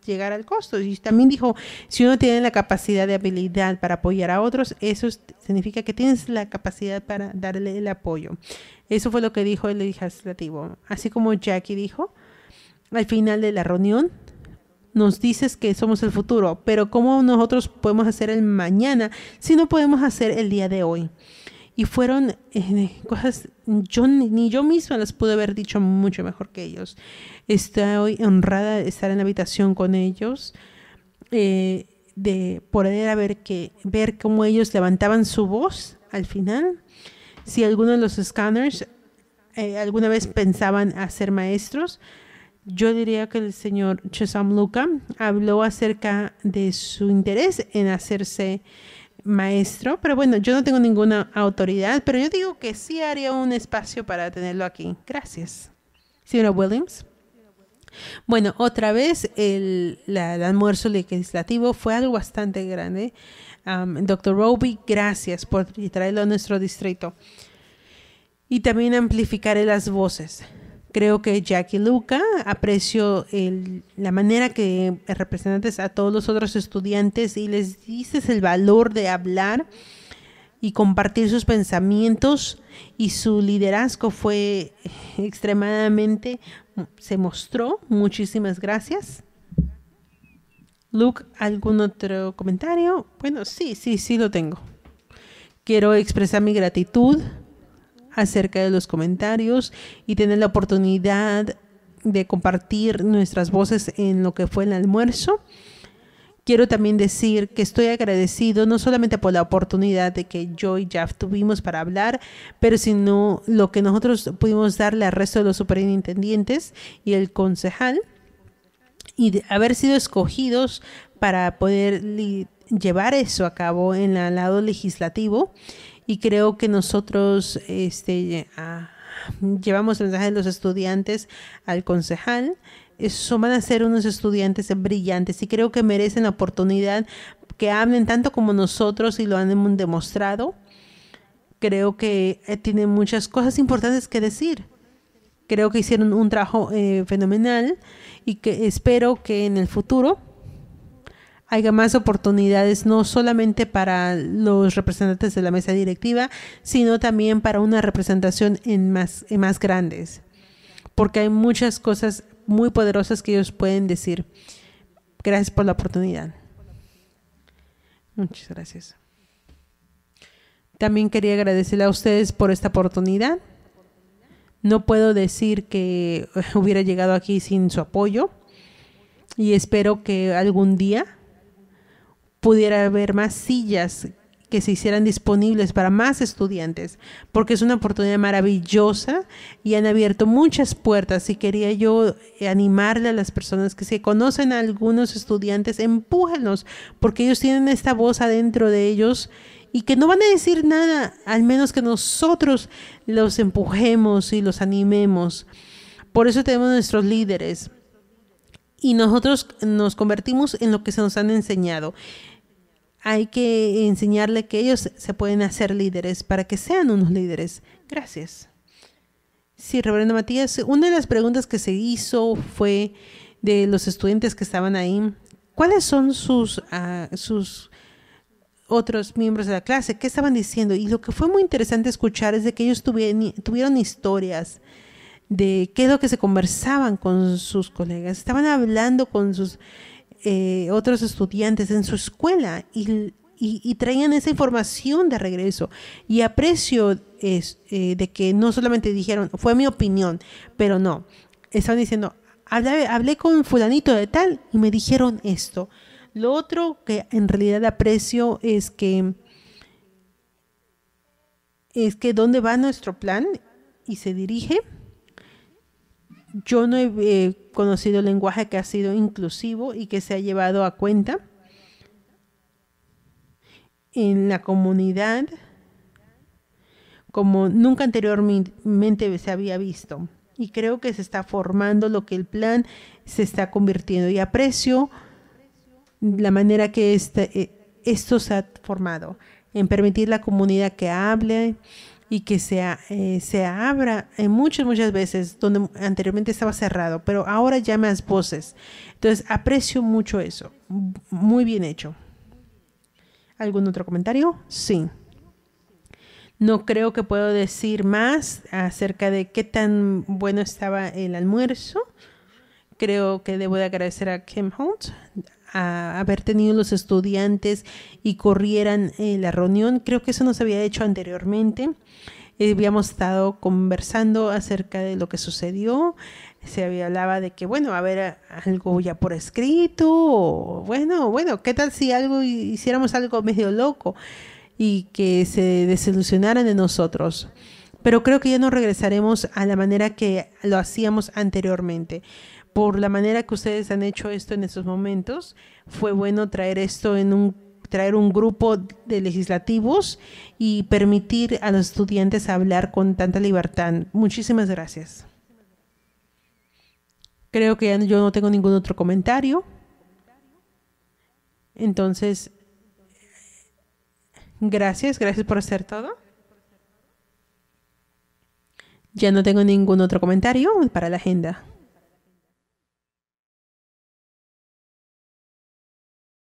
llegar al costo. Y también dijo, si uno tiene la capacidad de habilidad para apoyar a otros, eso significa que tienes la capacidad para darle el apoyo. Eso fue lo que dijo el legislativo. Así como Jackie dijo, al final de la reunión, nos dices que somos el futuro, pero ¿cómo nosotros podemos hacer el mañana si no podemos hacer el día de hoy? Y fueron eh, cosas, yo ni yo misma las pude haber dicho mucho mejor que ellos. Estoy honrada de estar en la habitación con ellos, eh, de poder haber que, ver cómo ellos levantaban su voz al final. Si alguno de los scanners eh, alguna vez pensaban hacer maestros, yo diría que el señor Chesam Luca habló acerca de su interés en hacerse maestro, pero bueno, yo no tengo ninguna autoridad, pero yo digo que sí haría un espacio para tenerlo aquí. Gracias. Señora Williams. Bueno, otra vez el, almuerzo legislativo fue algo bastante grande. Doctor Roby, gracias por traerlo a nuestro distrito. Y también amplificaré las voces. Creo que Jackie Luca, aprecio la manera que representantes a todos los otros estudiantes y les dices el valor de hablar y compartir sus pensamientos y su liderazgo fue extremadamente, se mostró. Muchísimas gracias. Luke, ¿algún otro comentario? Bueno, sí, sí, sí lo tengo. Quiero expresar mi gratitud acerca de los comentarios y tener la oportunidad de compartir nuestras voces en lo que fue el almuerzo. Quiero también decir que estoy agradecido no solamente por la oportunidad de que yo y Jeff tuvimos para hablar, pero sino lo que nosotros pudimos darle al resto de los superintendientes y el concejal y de haber sido escogidos para poder llevar eso a cabo en el lado legislativo y creo que nosotros este, ah, llevamos el mensaje de los estudiantes al concejal. Eso van a ser unos estudiantes brillantes y creo que merecen la oportunidad que hablen tanto como nosotros y lo han demostrado. Creo que eh, tienen muchas cosas importantes que decir. Creo que hicieron un trabajo eh, fenomenal y que espero que en el futuro haya más oportunidades, no solamente para los representantes de la mesa directiva, sino también para una representación en más, en más grandes, porque hay muchas cosas muy poderosas que ellos pueden decir. Gracias por la oportunidad. Muchas gracias. También quería agradecerle a ustedes por esta oportunidad. No puedo decir que hubiera llegado aquí sin su apoyo y espero que algún día pudiera haber más sillas que se hicieran disponibles para más estudiantes, porque es una oportunidad maravillosa y han abierto muchas puertas y quería yo animarle a las personas que se conocen a algunos estudiantes, empújenlos, porque ellos tienen esta voz adentro de ellos y que no van a decir nada, al menos que nosotros los empujemos y los animemos. Por eso tenemos nuestros líderes y nosotros nos convertimos en lo que se nos han enseñado hay que enseñarle que ellos se pueden hacer líderes para que sean unos líderes. Gracias. Sí, reverendo Matías, una de las preguntas que se hizo fue de los estudiantes que estaban ahí, ¿cuáles son sus, ah, sus otros miembros de la clase? ¿Qué estaban diciendo? Y lo que fue muy interesante escuchar es de que ellos tuvieron, tuvieron historias de qué es lo que se conversaban con sus colegas. Estaban hablando con sus eh, otros estudiantes en su escuela y, traían esa información de regreso. Y aprecio es, eh, de que no solamente dijeron, fue mi opinión, pero no, estaban diciendo, hablé, hablé con fulanito de tal y me dijeron esto. Lo otro que en realidad aprecio es que es que dónde va nuestro plan y se dirige yo no he eh, conocido conocido lenguaje que ha sido inclusivo y que se ha llevado a cuenta en la comunidad como nunca anteriormente se había visto. Y creo que se está formando lo que el plan se está convirtiendo. Y aprecio la manera que este, eh, esto se ha formado, en permitir la comunidad que hable, y que se, eh, se abra en muchas, muchas veces donde anteriormente estaba cerrado, pero ahora ya más voces. Entonces, aprecio mucho eso. Muy bien hecho. ¿Algún otro comentario? Sí. No creo que puedo decir más acerca de qué tan bueno estaba el almuerzo. Creo que debo de agradecer a Kim Holt haber tenido los estudiantes y corrieran eh, la reunión. Creo que eso nos había hecho anteriormente. habíamos estado conversando acerca de lo que sucedió. Se había hablaba de que, bueno, a ver, algo ya por escrito, bueno, bueno, ¿qué tal si algo hiciéramos algo medio loco y que se desilusionaran de nosotros? Pero creo que ya no regresaremos a la manera que lo hacíamos anteriormente por la manera que ustedes han hecho esto en estos momentos. Fue bueno traer esto en un traer un grupo de legislativos y permitir a los estudiantes hablar con tanta libertad. Muchísimas gracias. Creo que yo no tengo ningún otro comentario. Entonces, gracias, gracias por hacer todo. Ya no tengo ningún otro comentario para la agenda.